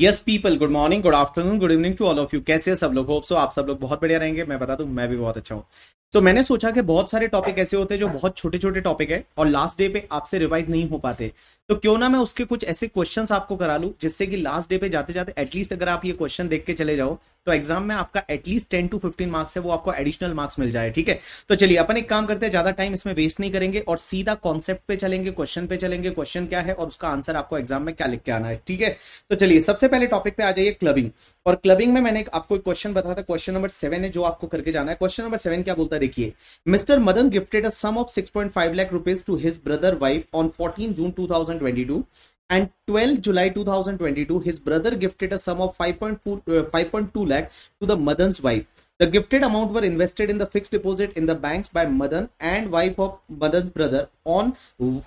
Yes people good morning good afternoon good evening to all of you कैसे सब लोग hope so आप सब लोग बहुत बढ़िया रहेंगे मैं बता दूं मैं भी बहुत अच्छा हूँ तो मैंने सोचा कि बहुत सारे टॉपिक ऐसे होते हैं जो बहुत छोटे छोटे टॉपिक है और लास्ट डे पे आपसे रिवाइज नहीं हो पाते तो क्यों ना मैं उसके कुछ ऐसे क्वेश्चन आपको करा लूँ जिससे कि लास्ट डे पे जाते जाते एटलीस्ट अगर आप ये क्वेश्चन देख के चले जाओ तो एग्जाम में आपका at least ten to fifteen marks है वो आपको एडिशनल मार्क्स मिल जाए ठीक है तो चलिए अपन एक काम करते हैं ज्यादा टाइम इसमें वेस्ट नहीं करेंगे और सीधा कॉन्सेप्ट पे चलेंगे क्वेश्चन पे चलेंगे क्वेश्चन क्या है और उसका आंसर आपको एग्जाम में क्या लिख के आना है ठीक है तो चलिए सबसे पहले टॉपिक पे आ जाइए क्लबिंग और क्लबिंग में मैंने आपको एक क्वेश्चन बताया था क्वेश्चन नंबर सेवन है जो आपको करके जाना है क्वेश्चन नंबर सेवन क्या बोलता है देखिए mister Madan gifted a sum of six lakh rupees to his brother wife on fourteen June to and twelve July to his brother gifted a sum of five point five to the Madan wife the gifted amount were invested in the fix deposit in the bank by Madan and wife of Madan brother on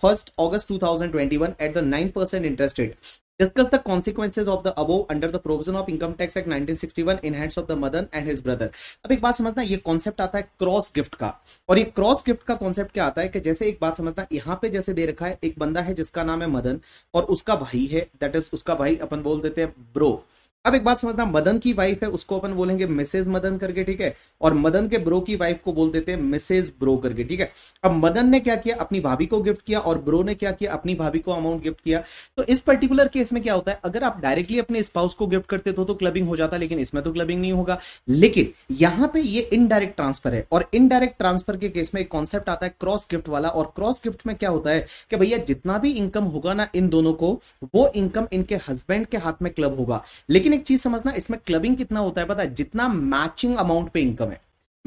first August two thousand twenty one at the nine percent interested discuss the consequences of the above under the provision of income tax act 1961 in hands of the madan and his brother अब एक बात समझना ये concept आता है cross gift का और ये क्रॉस गिफ्ट का कॉन्सेप्ट क्या आता है कि जैसे एक बात समझना यहाँ पे जैसे दे रखा है एक बंदा है जिसका नाम है मदन और उसका भाई है दैट इज उसका भाई अपन बोल देते हैं ब्रो अब एक बात समझना मदन की वाइफ है उसको अपन बोलेंगे मिसेज मदन करके ठीक है और मदन के ब्रो की वाइफ को बोल देते हैं मिसेज ब्रो करके ठीक है अब मदन ने क्या किया अपनी भाभी को गिफ्ट किया और ब्रो ने क्या किया अपनी भाभी को अमाउंट गिफ्ट किया तो इस पर्टिकुलर केस में क्या होता है अगर आप डायरेक्टली अपने स्पाउस को गिफ्ट करते तो, तो क्लबिंग हो जाता लेकिन इसमें तो क्लबिंग नहीं होगा लेकिन यहाँ पे यह इनडायरेक्ट ट्रांसफर है और इनडायरेक्ट ट्रांसफर के केस में एक कॉन्सेप्ट आता है क्रॉस गिफ्ट वाला और क्रॉस गिफ्ट में क्या होता है कि भैया जितना भी इनकम होगा ना इन दोनों को वो इनकम इनके हस्बैंड के हाथ में क्लब होगा लेकिन लेकिन एक चीज समझना इसमें क्लबिंग कितना होता है पता है जितना मैचिंग अमाउंट पे इनकम है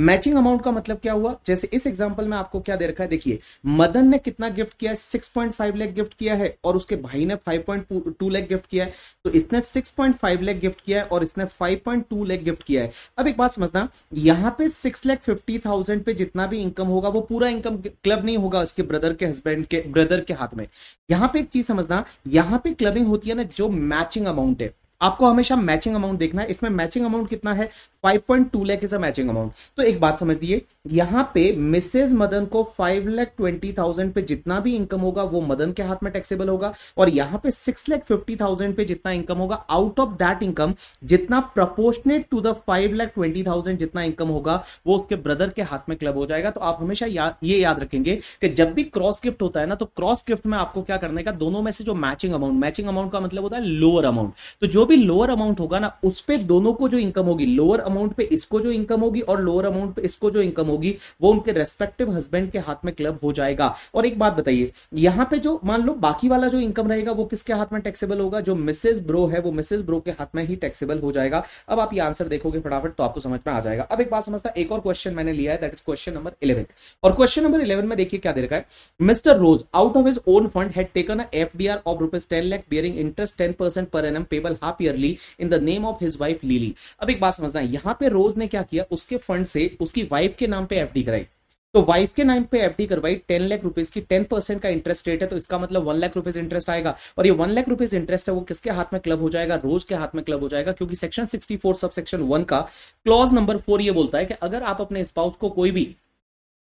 मैचिंग अमाउंट का मतलब क्या हुआ जैसे इस एग्जाम्पल में आपको क्या दे रखा है देखिए मदन ने कितना गिफ्ट किया है six point five lakh gift किया है और उसके भाई ने five point two lakh gift किया है तो इसने six point five lakh gift किया है और इसने five point two lakh gift किया है अब एक बात समझना यहाँ पे सिक्स लाख फिफ्टी थाउजेंड पे जितना भी इनकम होगा वो पूरा इनकम क्लब नहीं होगा उसके ब्रदर के हस्बैंड के ब्रदर के हाथ में यहाँ पे एक चीज समझना यहाँ पे क्लबिंग होती है ना जो मैचिंग अमाउंट है आपको हमेशा मैचिंग अमाउंट देखना है इसमें मैचिंग अमाउंट कितना है 5.2 point two lakh is a matching amount तो एक बात समझ दिए यहां पे मिसेज मदन को फाइव लैख ट्वेंटी थाउजेंड पे जितना भी इनकम होगा वो मदन के हाथ में टैक्सेबल होगा और यहां पे सिक्स लैख फिफ्टी थाउजेंड पे जितना इनकम होगा आउट ऑफ दैट इनकम जितना proportionate to the five lakh twenty thousand जितना इनकम होगा वो उसके ब्रदर के हाथ में क्लब हो जाएगा तो आप हमेशा या, ये याद रखेंगे कि जब भी क्रॉस गिफ्ट होता है ना तो क्रॉस गिफ्ट में आपको क्या करने का दोनों में से जो मैचिंग अमाउंट मैचिंग अमाउंट का मतलब होता है लोअर अमाउंट तो जो भी लोअर अमाउंट होगा ना उस पर दोनों को जो इनकम होगी लोअर अमाउंट पे इसको जो इनकम होगी और लोअर अमाउंट पे इसको जो इनकम होगी वो उनके रेस्पेक्टिव हस्बैंड के हाथ में क्लब हो जाएगा और एक बात बताइए यहाँ पे जो मान लो बाकी वाला जो इनकम रहेगा वो किसके हाथ में टैक्सेबल होगा जो मिसेज ब्रो है वो मिसेज ब्रो के हाथ में ही टैक्सेबल हो जाएगा अब आप ये आंसर देखोगे फटाफट तो आपको समझ में आ जाएगा अब एक बात समझता एक और क्वेश्चन मैंने लिया है that is question number eleven और क्वेश्चन नंबर इलेवन में देखिए क्या दे रखा है mister Rose out of his own fund had taken F D R of rupees ten lakh bearing interest ten percent per annum payable half half yearly in the name of his wife Lily अब एक बात समझना है यहाँ पे रोज ने क्या किया उसके फंड से उसकी वाइफ के नाम पे एफडी कराई तो वाइफ के नाम पे एफडी करवाई टेन लाख रुपीज की टेन परसेंट का इंटरेस्ट रेट है तो इसका मतलब वन लाख रुपीज इंटरेस्ट आएगा और ये वन लाख रुपीज इंटरेस्ट है वो किसके हाथ में क्लब हो जाएगा रोज के हाथ में क्लब हो जाएगा क्योंकि section sixty four sub section one का क्लॉज नंबर फोर ये बोलता है कि अगर आप अपने स्पाउस को कोई भी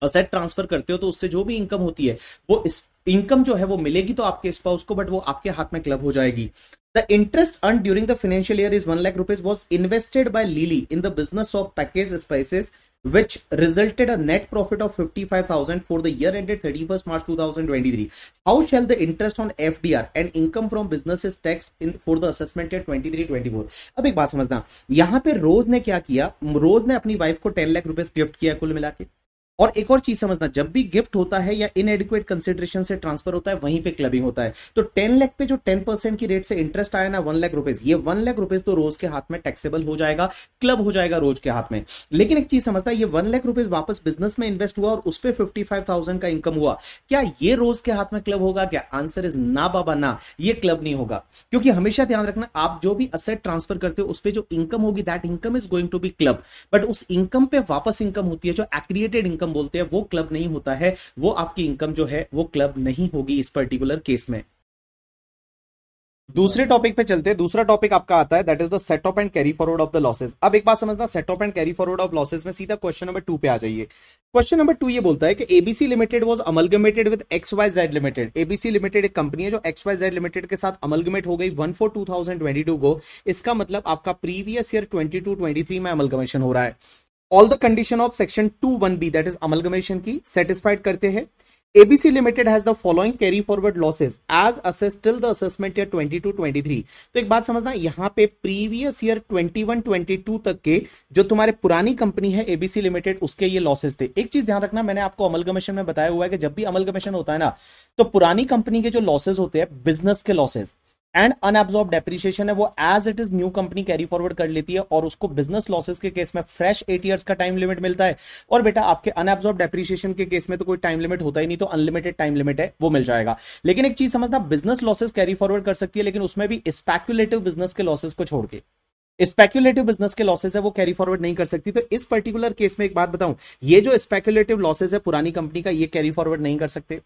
असेट ट्रांसफर करते हो तो उससे जो भी इनकम होती है वो इनकम जो है वो मिलेगी तो आपके स्पाउस को बट वो आपके हाथ में क्लब हो जाएगी The interest earned during the financial year is 1 lakh rupees was invested by Lily in the business of packaged spices which resulted a net profit of 55000 for the year ended 31st March 2023. How shall the interest on FDR and income from businesses taxed in for the assessment year 23-24? अब एक बात समझना यहाँ पे रोज ने क्या किया रोज ने अपनी वाइफ को 10 लाख रुपए गिफ्ट किया कुल मिला के और एक और चीज समझना जब भी गिफ्ट होता है या इनएडिक्वेट कंसिडरेशन से ट्रांसफर होता है वहीं पे क्लबिंग होता है तो टेन लैख पे जो टेन परसेंट की रेट से इंटरेस्ट आया ना वन लाख रुपीज ये वन लाख रुपीज तो रोज के हाथ में टैक्सेबल हो जाएगा क्लब हो जाएगा रोज के हाथ में लेकिन एक चीज समझता है ये वन लाख रुपीज वापस बिजनेस में इन्वेस्ट हुआ और उस पर फिफ्टी फाइव थाउजेंड का इनकम हुआ क्या ये रोज के हाथ में क्लब होगा क्या आंसर इज ना बाबा ना ये क्लब नहीं होगा क्योंकि हमेशा ध्यान रखना आप जो भी असेट ट्रांसफर करते हो उस पर जो इनकम होगी that income is going to be club but उस इनकम पे वापस इनकम होती है जो एक्रिएटेड इनकम इनकम बोलते हैं वो क्लब नहीं होता है वो आपकी इनकम जो है वो क्लब नहीं होगी इस पर्टिकुलर केस में दूसरे टॉपिक पे चलते हैं दूसरा टॉपिक आपका आता है that is the set off and carry forward of the losses अब एक बात समझना set off and carry forward of losses में सीधा क्वेश्चन नंबर टू पे आ जाइए क्वेश्चन नंबर टू ये बोलता है कि ABC limited was amalgamated with X Y Z limited ABC limited एक कंपनी है जो एक्स वाई जेड लिमिटेड के साथ अमलगमेट हो गई one four two thousand twenty two को इसका मतलब आपका previous year twenty two twenty three में अमलगमेशन हो रहा है all the condition of section two one B that is amalgamation की सेटिस्फाइड करते हैं ABC Limited has the following carry forward losses as assessed till the assessment year 22 23. तो एक बात समझना यहाँ पे प्रीवियस ईयर 21 22 तक के जो तुम्हारे पुरानी कंपनी है ABC Limited उसके ये लॉसेज थे एक चीज ध्यान रखना मैंने आपको अमल अमलगमेशन में बताया हुआ है कि जब भी अमल अमलगमेशन होता है ना तो पुरानी कंपनी के जो लॉसेज होते हैं बिजनेस के लॉसेज एंड अनएब्जॉर्ब डेप्रिशिएशन है वो as it is new company carry forward कर लेती है और उसको बिजनेस लॉसेस के केस में फ्रेश एट ईयर्स का टाइम लिमिट मिलता है और बेटा आपके अनएब्जॉर्ब डेप्रिशिएशन के केस में तो कोई टाइम लिमिट होता ही नहीं तो अनलिमिटेड टाइम लिमिट है वो मिल जाएगा लेकिन एक चीज समझना बिजनेस लॉसेस कैरी फॉरवर्ड कर सकती है लेकिन उसमें भी स्पेक्यूलेटिव बिजनेस के लॉसेस को छोड़ के स्पेक्यूलेटिव बिजनेस के लॉसेज है वो कैरी फॉरवर्ड नहीं कर सकती तो इस पर्टिकुलर केस में एक बात बताऊं ये जो स्पेक्यूलेटिव लॉसेज है पुरानी कंपनी का ये कैरी फॉरवर्ड नहीं कर सकते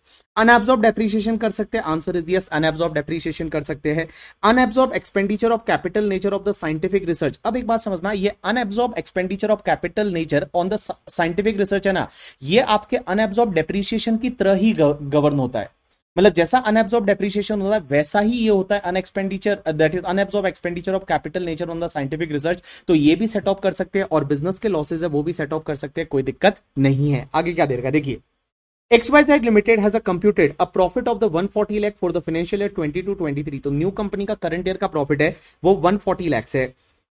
अनएब्सॉर्ब डेप्रीशिएशन कर सकते हैं answer is yes unabsorb depreciation कर सकते हैं unabsorb expenditure of capital nature of the scientific research अब एक बात समझना ये unabsorb expenditure of capital nature on the scientific research है ना ये आपके अनएब्सॉर्ब डेप्रीशिएशन की तरह ही गवर्न होता है मतलब जैसा अनएब्सॉर्ब डेप्रिशिएशन होता है वैसा ही ये होता है unexpenditure that is unabsorb expenditure of capital nature on the scientific research तो ये भी सेट ऑफ कर सकते हैं और बिजनेस के लॉसेज है वो भी सेट ऑफ कर सकते हैं कोई दिक्कत नहीं है आगे क्या देगा देखिए XYZ Limited has a computed a profit of the 140 lakh for the financial year 22-23 तो न्यू कंपनी का करंट ईयर का प्रॉफिट है वो 140 लैक्स है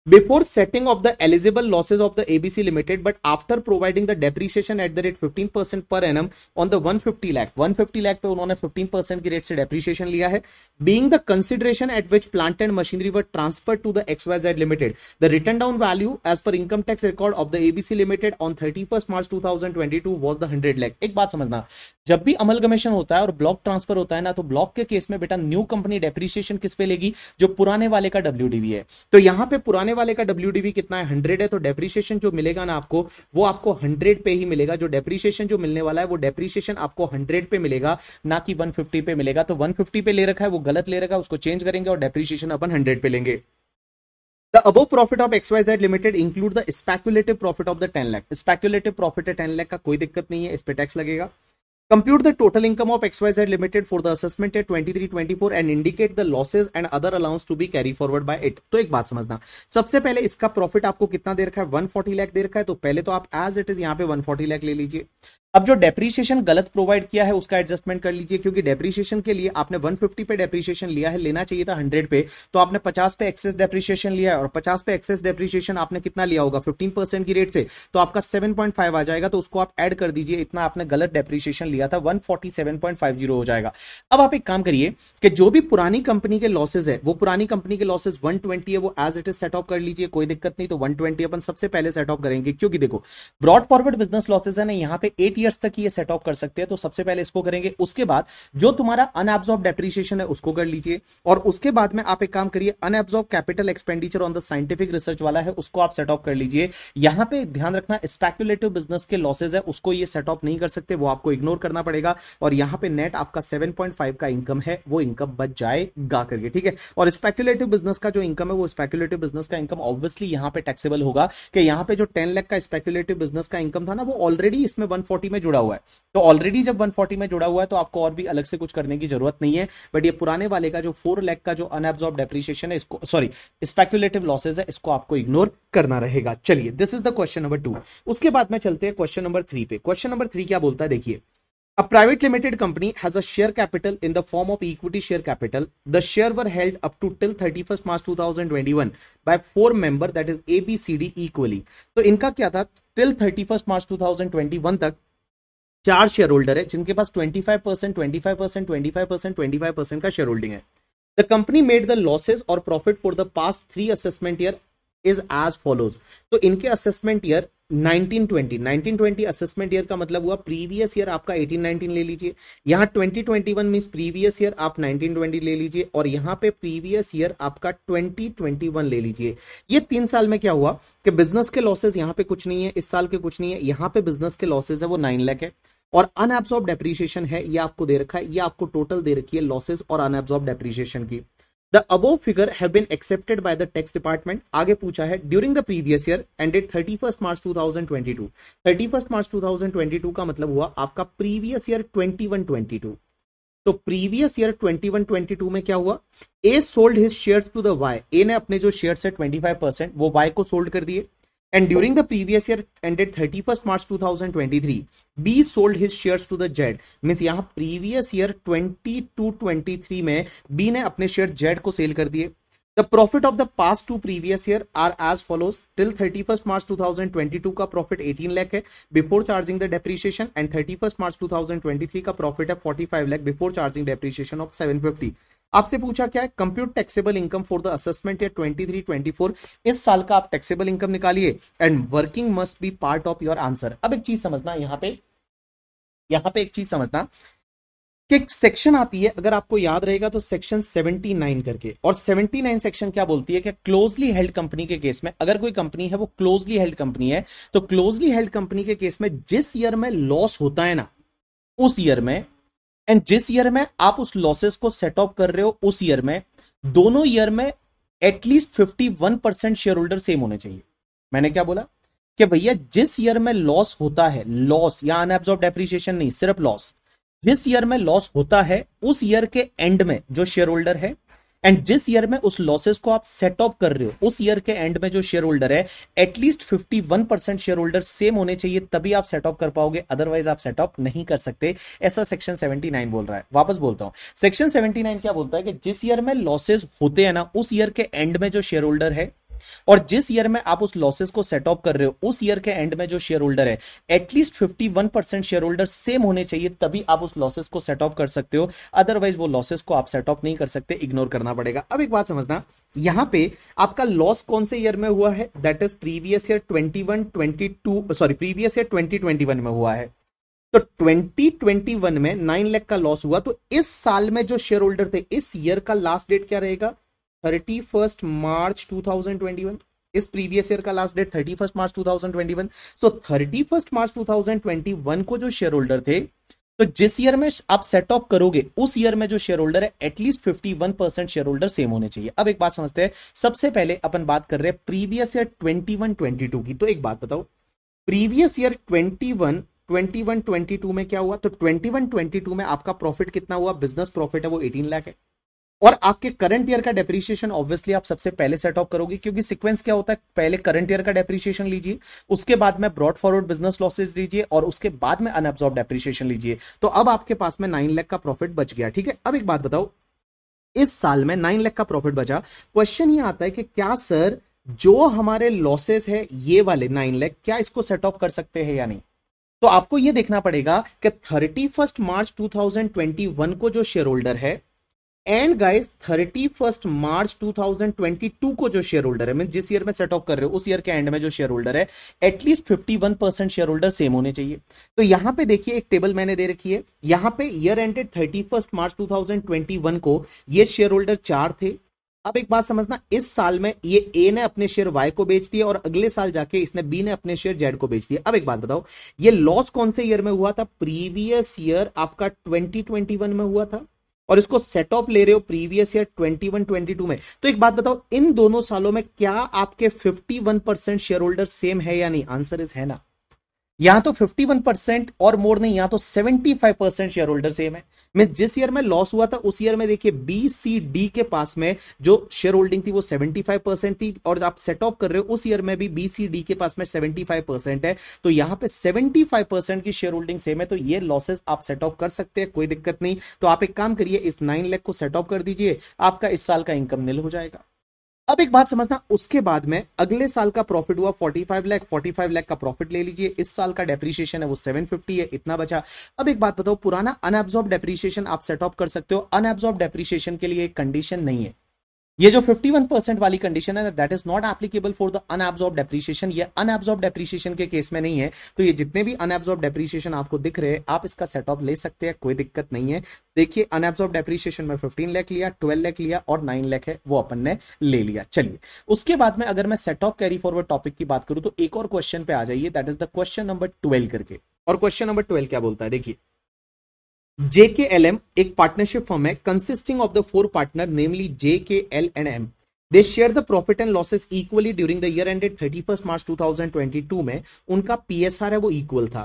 before setting off the eligible losses of the ABC limited but after providing the depreciation at the rate fifteen percent per annum on the one fifty lakh one fifty lakh पे उन्होंने fifteen percent की rate से depreciation लिया है being the consideration at which plant and machinery were transfer to the XYZ limited the return down value as per income tax record of the ABC limited on thirty first March two thousand twenty two was the hundred lakh एक बात समझना जब भी अमल amalgamation होता है और block transfer होता है ना तो ब्लॉक के केस में बेटा न्यू कंपनी डेप्रिशिएशन किस पे लेगी जो पुराने वाले का डब्ल्यू है तो यहां पर पुराने वाले का डब्ल्यू कितना है हंड्रेड है तो डेप्रीशिएशन जो मिलेगा ना आपको वो आपको हंड्रेड पे ही मिलेगा जो डेप्रीशिएशन जो मिलने वाला है वो डेप्रीशिएशन आपको हंड्रेड पे मिलेगा ना कि वन पे मिलेगा तो वन पे ले रखा है वो गलत ले रखा है उसको चेंज करेंगे और डेप्रीशिएशन अपन हंड्रेड पे लेंगे The above profit of XYZ Limited include the speculative profit of the 10 lakh. Speculative profit है 10 lakh का कोई दिक्कत नहीं है इस पे टैक्स लगेगा Compute the total income of XYZ Limited for the assessment year 23-24 and indicate the losses and other allowance to be carry forward by it. तो एक बात समझना सबसे पहले इसका प्रॉफिट आपको कितना दे रखा है 140 लाख दे रखा है तो पहले तो आप एज इट इज यहाँ पे 140 लाख ले लीजिए अब जो डेप्रीशिएशन गलत प्रोवाइड किया है उसका एडजस्टमेंट कर लीजिए क्योंकि डेप्रीशिएशन के लिए आपने 150 पे डेप्रीशिएशन लिया है लेना चाहिए था 100 पे तो आपने 50 पे एक्सेस डेप्रीशिएशन लिया है और 50 पे एक्सेस डेप्रीशिएशन आपने कितना लिया होगा 15 परसेंट की रेट से तो आपका 7.5 आ जाएगा तो उसको आप एड कर दीजिए इतना आपने गलत डेप्रीशिएशन लिया था 147.50 हो जाएगा अब आप एक काम करिए कि जो भी पुरानी कंपनी के लॉसेज है वो पुरानी कंपनी के लॉसेज ट्वेंटी है वो as it is set off कर लीजिए कोई दिक्कत नहीं तो ट्वेंटी अपन सबसे पहले सेट ऑफ करेंगे क्योंकि देखो ब्रॉड फॉरवर्ड बिजनेस लॉसेज है ना यहाँ पे एट ईयर्स तक ये सेट ऑफ कर सकते हैं तो सबसे पहले इसको करेंगे उसके बाद जो तुम्हारा अनएब्जॉर्ब डेप्रिशिएशन है उसको कर लीजिए और उसके बाद में आप एक काम करिए unabsorb capital expenditure on the scientific research वाला है उसको आप सेट ऑफ कर लीजिए यहां पर ध्यान रखना स्पेकुलेटिव बिजनेस के लॉसेज है उसको ये सेट ऑफ नहीं कर सकते वो आपको इग्नोर करना पड़ेगा और यहां पर नेट आपका सेवन का इनकम है वो इनकम बच जाएगा करके ठीक है और स्पेकुलेटिव बिजनेस का जो इनकम है वो स्पेकुलेटिव बिजनेस का इनकम ऑब्वियसली यहां पर टैक्सेबल होगा कि यहां पर जो टेन लाख का स्पेकुलेटिव बिजनेस का इनकम था ना वो ऑलरेडी इसमें 140 में में जुड़ा हुआ है तो ऑलरेडी जब 140 में जुड़ा हुआ है तो आपको और भी अलग से कुछ करने की जरूरत नहीं है बट ये पुराने वाले का जो फोर लैख का जो अनएब्जॉर्ब डेप्रिशिएशन है इसको सॉरी स्पेकुलेटिव लॉसेज है इसको आपको इग्नोर करना रहेगा चलिए this is the question number two उसके बाद में चलते हैं क्वेश्चन नंबर थ्री पे क्वेश्चन नंबर थ्री क्या बोलता है देखिए A private limited company has a share capital in the form of equity share capital. The share were held up to till 31st March 2021 by four member that is A, B, C, D equally. तो इनका क्या था till 31st मार्च 2021 तक चार share holder है जिनके पास five percent twenty five percent twenty five percent twenty five percent का शेयर होल्डिंग है the company made the losses और profit for the past three assessment year is as follows तो इनके असेसमेंट ईयर 1920 1920 असेसमेंट ईयर का मतलब हुआ previous year आपका 1819 ले लीजिए यहाँ 2021 मींस प्रीवियस ईयर आप 1920 ले लीजिए और यहाँ पे प्रीवियस ईयर आपका 2021 ले लीजिए ये तीन साल में क्या हुआ कि बिजनेस के लॉसेज यहाँ पे कुछ नहीं है इस साल के कुछ नहीं है यहाँ पे बिजनेस के लॉसेज है वो नाइन लैख है और अनएब्सॉर्ब डेप्रीशिएशन है ये आपको दे रखा है ये आपको टोटल दे रखी है लॉसेस और अनएब्सॉर्ब डेप्रीशिएशन की the above figure have been accepted by the tax department आगे पूछा है during the previous year ended thirty first March two thousand twenty two thirty first March two thousand twenty two का मतलब हुआ आपका previous year twenty one twenty two तो previous year 2122 में क्या हुआ A sold his shares to the Y A ने अपने जो शेयर्स है 25 परसेंट वो वाई को सोल्ड कर दिए and during the previous year ended thirty first March two thousand twenty three B sold his share to the Z mean यहां previous year twenty two twenty three में B ने अपने share Z को sell कर दिए the profit of the past two previous year are as follows till thirty first March two thousand twenty two का profit eighteen lakh है before charging the depreciation and thirty first March two thousand twenty three का profit है forty five lakh before charging depreciation of seven fifty आपसे पूछा क्या है compute taxable income for the assessment year 23 24 इस साल का आप टैक्सेबल इनकम निकालिए and working must be part of your answer अब एक चीज समझना यहां पे यहां पे एक चीज समझना कि सेक्शन आती है अगर आपको याद रहेगा तो सेक्शन 79 करके और 79 सेक्शन क्या बोलती है कि क्लोजली हेल्ड कंपनी के केस में अगर कोई कंपनी है वो क्लोजली हेल्ड कंपनी है तो क्लोजली हेल्ड कंपनी के केस में जिस ईयर में लॉस होता है ना उस ईयर में एंड जिस ईयर में आप उस लॉसेस को सेट ऑफ कर रहे हो उस ईयर में दोनों ईयर में at least fifty one percent share holder same होने चाहिए मैंने क्या बोला कि भैया जिस ईयर में लॉस होता है लॉस या अनएब्सॉर्ब डेप्रिसिएशन नहीं सिर्फ लॉस जिस ईयर में लॉस होता है उस ईयर के एंड में जो शेयर होल्डर है एंड जिस ईयर में उस लॉसेस को आप सेट ऑफ कर रहे हो उस ईयर के एंड में जो शेयर होल्डर है at least fifty one percent share holder same होने चाहिए तभी आप सेट ऑफ कर पाओगे अदरवाइज आप सेट ऑफ नहीं कर सकते ऐसा सेक्शन सेवेंटी नाइन बोल रहा है वापस बोलता हूँ सेक्शन सेवेंटी नाइन क्या बोलता है कि जिस ईयर में लॉसेज होते हैं ना उस ईयर के एंड में जो शेयर होल्डर है और जिस ईयर में आप उस लॉसेस को सेट ऑफ कर रहे हो उस ईयर के एंड में जो शेयर होल्डर है at least 51 one percent share holder same होने चाहिए तभी आप उस लॉसेस को सेट ऑफ कर सकते हो अदरवाइज वो लॉसेस को आप सेट ऑफ नहीं कर सकते इग्नोर करना पड़ेगा अब एक बात समझना यहां पे आपका लॉस कौन से ईयर में हुआ है that is previous year twenty one twenty two sorry previous year twenty twenty one में हुआ है तो 2021 में 9 लाख का लॉस हुआ तो इस साल में जो शेयर होल्डर थे इस ईयर का लास्ट डेट क्या रहेगा thirty first March two thousand twenty one इस प्रीवियस ईयर का last date thirty first March two thousand twenty one so thirty first March two thousand twenty one को जो share holder थे तो जिस ईयर में आप सेट ऑफ करोगे उस ईयर में जो शेयर होल्डर है at least fifty one percent share holder same होने चाहिए अब एक बात समझते हैं सबसे पहले अपन बात कर रहे हैं previous year twenty one twenty two की तो एक बात बताओ प्रीवियस ईयर ट्वेंटी वन 21 22 में क्या हुआ तो 21 22 में आपका प्रॉफिट कितना हुआ बिजनेस प्रॉफिट है वो 18 लाख है और आपके करंट ईयर का डेप्रिसिएशन ऑब्वियसली आप सबसे पहले सेट ऑफ करोगे क्योंकि सीक्वेंस क्या होता है पहले करंट ईयर का डेप्रिसिएशन लीजिए उसके बाद में ब्रॉड फॉरवर्ड बिजनेस लॉसेज लीजिए और उसके बाद में अनएब्सॉर्ब डेप्रिसिएशन लीजिए तो अब आपके पास में नाइन लैख का प्रॉफिट बच गया ठीक है अब एक बात बताओ इस साल में नाइन लैख का प्रॉफिट बचा क्वेश्चन ये आता है कि क्या सर जो हमारे लॉसेस है ये वाले नाइन लैख क्या इसको सेट ऑफ कर सकते हैं या नहीं तो आपको यह देखना पड़ेगा कि थर्टी फर्स्ट मार्च 2021 को जो शेयर होल्डर है and guys thirty first March 2022 को जो शेयर होल्डर है मीन जिस ईयर में सेट ऑफ कर रहे हो उस ईयर के एंड में जो शेयर होल्डर है at least 51 percent share holder same होने चाहिए तो यहां पे देखिए एक टेबल मैंने दे रखी है यहां पे year ended thirty first March 2021 को ये शेयर होल्डर चार थे अब एक बात समझना इस साल में ये ए ने अपने शेयर वाई को बेच दिया और अगले साल जाके इसने बी ने अपने शेयर जेड को बेच दिया अब एक बात बताओ ये लॉस कौन से ईयर में हुआ था प्रीवियस ईयर आपका 2021 में हुआ था और इसको सेट ऑफ ले रहे हो प्रीवियस ईयर 21 22 में तो एक बात बताओ इन दोनों सालों में क्या आपके 51 परसेंट शेयर होल्डर सेम है या नहीं आंसर इज है ना यहां तो 51 परसेंट और मोर नहीं यहां तो 75 परसेंट शेयर होल्डर सेम है मैं जिस ईयर में लॉस हुआ था उस ईयर में देखिए बी सी डी के पास में जो शेयर होल्डिंग थी वो 75 परसेंट थी और आप सेट ऑफ कर रहे हो उस ईयर में भी बी सी डी के पास में 75 परसेंट है तो यहां पे 75 परसेंट की शेयर होल्डिंग सेम है तो ये लॉसेज आप सेट ऑफ कर सकते हैं कोई दिक्कत नहीं तो आप एक काम करिए इस नाइन लैख को सेट ऑफ कर दीजिए आपका इस साल का इनकम निल हो जाएगा अब एक बात समझना उसके बाद में अगले साल का प्रॉफिट हुआ 45 लाख 45 लाख का प्रॉफिट ले लीजिए इस साल का डेप्रिशिएशन है वो 750 है इतना बचा अब एक बात बताओ पुराना अनएब्जॉर्ब डेप्रिशिएशन आप सेटअप कर सकते हो अनएब्जॉर्ब डेप्रिशिएशन के लिए कंडीशन नहीं है ये जो 51 परसेंट वाली कंडीशन है that is not applicable for the unabsorbed depreciation ये अनएब्जॉर्ब डेप्रीशिएशन के केस में नहीं है तो ये जितने भी अनएब्जॉर्ब डेप्रीशिएशन आपको दिख रहे हैं आप इसका सेट ऑफ ले सकते हैं कोई दिक्कत नहीं है देखिए अनएब्जॉर्ब डेप्रीशिएशन में 15 लाख लिया 12 लाख लिया और 9 लाख है वो अपन ने ले लिया चलिए उसके बाद में अगर मैं set off carry forward topic की बात करूं तो एक और क्वेश्चन पे आ जाइए that is the question number twelve करके और क्वेश्चन नंबर ट्वेल्व क्या बोलता है देखिए JKLM, एक पार्टनरशिप फर्म है consisting of the four partner namely J L and M they share the profit and losses equally during the year ended thirty first March two thousand twenty two में उनका P S R है वो equal था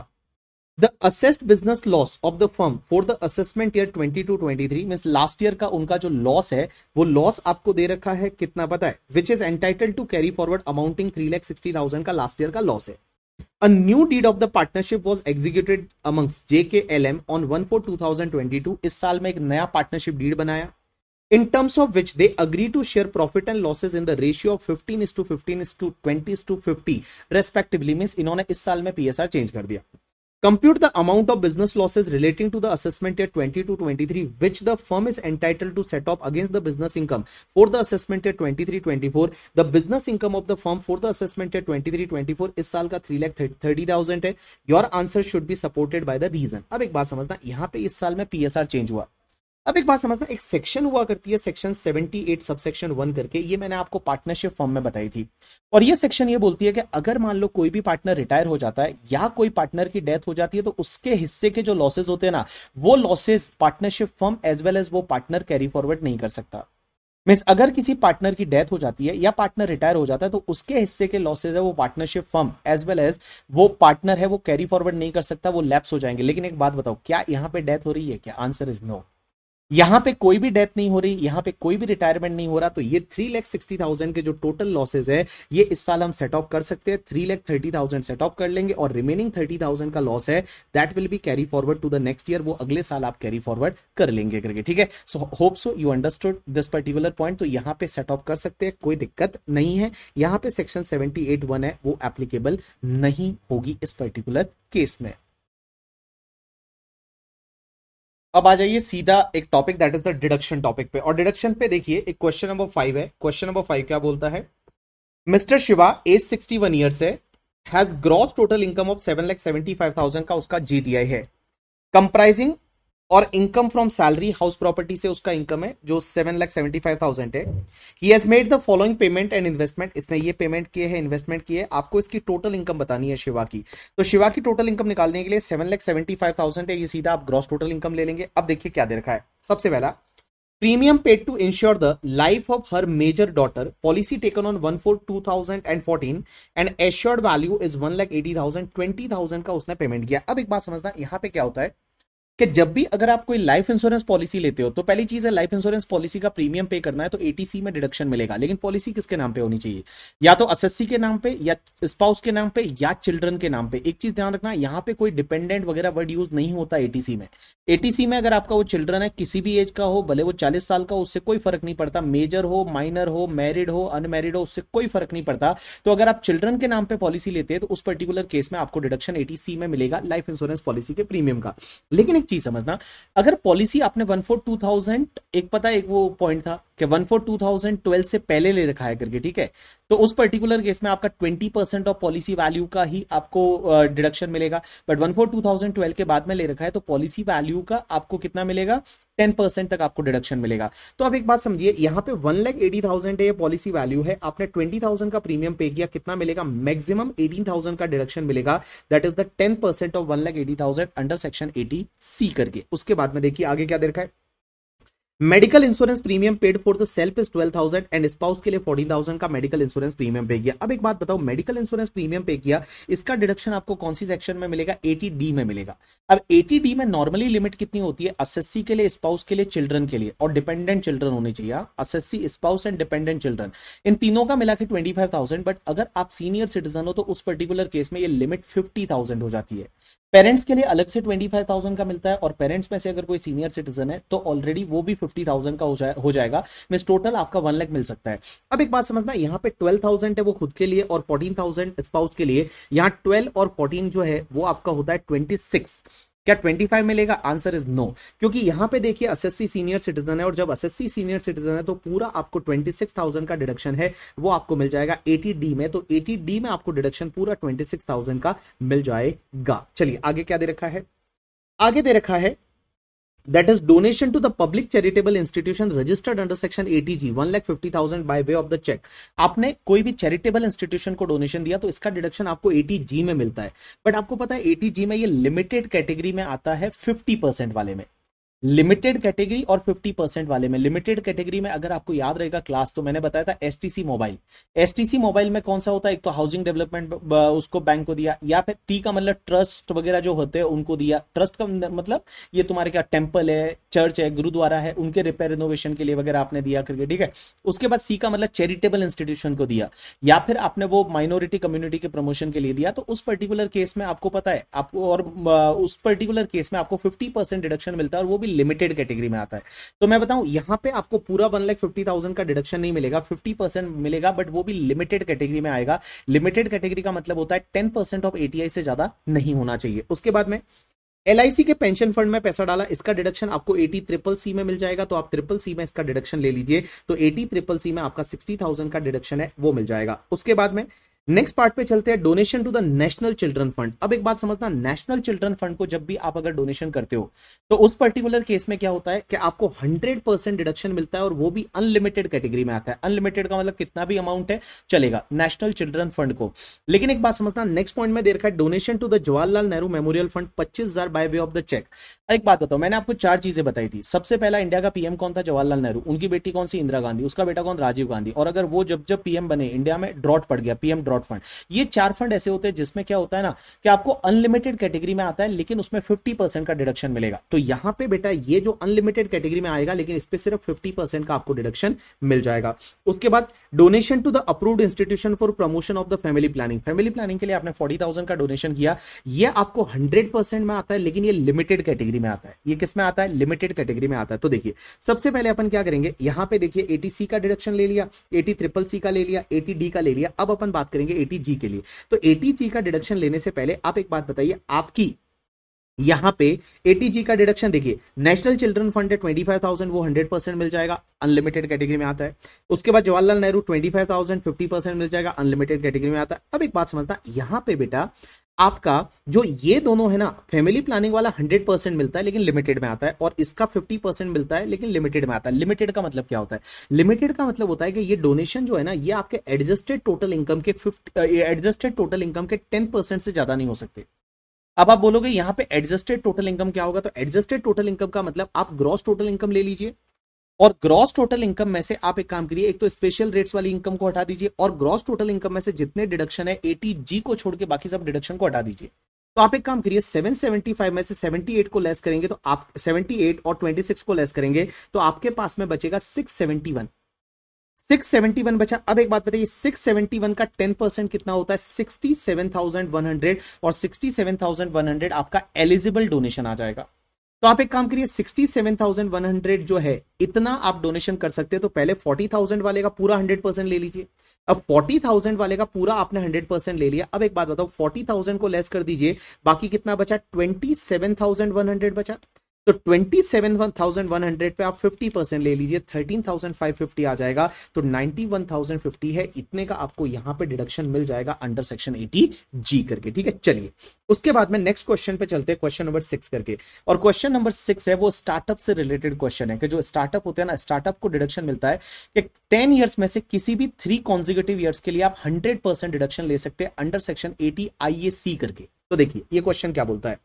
the assessed business loss of the firm for the assessment year twenty two twenty three mean last year का उनका जो loss है वो लॉस आपको दे रखा है कितना पता है which is entitle to carry forward amounting three lakh sixty thousand का लास्ट ईयर का लॉस है A new deed of the partnership was executed amongst JKLM on 1-4-2022. इस साल में एक नया पार्टनरशिप डीड बनाया in terms of which they agree to share profit and losses in the ratio of 15 is to 15 is to 20 is to 50 respectively means इन्होंने इस साल में PSR change कर दिया Compute the amount of business losses relating to the assessment year 20 to 23, which the firm is entitled to set off against the business income for the assessment year 23 24. The business income of the firm for the assessment year 23 24 is साल का three lakh thirty thousand है your answer should be supported by the reason अब एक बात समझना यहाँ पे इस साल में पीएसआर चेंज हुआ अब एक बात समझना एक सेक्शन हुआ करती है सेक्शन 78 सबसेक्शन सेक्शन वन करके ये मैंने आपको पार्टनरशिप फॉर्म में बताई थी और ये सेक्शन ये बोलती है कि अगर मान लो कोई भी पार्टनर रिटायर हो जाता है या कोई पार्टनर की डेथ हो जाती है तो उसके हिस्से के जो लॉसेज होते हैं ना वो losses partnership firm as well as वो पार्टनर कैरी फॉरवर्ड नहीं कर सकता मीन्स अगर किसी पार्टनर की डेथ हो जाती है या पार्टनर रिटायर हो जाता है तो उसके हिस्से के लॉसेज है वो partnership firm as well as वो पार्टनर है वो कैरी फॉरवर्ड नहीं कर सकता वो लैप्स हो जाएंगे लेकिन एक बात बताओ क्या यहाँ पे डेथ हो रही है क्या आंसर इज नो यहां पे कोई भी डेथ नहीं हो रही यहां पे कोई भी रिटायरमेंट नहीं हो रहा तो ये थ्री लैख सिक्सटी थाउजेंड के जो टोटल लॉसेज है ये इस साल हम सेट ऑफ कर सकते हैं three lakh thirty thousand off कर लेंगे और रिमेनिंग थर्टी थाउजेंड का लॉस है that will be carry forward to the next year वो अगले साल आप कैरी फॉरवर्ड कर लेंगे करके ठीक है so hope so you understood this particular point तो यहाँ पे ऑफ कर सकते हैं कोई दिक्कत नहीं है यहाँ पे सेक्शन सेवेंटी एट वन है वो एप्लीकेबल नहीं होगी इस पर्टिकुलर केस में अब आ जाइए सीधा एक topic that is the deduction topic पे और डिडक्शन पे देखिए एक क्वेश्चन नंबर फाइव है क्वेश्चन नंबर फाइव क्या बोलता है mister Shiva age sixty one years है has gross total income of seven lakh seventy five thousand का उसका जीटीआई है कंप्राइजिंग और income from salary house property से उसका इनकम है जो seven lakh seventy five thousand है he has made the following payment and investment इसने ये पेमेंट किए हैं इन्वेस्टमेंट किए आपको इसकी टोटल इनकम बतानी है शिवा की तो शिवा की टोटल इनकम निकालने के लिए seven lakh seventy five thousand है ये सीधा आप ग्रॉस टोटल इनकम ले लेंगे अब देखिए क्या दे रखा है सबसे पहला premium paid to insure the life of her major daughter policy taken on one four two thousand and fourteen and assured value is one lakh eighty thousand twenty thousand का उसने पेमेंट किया अब एक बात समझना यहाँ पे क्या होता है कि जब भी अगर आप कोई लाइफ इंश्योरेंस पॉलिसी लेते हो तो पहली चीज है लाइफ इंश्योरेंस पॉलिसी का प्रीमियम पे करना है तो एटीसी में डिडक्शन मिलेगा लेकिन पॉलिसी किसके नाम पे होनी चाहिए या तो एस के नाम पे या स्पाउस के नाम पे या चिल्ड्रन के नाम पे एक चीज ध्यान रखना यहाँ पे कोई डिपेंडेंट वगैरह वर्ड यूज नहीं होता एटीसी में एटीसी में अगर आपका वो चिल्ड्रन है किसी भी एज का हो भले वो चालीस साल का उससे कोई फर्क नहीं पड़ता मेजर हो माइनर हो मैरिड हो अनमेरिड हो उससे कोई फर्क नहीं पड़ता तो अगर आप चिल्ड्रन के नाम पे पॉलिसी लेते हैं तो उस पर्टिकुलर केस में आपको डिडक्शन एटीसी में मिलेगा लाइफ इंश्योरेंस पॉलिसी के प्रीमियम का लेकिन चीज समझना अगर पॉलिसी आपने वन फोर टू थाउजेंड एक पता एक वो पॉइंट था कि one four two thousand twelve से पहले ले रखा है करके ठीक है तो उस पर्टिकुलर केस में आपका twenty percent of policy value का ही आपको डिडक्शन मिलेगा but one four two thousand twelve के बाद में ले रखा है तो पॉलिसी वैल्यू का आपको कितना मिलेगा टेन परसेंट तक आपको डिडक्शन मिलेगा तो आप एक बात समझिए यहाँ पे वन लैख एटी थाउजेंड ये पॉलिसी वैल्यू है आपने ट्वेंटी थाउजेंड का प्रीमियम पे किया कितना मिलेगा मैक्सिमम एटीन थाउजेंड का डिडक्शन मिलेगा that is the ten percent of one lakh eighty thousand under section eighty C करके उसके बाद में देखिए आगे क्या देखा है medical insurance premium paid for the self is twelve thousand and spouse के लिए फोर्टीन थाउजेंड का मेडिकल इंश्योरेंस प्रीमियम पे किया अब एक बात बताओ मेडिकल इंश्योरेंस प्रीमियम पे किया इसका डिडक्शन आपको कौन सी सेक्शन में मिलेगा एटी डी में मिलेगा अब एटी डी में नॉर्मली लिमिट कितनी होती है असेस्सी के लिए स्पाउस के लिए चिल्ड्रन के लिए और डिपेंडेंट चिल्ड्रन होनी चाहिए assessee spouse and dependent children इन तीनों का मिला के ट्वेंटी फाइव थाउजेंड बट अगर आप सीनियर सिटीजन हो तो उस पर्टिकुलर केस में ये लिमिट फिफ्टी थाउजेंड हो जाती है पेरेंट्स के लिए अलग से ट्वेंटी फाइव थाउजेंड का मिलता है और पेरेंट्स में से अगर कोई सीनियर सिटीजन है तो ऑलरेडी वो भी फिफ्टी थाउजेंड का हो, जाए, हो जाएगा मीन टोटल आपका वन लाख मिल सकता है अब एक बात समझना यहाँ पे ट्वेल्व थाउजेंड है वो खुद के लिए और फोर्टीन थाउजेंड स्पाउस के लिए यहाँ ट्वेल्व और फोर्टीन जो है वो आपका होता है ट्वेंटी सिक्स क्या 25 मिलेगा आंसर इज नो क्योंकि यहां पे देखिए एसएससी सीनियर सिटीजन है और जब एसएससी सीनियर सिटीजन है तो पूरा आपको 26,000 का डिडक्शन है वो आपको मिल जाएगा एटी डी में तो एटी डी में आपको डिडक्शन पूरा 26,000 का मिल जाएगा चलिए आगे क्या दे रखा है आगे दे रखा है that is donation to the public charitable institution registered under section 80g 1,50,000 by way of the check आपने कोई भी charitable institution को donation दिया तो इसका deduction आपको 80g में मिलता है but आपको पता है 80g में ये limited category में आता है 50% वाले में लिमिटेड कैटेगरी और 50 परसेंट वाले में लिमिटेड कैटेगरी में अगर आपको याद रहेगा क्लास तो मैंने बताया था एसटीसी मोबाइल एसटीसी मोबाइल में कौन सा होता है एक तो हाउसिंग डेवलपमेंट उसको बैंक को दिया या फिर टी का मतलब ट्रस्ट वगैरह जो होते हैं उनको दिया ट्रस्ट का मतलब, मतलब ये तुम्हारे क्या टेम्पल है चर्च है गुरुद्वारा है उनके रिपेयर रिनोवेशन के लिए वगैरह आपने दिया करके ठीक है उसके बाद सी का मतलब चैरिटेबल इंस्टीट्यूशन को दिया या फिर आपने वो माइनॉरिटी कम्युनिटी के प्रमोशन के लिए दिया तो उस पर्टिकुलर केस में आपको पता है आपको और उस पर्टिकुलर केस में आपको फिफ्टी डिडक्शन मिलता है और वो भी लिमिटेड कैटेगरी में आता है तो मैं बताऊं यहाँ पे आपको पूरा वन लाख फिफ्टी थाउजेंड का डिडक्शन नहीं मिलेगा फिफ्टी परसेंट मिलेगा बट वो भी लिमिटेड कैटेगरी में आएगा लिमिटेड कैटेगरी का मतलब होता है टेन परसेंट ऑफ एटीआई से ज्यादा नहीं होना चाहिए उसके बाद में एल के पेंशन फंड में पैसा डाला इसका डिडक्शन आपको एटी ट्रिपल सी में मिल जाएगा तो आप ट्रिपल सी में इसका डिडक्शन ले लीजिए तो एटी ट्रिपल सी में आपका सिक्सटी थाउजेंड का डिडक्शन है वो मिल जाएगा उसके बाद में नेक्स्ट पार्ट पे चलते हैं donation to the national children fund अब एक बात समझना नेशनल चिल्ड्रन फंड को जब भी आप अगर डोनेशन करते हो तो उस पर्टिकुलर केस में क्या होता है कि आपको हंड्रेड परसेंट डिडक्शन मिलता है और वो भी अनलिमिटेड कैटेगरी में आता है अनलिमिटेड का मतलब कितना भी अमाउंट है चलेगा नेशनल चिल्ड्रन फंड को लेकिन एक बात समझना नेक्स्ट पॉइंट में दे रखा है donation to the Jawaharlal Nehru memorial fund पच्चीस by way of the cheque एक बात बताओ मैंने आपको चार चीजें बताई थी सबसे पहला इंडिया का पीएम कौन था जवाहरलाल नेहरू उनकी बेटी कौन सी इंदिरा गांधी उसका बेटा कौन राजीव गांधी और अगर वो जब जब पीएम बने इंडिया में ड्रॉट पड़ गया पीएम ब्रॉड फंड ये चार फंड ऐसे होते हैं जिसमें क्या होता है ना कि आपको अनलिमिटेड कैटेगरी में आता है लेकिन उसमें फिफ्टी परसेंट का डिडक्शन मिलेगा तो यहां पे बेटा ये जो अनलिमिटेड कैटेगरी में आएगा लेकिन इस पर सिर्फ फिफ्टी परसेंट का आपको डिडक्शन मिल जाएगा उसके बाद donation to the approved institution for promotion of the family planning family planning के लिए आपने फोर्टी थाउजेंड का डोनेशन किया ये आपको हंड्रेड परसेंट में आता है लेकिन ये लिमिटेड कैटेगरी में आता है ये किस में आता है लिमिटेड कैटेगरी में आता है तो देखिए सबसे पहले अपन क्या करेंगे यहां पे देखिए एटी सी का डिडक्शन ले लिया एटी ट्रिपल सी का ले लिया एटी डी का ले लिया अब अपन बात करें करेंगे जी के लिए तो जी का डिडक्शन लेने से पहले आप एक बात बताइए आपकी यहां पे एटीजी का डिडक्शन देखिए नेशनल चिल्ड्रन फंड है ट्वेंटी फाइव थाउजेंड वो हंड्रेड परसेंट मिल जाएगा अनलिमिटेड कैटेगरी में आता है उसके बाद Jawaharlal Nehru twenty five thousand fifty percent मिल जाएगा अनलिमिटेड कैटेगरी में आता है अब एक बात समझना यहां पे बेटा आपका जो ये दोनों है ना फैमिली प्लानिंग वाला हंड्रेड परसेंट मिलता है लेकिन लिमिटेड में आता है और इसका फिफ्टी परसेंट मिलता है लेकिन लिमिटेड में आता है लिमिटेड का मतलब क्या होता है लिमिटेड का मतलब होता है कि ये डोनेशन जो है ना ये आपके एडजस्टेड टोटल इनकम के फिफ्टी एडजस्टेड टोटल इनकम के टेन परसेंट से ज्यादा नहीं हो सकते अब आप बोलोगे यहां पे एडजस्टेड टोटल इनकम क्या होगा तो एडजस्टेड टोटल इनकम का मतलब आप ग्रॉस टोटल इनकम ले लीजिए और ग्रॉस टोटल इनकम में से आप एक काम करिए एक तो स्पेशल रेट्स वाली इनकम को हटा दीजिए और ग्रॉस टोटल इनकम में से जितने डिडक्शन है एटी जी को छोड़ के बाकी सब डिडक्शन को हटा दीजिए तो आप एक काम करिए 775 में से 78 को लेस करेंगे तो आप 78 और 26 को लेस करेंगे तो आपके पास में बचेगा 671 671 बचा अब एक बात बताइए 671 का 10 परसेंट कितना होता है 67,100 और 67,100 आपका एलिजिबल डोनेशन आ जाएगा तो आप एक काम करिए 67,100 जो है इतना आप डोनेशन कर सकते हैं तो पहले 40,000 वाले का पूरा 100 परसेंट ले लीजिए अब 40,000 वाले का पूरा आपने 100 परसेंट ले लिया अब एक बात बताओ 40,000 को लेस कर दीजिए बाकी कितना बचा 27,100 बचा तो twenty seven one thousand one hundred पे आप फिफ्टी परसेंट ले लीजिए थर्टीन थाउजेंड फाइव फिफ्टी आ जाएगा तो नाइनटी वन थाउजेंड फिफ्टी है इतने का आपको यहां पे डिडक्शन मिल जाएगा अंडर सेक्शन एटी जी करके ठीक है चलिए उसके बाद में नेक्स्ट क्वेश्चन पे चलते हैं क्वेश्चन नंबर सिक्स करके और क्वेश्चन नंबर सिक्स है वो स्टार्टअप से रिलेटेड क्वेश्चन है कि जो स्टार्टअप होते हैं ना स्टार्टअप को डिडक्शन मिलता है कि टेन ईयर्स में से किसी भी थ्री कॉन्जिगेटिव ईयर्स के लिए आप हंड्रेड डिडक्शन ले सकते हैं अंडर सेक्शन एटी आई करके तो देखिए ये क्वेश्चन क्या बोलता है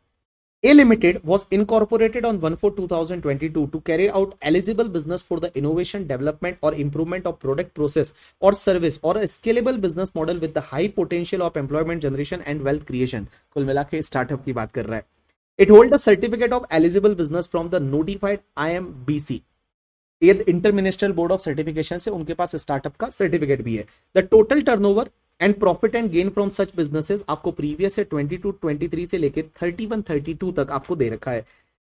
A Limited was incorporated on 1-4-2022 to carry out eligible business for the innovation, development or improvement of product, process or service or a scalable business model with the high potential of employment generation and wealth creation. कुल मिला के startup की बात कर रहा है it hold a certificate of eligible business from the notified IMBC inter ministerial board of certification से उनके पास स्टार्टअप का सर्टिफिकेट भी है the total turnover and profit and gain from such businesses आपको प्रीवियस टू ट्वेंटी थ्री से लेकर thirty two तक आपको दे रखा है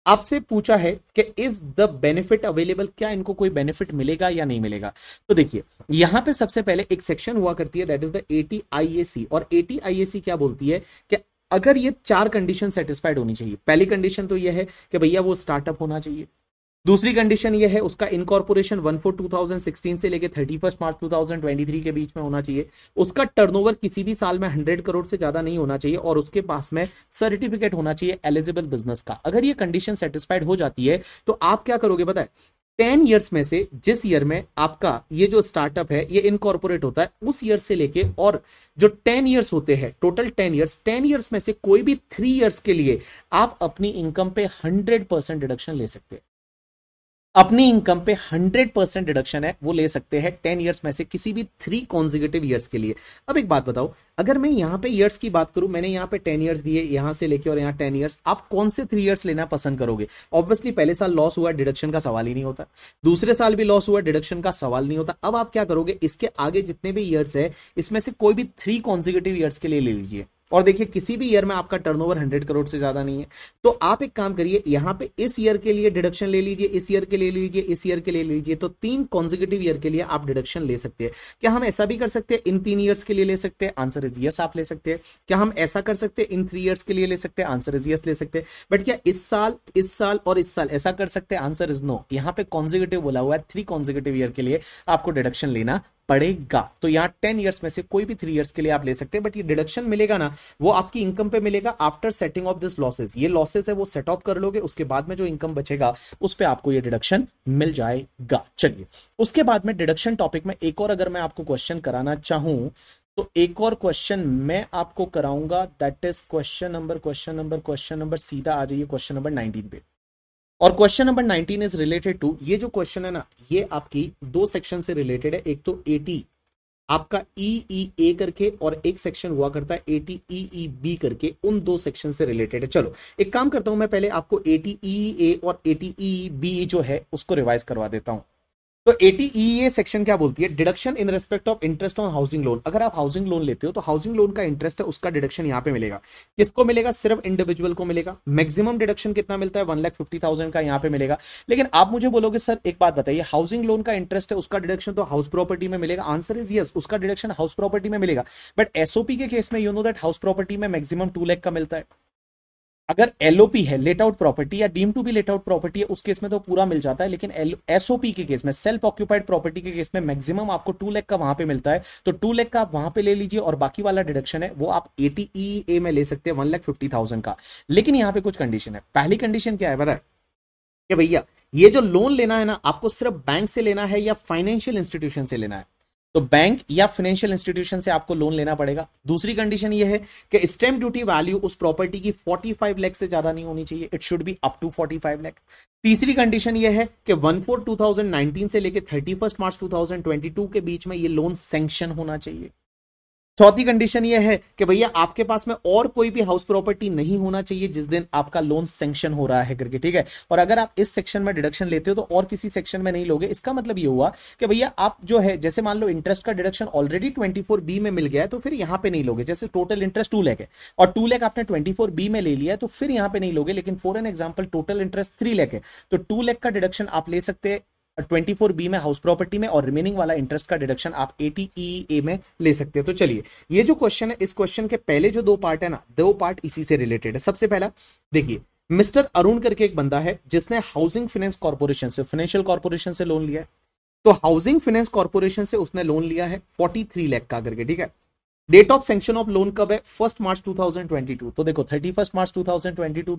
आपसे पूछा है कि इज द बेनिफिट अवेलेबल क्या इनको कोई बेनिफिट मिलेगा या नहीं मिलेगा तो देखिए यहां पे सबसे पहले एक सेक्शन हुआ करती है that is the eighty C और एटीआईएसी क्या बोलती है कि अगर ये चार कंडीशन सेटिस्फाइड होनी चाहिए पहली कंडीशन तो यह है कि भैया वो स्टार्टअप होना चाहिए दूसरी कंडीशन ये है उसका incorporation one four two thousand sixteen से लेकर thirty first March two thousand twenty three के बीच में होना चाहिए उसका टर्नओवर किसी भी साल में हंड्रेड करोड़ से ज्यादा नहीं होना चाहिए और उसके पास में सर्टिफिकेट होना चाहिए एलिजिबल बिजनेस का अगर ये कंडीशन सेटिस्फाइड हो जाती है तो आप क्या करोगे बताए टेन ईयर्स में से जिस ईयर में आपका ये जो स्टार्टअप है ये इनकॉर्पोरेट होता है उस ईयर से लेके और जो टेन ईयर्स होते हैं total ten years ten years में से कोई भी थ्री ईयर्स के लिए आप अपनी इनकम पे हंड्रेड परसेंट डिडक्शन ले सकते हैं अपनी इनकम पे 100 परसेंट डिडक्शन है वो ले सकते हैं टेन ईयर्स में से किसी भी थ्री कॉन्जिकेटिव ईयर्स के लिए अब एक बात बताओ अगर मैं यहाँ पे ईयर्स की बात करूं मैंने यहाँ पे टेन ईयर्स दिए यहां से लेके और यहाँ टेन ईयर्स आप कौन से थ्री ईयर्स लेना पसंद करोगे ऑब्वियसली पहले साल लॉस हुआ डिडक्शन का सवाल ही नहीं होता दूसरे साल भी लॉस हुआ डिडक्शन का सवाल नहीं होता अब आप क्या करोगे इसके आगे जितने भी ईयर्स है इसमें से कोई भी थ्री कॉन्जिकेटिव ईयर्स के लिए ले लीजिए और देखिए किसी भी ईयर में आपका टर्नओवर 100 करोड़ से ज्यादा नहीं है तो आप एक काम करिए यहाँ पे इस ईयर के लिए डिडक्शन ले लीजिए इस ईयर के ले लीजिए इस ईयर के ले लीजिए तो तीन कॉन्जिकेटिव ईयर के लिए आप डिडक्शन ले सकते हैं क्या हम ऐसा भी कर सकते हैं इन तीन ईयर्स के लिए ले सकते हैं आंसर इज यस आप ले सकते हैं क्या हम ऐसा कर सकते हैं इन थ्री ईयर्स के लिए ले सकते हैं आंसर इज यस ले सकते हैं बट क्या इस साल इस साल और इस साल ऐसा कर सकते हैं आंसर इज नो यहाँ पे कॉन्जिकेटिव बोला हुआ है थ्री कॉन्जिकेटिव ईयर के लिए आपको डिडक्शन लेना पड़ेगा तो यहाँ टेन ईयर्स में से कोई भी थ्री ईयर्स के लिए आप ले सकते हैं बट ये डिडक्शन मिलेगा ना वो आपकी इनकम पे मिलेगा after setting off this losses ये लॉसेज है वो सेट ऑफ कर लोगे उसके बाद में जो इनकम बचेगा उस पर आपको ये डिडक्शन मिल जाएगा चलिए उसके बाद में डिडक्शन टॉपिक में एक और अगर मैं आपको क्वेश्चन कराना चाहूं तो एक और क्वेश्चन मैं आपको कराऊंगा that is question number question number question number सीधा आ जाइए क्वेश्चन नंबर नाइनटीन पे और क्वेश्चन नंबर 19 इज रिलेटेड टू ये जो क्वेश्चन है ना ये आपकी दो सेक्शन से रिलेटेड है एक तो एटी आपका ई ई ए करके और एक सेक्शन हुआ करता है A T E E B करके उन दो सेक्शन से रिलेटेड है चलो एक काम करता हूं मैं पहले आपको ए टी ई ए और ए टी ई बी जो है उसको रिवाइज करवा देता हूं तो एटीईए सेक्शन e क्या बोलती है deduction in respect of interest on housing loan अगर आप हाउसिंग लोन लेते हो तो हाउसिंग लोन का इंटरेस्ट है उसका डिडक्शन यहाँ पे मिलेगा किसको मिलेगा सिर्फ इंडिविजुअल को मिलेगा मैक्सिमम डिडक्शन कितना मिलता है वन लाख फिफ्टी थाउजेंड का यहाँ पे मिलेगा लेकिन आप मुझे बोलोगे सर एक बात बताइए हाउसिंग लोन का इंटरेस्ट है उसका डिडक्शन तो हाउस प्रॉपर्टी में मिलेगा आंसर इज यस उसका डिडक्शन हाउस प्रॉपर्टी में मिलेगा बट एसओपी के केस में you know that house property में मैक्सिमम टू लैख का मिलता है अगर एलओपी है लेट आउट प्रॉपर्टी या deem to be let out property है उस केस में तो पूरा मिल जाता है लेकिन एसओपी के केस में सेल्फ ऑक्यूपाइड प्रॉपर्टी के केस में मैक्सिमम आपको टू लेख का वहां पे मिलता है तो टू लेख का आप वहां पे ले लीजिए और बाकी वाला डिडक्शन है वो आप एटीई e में ले सकते हैं वन लैख फिफ्टी थाउजेंड का लेकिन यहाँ पे कुछ कंडीशन है पहली कंडीशन क्या है बताए कि भैया ये जो लोन लेना है ना आपको सिर्फ बैंक से लेना है या फाइनेंशियल इंस्टीट्यूशन से लेना है तो बैंक या फाइनेंशियल इंस्टीट्यूशन से आपको लोन लेना पड़ेगा दूसरी कंडीशन यह है कि स्टैंप ड्यूटी वैल्यू उस प्रॉपर्टी की 45 लाख से ज्यादा नहीं होनी चाहिए it should be up to 45 lakh तीसरी कंडीशन यह है कि वन फोर टू से लेकर थर्टी मार्च टू के बीच में ये लोन सेंक्शन होना चाहिए चौथी कंडीशन ये है कि भैया आपके पास में और कोई भी हाउस प्रॉपर्टी नहीं होना चाहिए जिस दिन आपका लोन सेंक्शन हो रहा है करके ठीक है और अगर आप इस सेक्शन में डिडक्शन लेते हो तो और किसी सेक्शन में नहीं लोगे इसका मतलब ये हुआ कि भैया आप जो है जैसे मान लो इंटरेस्ट का डिडक्शन ऑलरेडी ट्वेंटी बी में मिल गया है तो फिर यहाँ पे नहीं लोगे जैसे टोटल इंटरेस्ट टू लेख है और टू लेख आपने ट्वेंटी बी में ले लिया तो फिर यहाँ पे नहीं लोगे लेकिन for an example total interest three lakh है तो टू लेख का डिडक्शन आप ले सकते हैं ट्वेंटी फोर बी में हाउस प्रॉपर्टी में और रिमेनिंग वाला इंटरेस्ट का डिडक्शन आप ए e में ले सकते हैं तो चलिए ये जो क्वेश्चन है इस क्वेश्चन के पहले जो दो पार्ट है ना दो पार्ट इसी से रिलेटेड है सबसे पहला देखिए मिस्टर अरुण करके एक बंदा है जिसने हाउसिंग फाइनेंस कॉर्पोरेशन से फाइनेंशियल कॉर्पोरेशन से लोन लिया है तो हाउसिंग फाइनेंस कॉर्पोरेशन से उसने लोन लिया है फोर्टी थ्री लैख का करके ठीक है date of sanction of loan कब है फर्स्ट मार्च 2022 तो देखो थर्टी फर्स्ट मार्च टू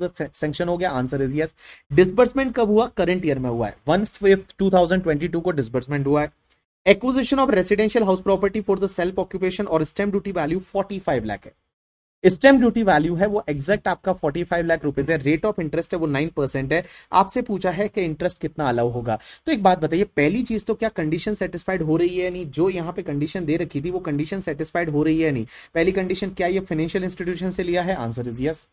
तक सेंक्शन हो गया आंसर इज यस डिसबर्समेंट कब हुआ करंट ईयर में हुआ है वन फिफ्थ टू को डिसबर्समेंट हुआ है acquisition of residential house property for the self occupation और stamp duty value five lakh है स्टेम ड्यूटी वैल्यू है वो एग्जैक्ट आपका 45 लाख रुपीज है रेट ऑफ इंटरेस्ट है वो 9 परसेंट है आपसे पूछा है कि इंटरेस्ट कितना अलाउ होगा तो एक बात बताइए पहली चीज तो क्या कंडीशन सेटिस्फाइड हो रही है नहीं जो यहाँ पे कंडीशन दे रखी थी वो कंडीशन सेटिस्फाइड हो रही है नहीं पहली कंडीशन क्या ये फाइनेंशियल इंस्टीट्यूशन से लिया है आंसर इज यस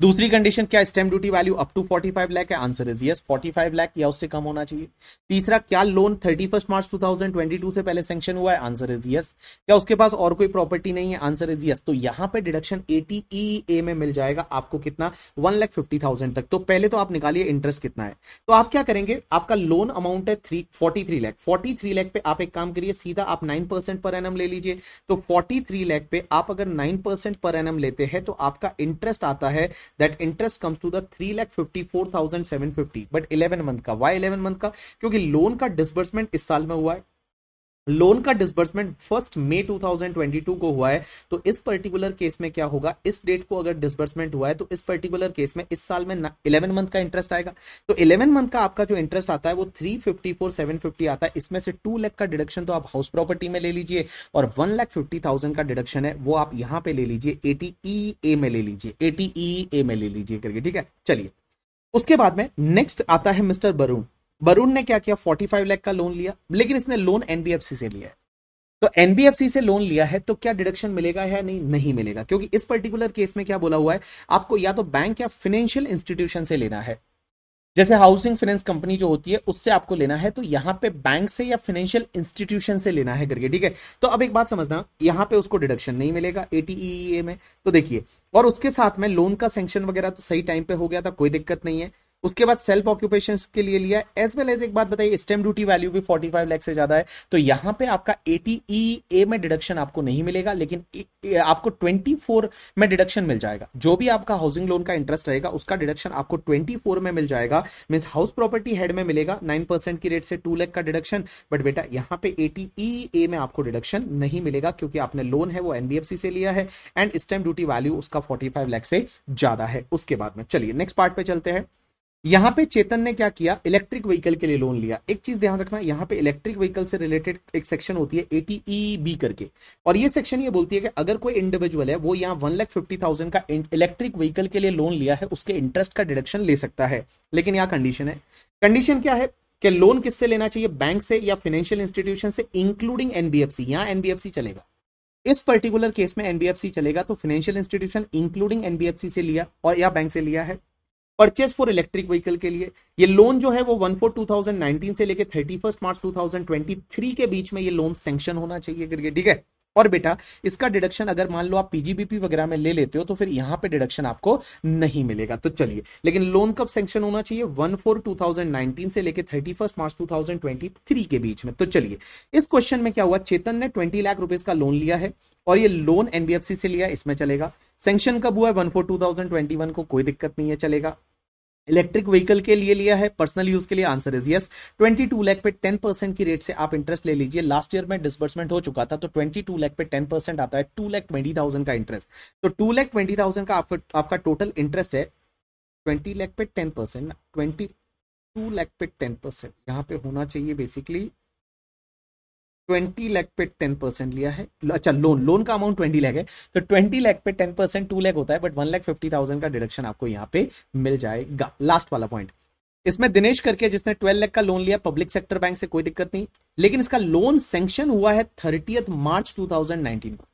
दूसरी कंडीशन क्या stamp duty value up to five lakh है answer is yes forty five lakh या उससे कम होना चाहिए तीसरा क्या loan thirty first March two thousand twenty two से पहले सेंक्शन हुआ है आंसर इज यस क्या उसके पास और कोई प्रॉपर्टी नहीं है आंसर इज यस तो यहां पे डिडक्शन एटी ए में मिल जाएगा आपको कितना वन लैख फिफ्टी थाउजेंड तक तो पहले तो आप निकालिए इंटरेस्ट कितना है तो आप क्या करेंगे आपका लोन अमाउंट है three forty three lakh forty three lakh पे आप एक काम करिए सीधा आप नाइन परसेंट पर एनम ले लीजिए तो फोर्टी थ्री लैख पे आप अगर नाइन परसेंट पर एनम लेते हैं तो आपका इंटरेस्ट आता है that interest comes to the three lakh fifty four thousand seven fifty but eleven month का वाई इलेवन मंथ का क्योंकि लोन का डिसबर्समेंट इस साल में हुआ है लोन का डिसबर्समेंट फर्स्ट मे 2022 को हुआ है तो इस पर्टिकुलर केस में क्या होगा इस डेट को अगर डिसबर्समेंट हुआ है तो इस पर्टिकुलर केस में इस साल में इलेवन मंथ का इंटरेस्ट आएगा तो इलेवन मंथ का आपका जो इंटरेस्ट आता है वो three fifty four seven fifty आता है इसमें से टू लैख का डिडक्शन तो आप हाउस प्रॉपर्टी में ले लीजिए और वन लैख फिफ्टी थाउजेंड का डिडक्शन है वो आप यहाँ पे ले लीजिए एटी ए e में ले लीजिए एटी ए e में ले लीजिए करके ठीक है चलिए उसके बाद में नेक्स्ट आता है मिस्टर बरुण वरुण ने क्या किया 45 लाख का लोन लिया लेकिन इसने लोन एनबीएफसी से लिया है तो एनबीएफसी से लोन लिया है तो क्या डिडक्शन मिलेगा या नहीं नहीं मिलेगा क्योंकि इस पर्टिकुलर केस में क्या बोला हुआ है आपको या तो बैंक या फाइनेंशियल इंस्टीट्यूशन से लेना है जैसे हाउसिंग फाइनेंस कंपनी जो होती है उससे आपको लेना है तो यहां पे बैंक से या फाइनेंशियल इंस्टीट्यूशन से लेना है करके ठीक है तो अब एक बात समझना यहां पे उसको डिडक्शन नहीं मिलेगा एटीईए e e में तो देखिए और उसके साथ में लोन का सेंक्शन वगैरह तो सही टाइम पे हो गया था कोई दिक्कत नहीं है उसके बाद सेल्फ ऑक्यूपेशन के लिए लिया एज वेल एज एक बात बताइए स्टेम ड्यूटी वैल्यू भी 45 लाख से ज्यादा है तो यहाँ पे आपका एटीई ए e में डिडक्शन आपको नहीं मिलेगा लेकिन आपको 24 में डिडक्शन मिल जाएगा जो भी आपका हाउसिंग लोन का इंटरेस्ट रहेगा उसका डिडक्शन आपको 24 में मिल जाएगा मीन्स हाउस प्रॉपर्टी हेड में मिलेगा नाइन परसेंट की रेट से टू लैख का डिडक्शन बट बेटा यहाँ पे एटीई ए e में आपको डिडक्शन नहीं मिलेगा क्योंकि आपने लोन है वो एनबीएफसी से लिया है एंड स्टेम ड्यूटी वैल्यू उसका फोर्टी फाइव लाख से ज्यादा है उसके बाद में चलिए नेक्स्ट पार्ट पे चलते हैं यहां पे चेतन ने क्या किया इलेक्ट्रिक व्हीकल के लिए लोन लिया एक चीज ध्यान रखना यहां पे इलेक्ट्रिक व्हीकल से रिलेटेड एक सेक्शन होती है एटीई बी e करके और ये सेक्शन ये बोलती है कि अगर कोई इंडिविजुअल है वो यहाँ वन लाख फिफ्टी थाउजेंड का इलेक्ट्रिक व्हीकल के लिए लोन लिया है उसके इंटरेस्ट का डिडक्शन ले सकता है लेकिन यहाँ कंडीशन है कंडीशन क्या है कि लोन किससे लेना चाहिए बैंक से या फाइनेंशियल इंस्टीट्यूशन से इंक्लूडिंग एनबीएफसी यहाँ एनबीएफसी चलेगा इस पर्टिकुलर केस में एनबीएफसी चलेगा तो फाइनेंशियल इंस्टीट्यूशन इंक्लूडिंग एनबीएफसी से लिया और या बैंक से लिया है परचेज फॉर इलेक्ट्रिक व्हीकल के लिए ये लोन जो है वो one four two thousand nineteen से लेकर thirty first March two thousand twenty three के बीच में ये लोन सेंक्शन होना चाहिए करके ठीक है और बेटा इसका डिडक्शन अगर मान लो आप पीजीबीपी वगैरह में ले लेते हो तो फिर यहाँ पे डिडक्शन आपको नहीं मिलेगा तो चलिए लेकिन लोन कब सेंक्शन होना चाहिए one four two thousand nineteen से लेकर thirty first March two thousand twenty three के बीच में तो चलिए इस क्वेश्चन में क्या हुआ चेतन ने ट्वेंटी लाख रुपए का लोन लिया है और ये लोन एनबीएफसी से लिया इसमें चलेगा सेंक्शन कब हुआ one four two thousand twenty one को कोई दिक्कत नहीं है चलेगा इलेक्ट्रिक व्हीकल के लिए लिया है पर्सनल यूज के लिए आंसर इज यस 22 लाख पे 10 परसेंट की रेट से आप इंटरेस्ट ले लीजिए लास्ट ईयर में डिसबर्समेंट हो चुका था तो 22 लाख पे 10 परसेंट आता है टू लैख ट्वेंटी थाउजेंड का इंटरेस्ट तो टू लैख ट्वेंटी थाउजेंड का आपका आपका टोटल इंटरेस्ट है ट्वेंटी लैख पे ten percent twenty two lakh पे टेन परसेंट यहाँ पे होना चाहिए बेसिकली ट्वेंटी लैख पे टेन परसेंट लिया है अच्छा लोन लोन का अमाउंट ट्वेंटी लैख है तो ट्वेंटी लैख पे टेन परसेंट टू लैख होता है but one lakh fifty thousand का डिडक्शन आपको यहाँ पे मिल जाएगा लास्ट वाला पॉइंट इसमें दिनेश करके जिसने ट्वेल्व लैख का लोन लिया पब्लिक सेक्टर बैंक से कोई दिक्कत नहीं लेकिन इसका लोन सेंक्शन हुआ है थर्टीथ मार्च 2019 को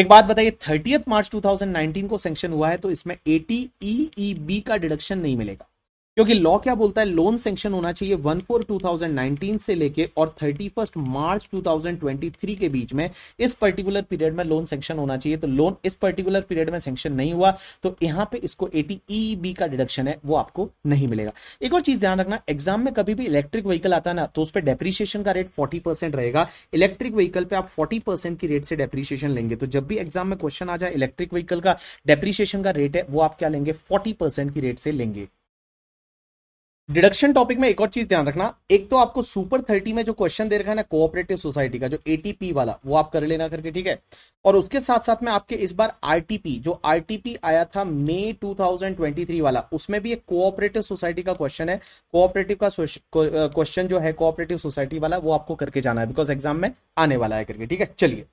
एक बात बताइए थर्टीथ मार्च 2019 को सेंक्शन हुआ है तो इसमें एटी ई e e का डिडक्शन नहीं मिलेगा क्योंकि लॉ क्या बोलता है लोन सेंक्शन होना चाहिए one four two thousand nineteen से लेके और thirty first March two thousand twenty three के बीच में इस पर्टिकुलर पीरियड में लोन सेंक्शन होना चाहिए तो लोन इस पर्टिकुलर पीरियड में सेंक्शन नहीं हुआ तो यहाँ पे इसको एटी ई बी का डिडक्शन है वो आपको नहीं मिलेगा एक और चीज ध्यान रखना एग्जाम में कभी भी इलेक्ट्रिक व्हीकल आता है ना तो उस पर डेप्रीशिएशन का रेट फोर्टी परसेंट रहेगा इलेक्ट्रिक व्हीकल पे आप फोर्टी परसेंट की रेट से डेप्रिशिएशन लेंगे तो जब भी एग्जाम में क्वेश्चन आ जाए इलेक्ट्रिक व्हीकल का डेप्रिशिएशन का रेट है वो आप क्या लेंगे फोर्टी परसेंट की रेट से लेंगे डिडक्शन टॉपिक में एक और चीज ध्यान रखना एक तो आपको सुपर थर्टी में जो क्वेश्चन दे रखा है ना कोऑपरेटिव सोसाइटी का जो एटीपी वाला वो आप कर लेना करके ठीक है और उसके साथ साथ में आपके इस बार आरटीपी जो आरटीपी आया था मे 2023 वाला उसमें भी एक कोऑपरेटिव सोसाइटी का क्वेश्चन है कोऑपरेटिव का क्वेश्चन जो है कोऑपरेटिव सोसाइटी वाला वो आपको करके जाना है बिकॉज एग्जाम में आने वाला है करके ठीक है चलिए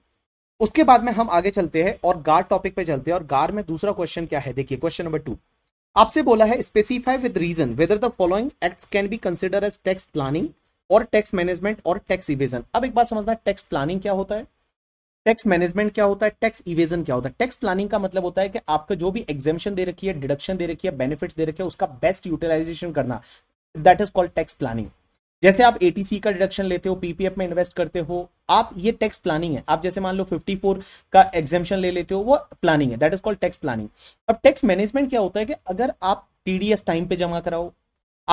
उसके बाद में हम आगे चलते हैं और गार टॉपिक पे चलते हैं और गार में दूसरा क्वेश्चन क्या है देखिए क्वेश्चन नंबर टू आपसे बोला है specify with reason whether the following acts can be consider as tax planning और टैक्स मैनेजमेंट और टैक्स इवेजन अब एक बात समझना टैक्स प्लानिंग क्या होता है टैक्स मैनेजमेंट क्या होता है टैक्स इवेजन क्या होता है टैक्स प्लानिंग का मतलब होता है कि आपका जो भी एग्जामेशन दे रखी है डिडक्शन दे रखी है बेनिफिट्स दे रखी है उसका बेस्ट यूटिलाइजेशन करना that is called tax planning जैसे आप एटीसी का डिडक्शन लेते हो पीपीएफ में इन्वेस्ट करते हो आप ये टैक्स प्लानिंग है आप जैसे मान लो 54 का एग्जामेशन ले लेते हो वो प्लानिंग है that is called tax planning अब टैक्स मैनेजमेंट क्या होता है कि अगर आप टीडीएस टाइम पे जमा कराओ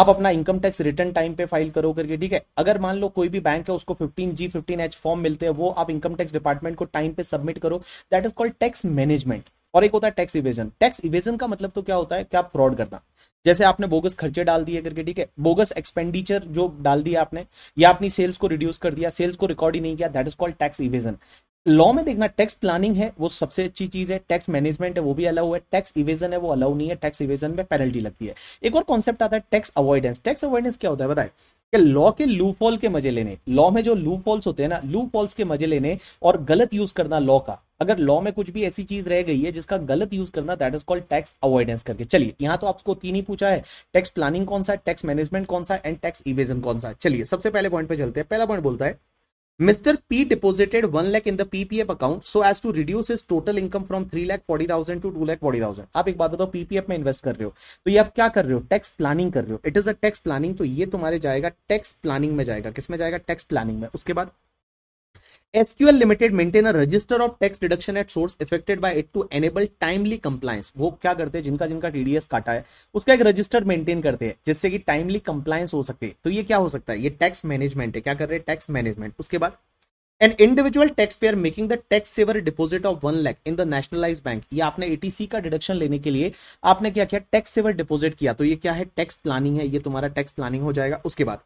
आप अपना इनकम टैक्स रिटर्न टाइम पे फाइल करो करके ठीक है अगर मान लो कोई भी बैंक है उसको fifteen G fifteen H form मिलते हैं वो आप इनकम टैक्स डिपार्टमेंट को टाइम पे सबमिट करो that is called tax management और एक होता है टैक्स इवेजन टैक्स इवेजन का मतलब तो क्या होता है क्या फ्रॉड करना जैसे आपने बोगस खर्चे डाल दिए करके ठीक है बोगस एक्सपेंडिचर जो डाल दिया आपने या अपनी सेल्स को रिड्यूस कर दिया सेल्स को रिकॉर्ड ही नहीं किया that is called tax evasion law में देखना टैक्स प्लानिंग है वो सबसे अच्छी चीज है टैक्स मैनेजमेंट है वो भी अलाउ है टैक्स इवेजन है वो अलाउ नहीं है टैक्स इवेजन में पेनल्टी लगती है एक और कॉन्सेप्ट आता है टैक्स अवॉइडेंस टैक्स अवॉइडेंस क्या होता है बताए कि लॉ के लूप के मजे लेने लॉ में जो लूप होते हैं ना लूप के मजे लेने और गलत यूज करना लॉ का अगर लॉ में कुछ भी ऐसी चीज रह गई है जिसका गलत यूज करना that is called tax avoidance करके चलिए यहां तो आपको तीन ही पूछा है टैक्स प्लानिंग कौन सा है टैक्स मैनेजमेंट कौन सा एंड टैक्स इवेजन कौन सा चलिए सबसे पहले पॉइंट पे चलते हैं पहला पॉइंट बोलता है mister deposited one deposited in the PPF account so as to reduce is total income from three lakh forty thousand to two lakh forty thousand आप एक बात बताओ पीपीएफ में इन्वेस्ट कर रहे हो तो ये आप क्या कर रहे हो टैक्स प्लानिंग कर रहे हो it is a tax planning तो ये तुम्हारे जाएगा टैक्स प्लानिंग में जाएगा किस में जाएगा टैक्स प्लानिंग में उसके बाद SQL Limited maintain a register of tax deduction at source affected by it to enable timely वो क्या करते हैं जिनका जिनका टीडीएस काटा है उसका एक रजिस्टर मेंटेन करते हैं जिससे कि टाइमली कंप्लायंस हो सके तो ये क्या हो सकता है ये टैक्स मैनेजमेंट है क्या कर रहे हैं टैक्स मैनेजमेंट उसके बाद an individual tax payer making the tax saver deposit of one lakh in the nationalise bank ये आपने एटीसी का डिडक्शन लेने के लिए आपने क्या किया टैक्स सेवर डिपोजिट किया तो ये क्या है टैक्स प्लानिंग है ये तुम्हारा टैक्स प्लानिंग हो जाएगा उसके बाद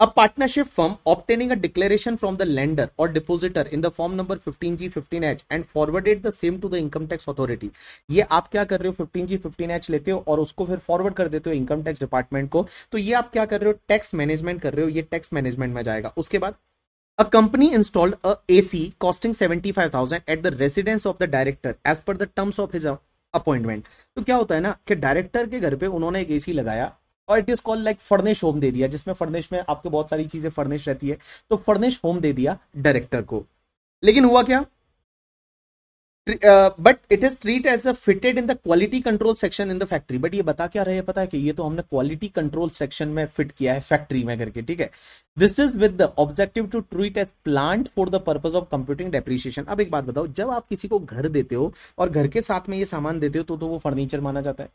A partnership firm obtaining a declaration from the lender or depositor in the form number 15G 15H and forwarded the same to the income tax authority. ये आप क्या कर रहे हो 15G 15H लेते हो और उसको फिर forward कर देते हो income tax department को तो ये आप क्या कर रहे हो tax management कर रहे हो ये tax management में जाएगा उसके बाद A company installed a AC costing 75,000 at the residence of the director as per the terms of his appointment. तो क्या होता है ना कि director के घर पे उन्होंने एक AC लगाया और it is called like furnish home दे दिया जिसमें फर्निश में आपके बहुत सारी चीजें फर्निश रहती है तो फर्निश होम दे दिया डायरेक्टर को लेकिन हुआ क्या but it is treat as a fitted in the quality control section in the factory but ये बता क्या रहे है पता है कि ये तो हमने क्वालिटी कंट्रोल सेक्शन में फिट किया है फैक्ट्री में करके ठीक है this is with the objective to treat as plant for the purpose of computing depreciation अब एक बात बताओ जब आप किसी को घर देते हो और घर के साथ में ये सामान देते हो तो, तो वो फर्नीचर माना जाता है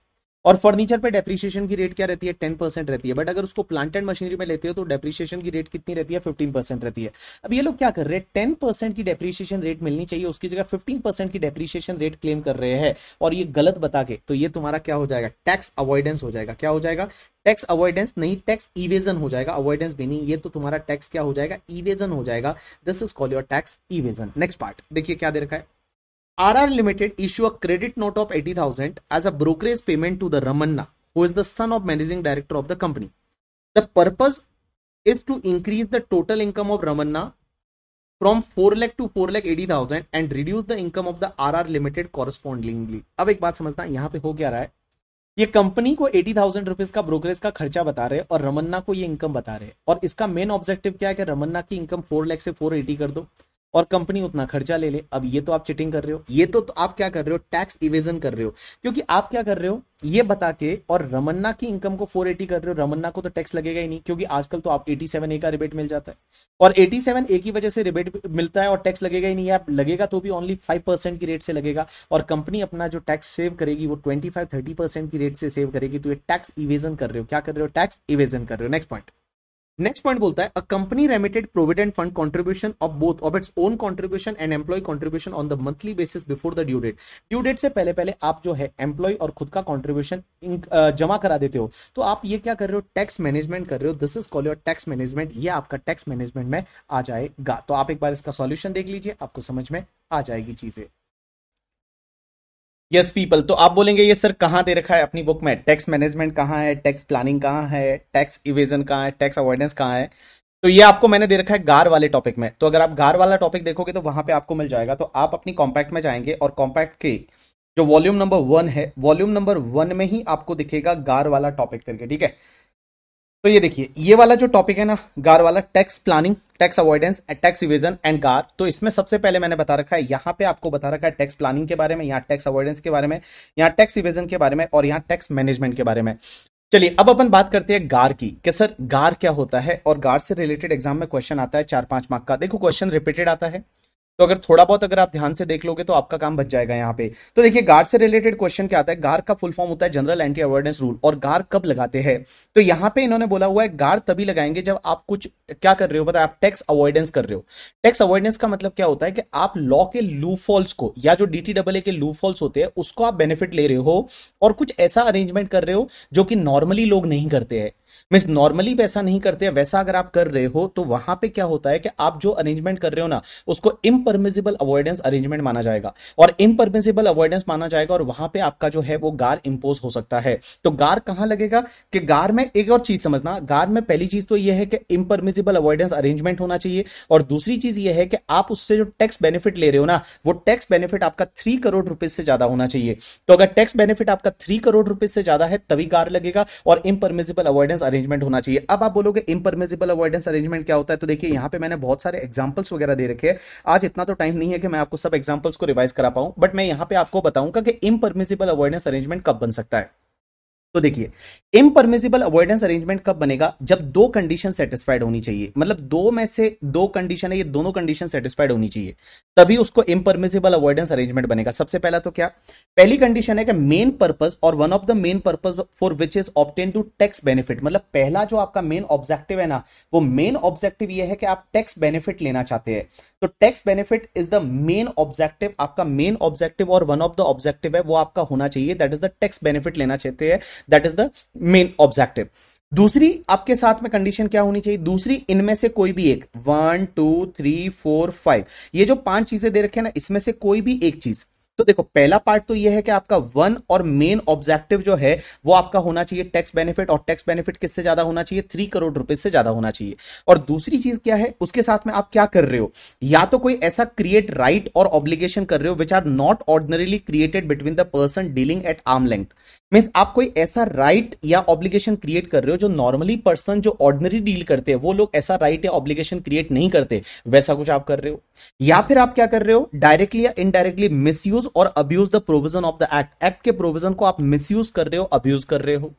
और फर्नीचर पे डेप्रिसिएशन की रेट क्या रहती है टेन परसेंट रहती है बट अगर उसको प्लांटेड मशीनरी में लेते हो तो डेप्रिशिएशन की रेट कितनी रहती है फिफ्टीन परसेंट रहती है अब ये लोग क्या कर रहे हैं टेन परसेंट की डेप्रिसिएशन रेट मिलनी चाहिए उसकी जगह फिफ्टीन परसेंट की डेप्रिसिएशन रेट क्लेम कर रहे हैं और ये गलत बता के तो ये तुम्हारा क्या हो जाएगा टैक्स अवॉइडेंस हो जाएगा क्या हो जाएगा टैक्स अवॉइडेंस नहीं टैक्स इवेजन हो जाएगा अवॉइडेंस भी नहीं ये तो तुम्हारा टैक्स क्या हो जाएगा इवेजन हो जाएगा this is call your tax evasion next part देखिए क्या दे रखा है RR Limited issue a credit note of 80,000 as a brokerage payment to the Ramanna, who is the son of managing director of the company. The purpose is to increase the total income of Ramanna from 4 lakh to 4 lakh 80,000 and reduce the income of the RR Limited correspondingly. अब एक बात समझना यहाँ पे हो क्या रहा है ये कंपनी को एटी थाउजेंड रुपीज का ब्रोकरेज का खर्चा बता रहे हैं और रमन्ना को ये इनकम बता रहे हैं और इसका मेन ऑब्जेक्टिव क्या है कि रमन्ना की इनकम फोर लैख से फोर एटी कर दो और कंपनी उतना खर्चा ले ले अब ये तो आप चिटिंग कर रहे हो ये तो, तो आप क्या कर रहे हो टैक्स इवेजन कर रहे हो क्योंकि आप क्या कर रहे हो ये बता के और रमन्ना की इनकम को 480 कर रहे हो रमन्ना को तो टैक्स लगेगा ही नहीं क्योंकि आजकल तो आप 87 ए का रिबेट मिल जाता है और 87 ए की वजह से रिबेट मिलता है और टैक्स लगेगा ही नहीं आप लगेगा तो भी ओनली 5 परसेंट की रेट से लगेगा और कंपनी अपना जो टैक्स सेव करेगी वो 25 30 परसेंट की रेट से सेव करेगी तो ये टैक्स इवेजन कर रहे हो क्या कर रहे हो टैक्स इवेजन कर रहे हो नेक्स्ट पॉइंट नेक्स्ट पॉइंट बोलता है a company remitted provident fund contribution of both of its own contribution and employ contribution on the monthly basis before the due date due date से पहले पहले आप जो है एम्प्लॉय और खुद का कंट्रीब्यूशन जमा करा देते हो तो आप ये क्या कर रहे हो टैक्स मैनेजमेंट कर रहे हो this is call your tax management ये आपका टैक्स मैनेजमेंट में आ जाएगा तो आप एक बार इसका सॉल्यूशन देख लीजिए आपको समझ में आ जाएगी चीजें यस पीपल तो आप बोलेंगे ये सर कहाँ दे रखा है अपनी बुक में टैक्स मैनेजमेंट कहाँ है टैक्स प्लानिंग कहाँ है टैक्स इवेजन कहाँ है टैक्स अवॉइडेंस कहाँ है तो ये आपको मैंने दे रखा है गार वाले टॉपिक में तो अगर आप गार वाला टॉपिक देखोगे तो वहां पे आपको मिल जाएगा तो आप अपनी कॉम्पैक्ट में जाएंगे और कॉम्पैक्ट के जो वॉल्यूम नंबर वन है वॉल्यूम नंबर वन में ही आपको दिखेगा गार वाला टॉपिक करके ठीक है तो ये देखिए ये वाला जो टॉपिक है ना गार वाला tax planning tax avoidance tax evasion and GAAR तो इसमें सबसे पहले मैंने बता रखा है यहाँ पे आपको बता रखा है टैक्स प्लानिंग के बारे में यहाँ टैक्स अवॉइडेंस के बारे में यहाँ टैक्स इविजन के बारे में और यहाँ टैक्स मैनेजमेंट के बारे में चलिए अब अपन बात करते हैं गार की कि सर गार क्या होता है और गार से रिलेटेड एग्जाम में क्वेश्चन आता है चार पांच मार्क का देखो क्वेश्चन रिपीटेड आता है तो अगर थोड़ा बहुत अगर आप ध्यान से देख लोगे तो आपका काम बच जाएगा यहाँ पे तो देखिए गार से रिलेटेड क्वेश्चन क्या आता है गार का फुल फॉर्म होता है जनरल एंटी अवेयरनेस रूल और गार कब लगाते हैं तो यहाँ पे इन्होंने बोला हुआ है गार तभी लगाएंगे जब आप कुछ क्या कर रहे हो बताए आप टैक्स अवॉइडेंस कर रहे हो टैक्स अवॉइडेंस का मतलब क्या होता है कि आप लॉ के लू फॉल्स को या जो डी के लू फॉल्स होते हैं उसको आप बेनिफिट ले रहे हो और कुछ ऐसा अरेंजमेंट कर रहे हो जो कि नॉर्मली लोग नहीं करते हैं मिस नॉर्मली वैसा नहीं करते हैं वैसा अगर आप कर रहे हो तो वहां पे क्या होता है कि आप जो अरेंजमेंट कर रहे हो ना उसको इम्परमिजिबल अवॉइडेंस अरेंजमेंट माना जाएगा और इम्परमिजिबल अवॉइडेंस माना जाएगा और वहां पे आपका जो है वो गार इम्पोज हो सकता है तो गार कहां लगेगा कि गार में एक और चीज समझना गार में पहली चीज तो यह है कि इम्परमिजिबल अवॉइडेंस अरेंजमेंट होना चाहिए और दूसरी चीज यह है कि आप उससे जो टैक्स बेनिफिट ले रहे हो ना वो टैक्स बेनिफिट आपका थ्री करोड़ रुपए से ज्यादा होना चाहिए तो अगर टैक्स बेनिफिट आपका थ्री करोड़ रुपए से ज्यादा है तभी गार लगेगा और इम्परमिजिबल अवॉइडेंस अवॉइडेंस अरेंजमेंट होना चाहिए अब आप बोलोगे इम्परमिजिबल अवॉइडेंस अरेंजमेंट क्या होता है तो देखिए यहाँ पे मैंने बहुत सारे एग्जाम्पल्स वगैरह दे रखे हैं आज इतना तो टाइम नहीं है कि मैं आपको सब एग्जाम्पल्स को रिवाइज करा पाऊं बट मैं यहाँ पे आपको बताऊंगा कि इम्परमिजिबल अवॉइडेंस अरेंजमेंट कब बन सकता है तो देखिए परमिजिबल अवॉइडेंस अरेंजमेंट कब बनेगा जब दो कंडीशन सेटिस्फाइड होनी चाहिए मतलब दो में से दो कंडीशन है ये दोनों कंडीशन सेटिस्फाइड होनी चाहिए तभी उसको परमिजिबल अवॉइडेंस अरेंजमेंट बनेगा सबसे पहला तो क्या पहली कंडीशन है कि मेन पर्पज और one of the main purpose for which is obtain to tax benefit मतलब पहला जो आपका मेन ऑब्जेक्टिव है ना वो मेन ऑब्जेक्टिव ये है कि आप टैक्स बेनिफिट लेना चाहते हैं तो tax benefit is the main objective आपका मेन ऑब्जेक्टिव और वन ऑफ द ऑब्जेक्टिव है वो आपका होना चाहिए that is the tax benefit लेना चाहते हैं that is the main objective दूसरी आपके साथ में कंडीशन क्या होनी चाहिए दूसरी इनमें से कोई भी एक one two three four five ये जो पांच चीजें दे रखे ना इसमें से कोई भी एक चीज तो देखो पहला पार्ट तो यह है कि आपका वन और मेन ऑब्जेक्टिव जो है वो आपका होना चाहिए टैक्स बेनिफिट और टैक्स बेनिफिट किससे ज्यादा होना चाहिए थ्री करोड़ रुपए से ज्यादा होना चाहिए और दूसरी चीज क्या है उसके साथ में आप क्या कर रहे हो या तो कोई ऐसा क्रिएट राइट और ऑब्लिगेशन कर रहे हो which are not ordinarily created between the person dealing at arm length means आप कोई ऐसा राइट right या ऑब्लिगेशन क्रिएट कर रहे हो जो नॉर्मली पर्सन जो ऑर्डिनरी डील करते हैं वो लोग ऐसा राइट right या ऑब्लिगेशन क्रिएट नहीं करते वैसा कुछ आप कर रहे हो या फिर आप क्या कर रहे हो डायरेक्टली या इनडायरेक्टली मिसयूज और abuse the provision of the act act के प्रोविजन को आप मिसयूज कर रहे हो अब्यूज कर रहे हो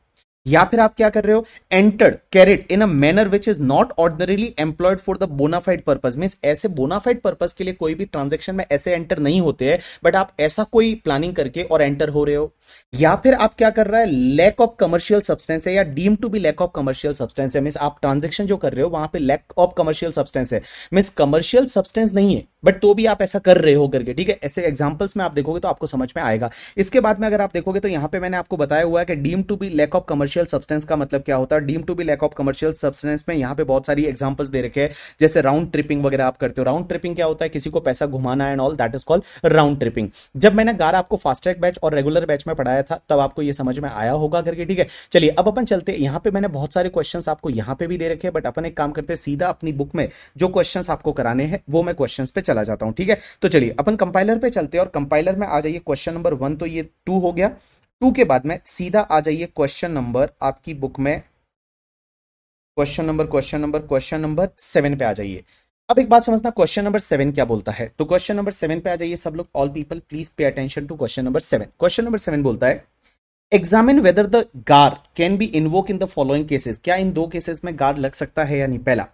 या फिर आप क्या कर रहे हो entered carried in a manner which is not ordinarily employed for the bona fide purpose mean ऐसे बोनाफाइड पर्पज के लिए कोई भी ट्रांजेक्शन में ऐसे एंटर नहीं होते हैं बट आप ऐसा कोई प्लानिंग करके और एंटर हो रहे हो या फिर आप क्या कर रहा है लैक ऑफ कमर्शियल सब्सटेंस है या deem to be lack of commercial substance है मीन आप ट्रांजेक्शन जो कर रहे हो वहां पर लैक ऑफ कमर्शियल सब्सटेंस है मीन कमर्शियल सब्सटेंस नहीं है बट तो भी आप ऐसा कर रहे हो करके ठीक है ऐसे एग्जाम्पल्स में आप देखोगे तो आपको समझ में आएगा इसके बाद में अगर आप देखोगे तो यहां पे मैंने आपको बताया हुआ है कि deem to be lack of commercial commercial substance का मतलब क्या होता है deem to be lack of commercial substance में यहाँ पे बहुत सारी एग्जाम्पल्स दे रखे हैं जैसे राउंड ट्रिपिंग वगैरह आप करते हो राउंड ट्रिपिंग क्या होता है किसी को पैसा घुमाना and all that is called round tripping जब मैंने गार आपको फास्ट ट्रैक बैच और रेगुलर बैच में पढ़ाया था तब आपको यह समझ में आया होगा करके ठीक है चलिए अब अपन चलते यहाँ पे मैंने बहुत सारे क्वेश्चन आपको यहाँ पे भी दे रखे हैं बट अपन एक काम करते हैं सीधा अपनी बुक में जो क्वेश्चन आपको कराने हैं वो मैं क्वेश्चन पे चला जाता हूँ ठीक है तो चलिए अपन कंपाइलर पे चलते हैं और कंपाइलर में आ जाइए क्वेश्चन नंबर वन तो ये टू हो गया टू के बाद में सीधा आ जाइए क्वेश्चन नंबर आपकी बुक में question number question number question number seven पे आ जाइए अब एक बात समझना क्वेश्चन नंबर सेवन क्या बोलता है तो क्वेश्चन नंबर सेवन पे आ जाइए सब लोग all people please pay attention to question number seven question number seven बोलता है examine whether the GAAR can be invoke in the following cases क्या इन दो केसेस में गार लग सकता है या नहीं पहला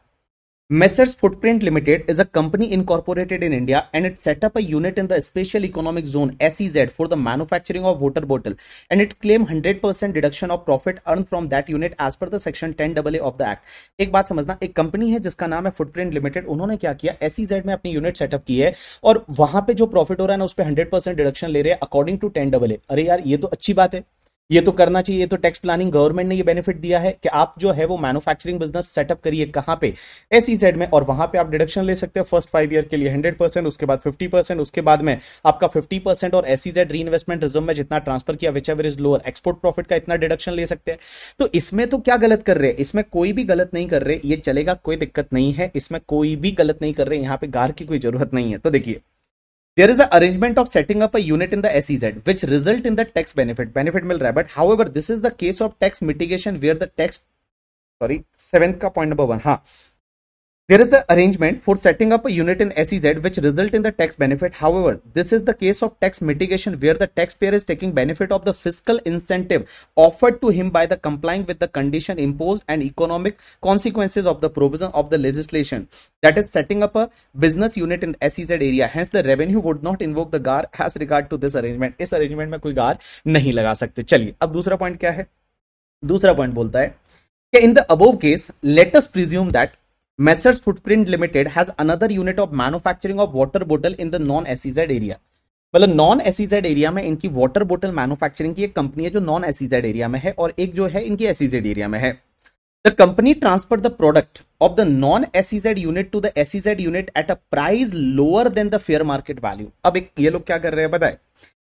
Messrs Footprint Limited is a company incorporated in India and it set up a unit in the Special Economic Zone SEZ for the manufacturing of water bottle and it claim 100% deduction of profit earned from that unit as per the section 10 AA of the act. एक बात समझना एक company है जिसका नाम है Footprint Limited उन्होंने क्या किया SEZ में अपनी यूनिट सेटअप की है और वहां पे जो प्रॉफिट हो रहा है ना उस पर हंड्रेड डिडक्शन ले रहे हैं अकॉर्डिंग टू टेन डबल अरे यार ये तो अच्छी बात है ये तो करना चाहिए ये तो टैक्स प्लानिंग गवर्नमेंट ने ये बेनिफिट दिया है कि आप जो है वो मैन्युफैक्चरिंग बिजनेस सेटअप करिए कहां पे जेड e में और वहां पे आप डिडक्शन ले सकते हैं फर्स्ट फाइव ईयर के लिए हंड्रेड परसेंट उसके बाद फिफ्टी परसेंट उसके बाद में आपका फिफ्टी परसेंट और S Z reinvestment reserve में जितना ट्रांसफर किया whichever is lower export profit का इतना डिडक्शन ले सकते हैं तो इसमें तो क्या गलत कर रहे हैं इसमें कोई भी गलत नहीं कर रहे ये चलेगा कोई दिक्कत नहीं है इसमें कोई भी गलत नहीं कर रहे यहाँ पे गार की कोई जरूरत नहीं है तो देखिए There is an arrangement of setting up a unit in the SEZ which result in the tax benefit, benefit mill rabbit. However, this is the case of tax mitigation where the tax, sorry, seventh ka point number one, huh? There is an arrangement for setting up a unit in SEZ which result in the tax benefit. However, this is the case of tax mitigation where the taxpayer is taking benefit of the fiscal incentive offered to him by the complying with the condition imposed and economic consequences of the provision of the legislation. That is setting up a business unit in SEZ area. Hence, the revenue would not invoke the GAR as regard to this arrangement. This arrangement में कोई GAR नहीं लगा सकते चलिए अब दूसरा point क्या है दूसरा point बोलता है कि in the above case let us presume Messrs Footprint Limited has another unit of manufacturing of water bottle in the non SEZ area. मतलब नॉन एसीज एरिया में इनकी वाटर बोटल मैन्युफैक्चरिंग की एक कंपनी है जो नॉन एसीजेड एरिया में है और एक जो है इनकी एसीजेड एरिया e में है the company transfer the product of the non SEZ unit to the SEZ unit at a price lower than the fair market value अब एक ये लोग क्या कर रहे हैं बताए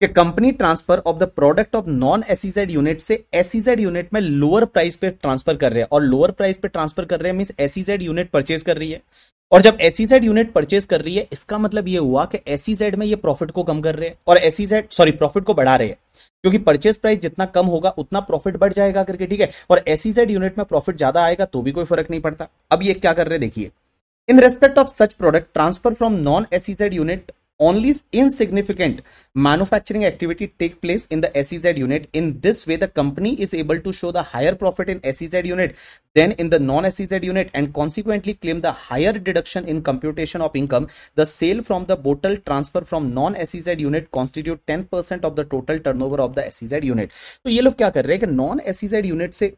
कि company transfer of the product of non SEZ unit से एसीजेड यूनिट e में लोअर प्राइस पे ट्रांसफर कर रहे हैं और लोअर प्राइस पे ट्रांसफर कर रहे हैं मीन एसीजेड यूनिट परचेज कर रही है और जब एसीजेड यूनिट परचेज कर रही है इसका मतलब ये हुआ कि एसीजेड e में ये प्रॉफिट को कम कर रहे हैं और एसीजेड सॉरी प्रॉफिट को बढ़ा रहे हैं क्योंकि परचेज प्राइस जितना कम होगा उतना प्रॉफिट बढ़ जाएगा करके ठीक है और एसीजेड यूनिट e में प्रॉफिट ज्यादा आएगा तो भी कोई फर्क नहीं पड़ता अब ये क्या कर रहे देखिए in respect of such product transfer from non SEZ unit only insignificant manufacturing activity take place in the SEZ unit. In this way, the company is able to show the higher profit in SEZ unit than in the non-SEZ unit and consequently claim the higher deduction in computation of income. The sale from the bottle transfer from non-SEZ unit constitute 10% of the total turnover of the SEZ unit. तो ये लोग क्या कर रहे हैं कि non-SEZ unit se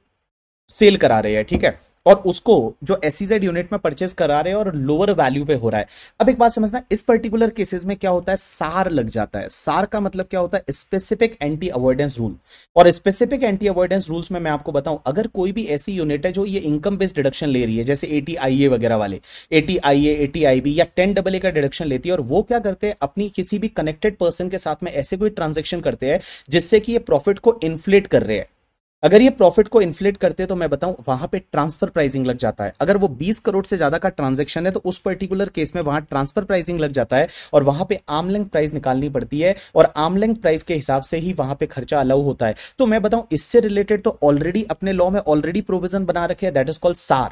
sale kara rahe hai, और उसको जो एस यूनिट e में परचेज करा रहे हैं और लोअर वैल्यू पे हो रहा है अब एक बात समझना इस पर्टिकुलर केसेस में क्या होता है सार लग जाता है सार का मतलब क्या होता है स्पेसिफिक एंटी अवॉइडेंस रूल और स्पेसिफिक एंटी अवॉइडेंस रूल्स में मैं आपको बताऊं अगर कोई भी ऐसी यूनिट है जो ये इनकम बेस्ड डिडक्शन ले रही है जैसे एटीआईए वगैरह वाले एटीआईए एटीआईबी या टेन डबल ए का डिडक्शन लेती है और वो क्या करते हैं अपनी किसी भी कनेक्टेड पर्सन के साथ में ऐसे कोई ट्रांजेक्शन करते हैं जिससे कि ये प्रॉफिट को इन्फ्लेट कर रहे हैं अगर ये प्रॉफिट को इन्फ्लेट करते तो मैं बताऊं वहां पे ट्रांसफर प्राइसिंग लग जाता है अगर वो 20 करोड़ से ज्यादा का ट्रांजैक्शन है तो उस पर्टिकुलर केस में वहां ट्रांसफर प्राइसिंग लग जाता है और वहां पे आमलैंग प्राइस निकालनी पड़ती है और आमलैंग प्राइस के हिसाब से ही वहां पे खर्चा अलाउ होता है तो मैं बताऊं इससे रिलेटेड तो ऑलरेडी अपने लॉ में ऑलरेडी प्रोविजन बना रखे है दैट इज कॉल्ड सार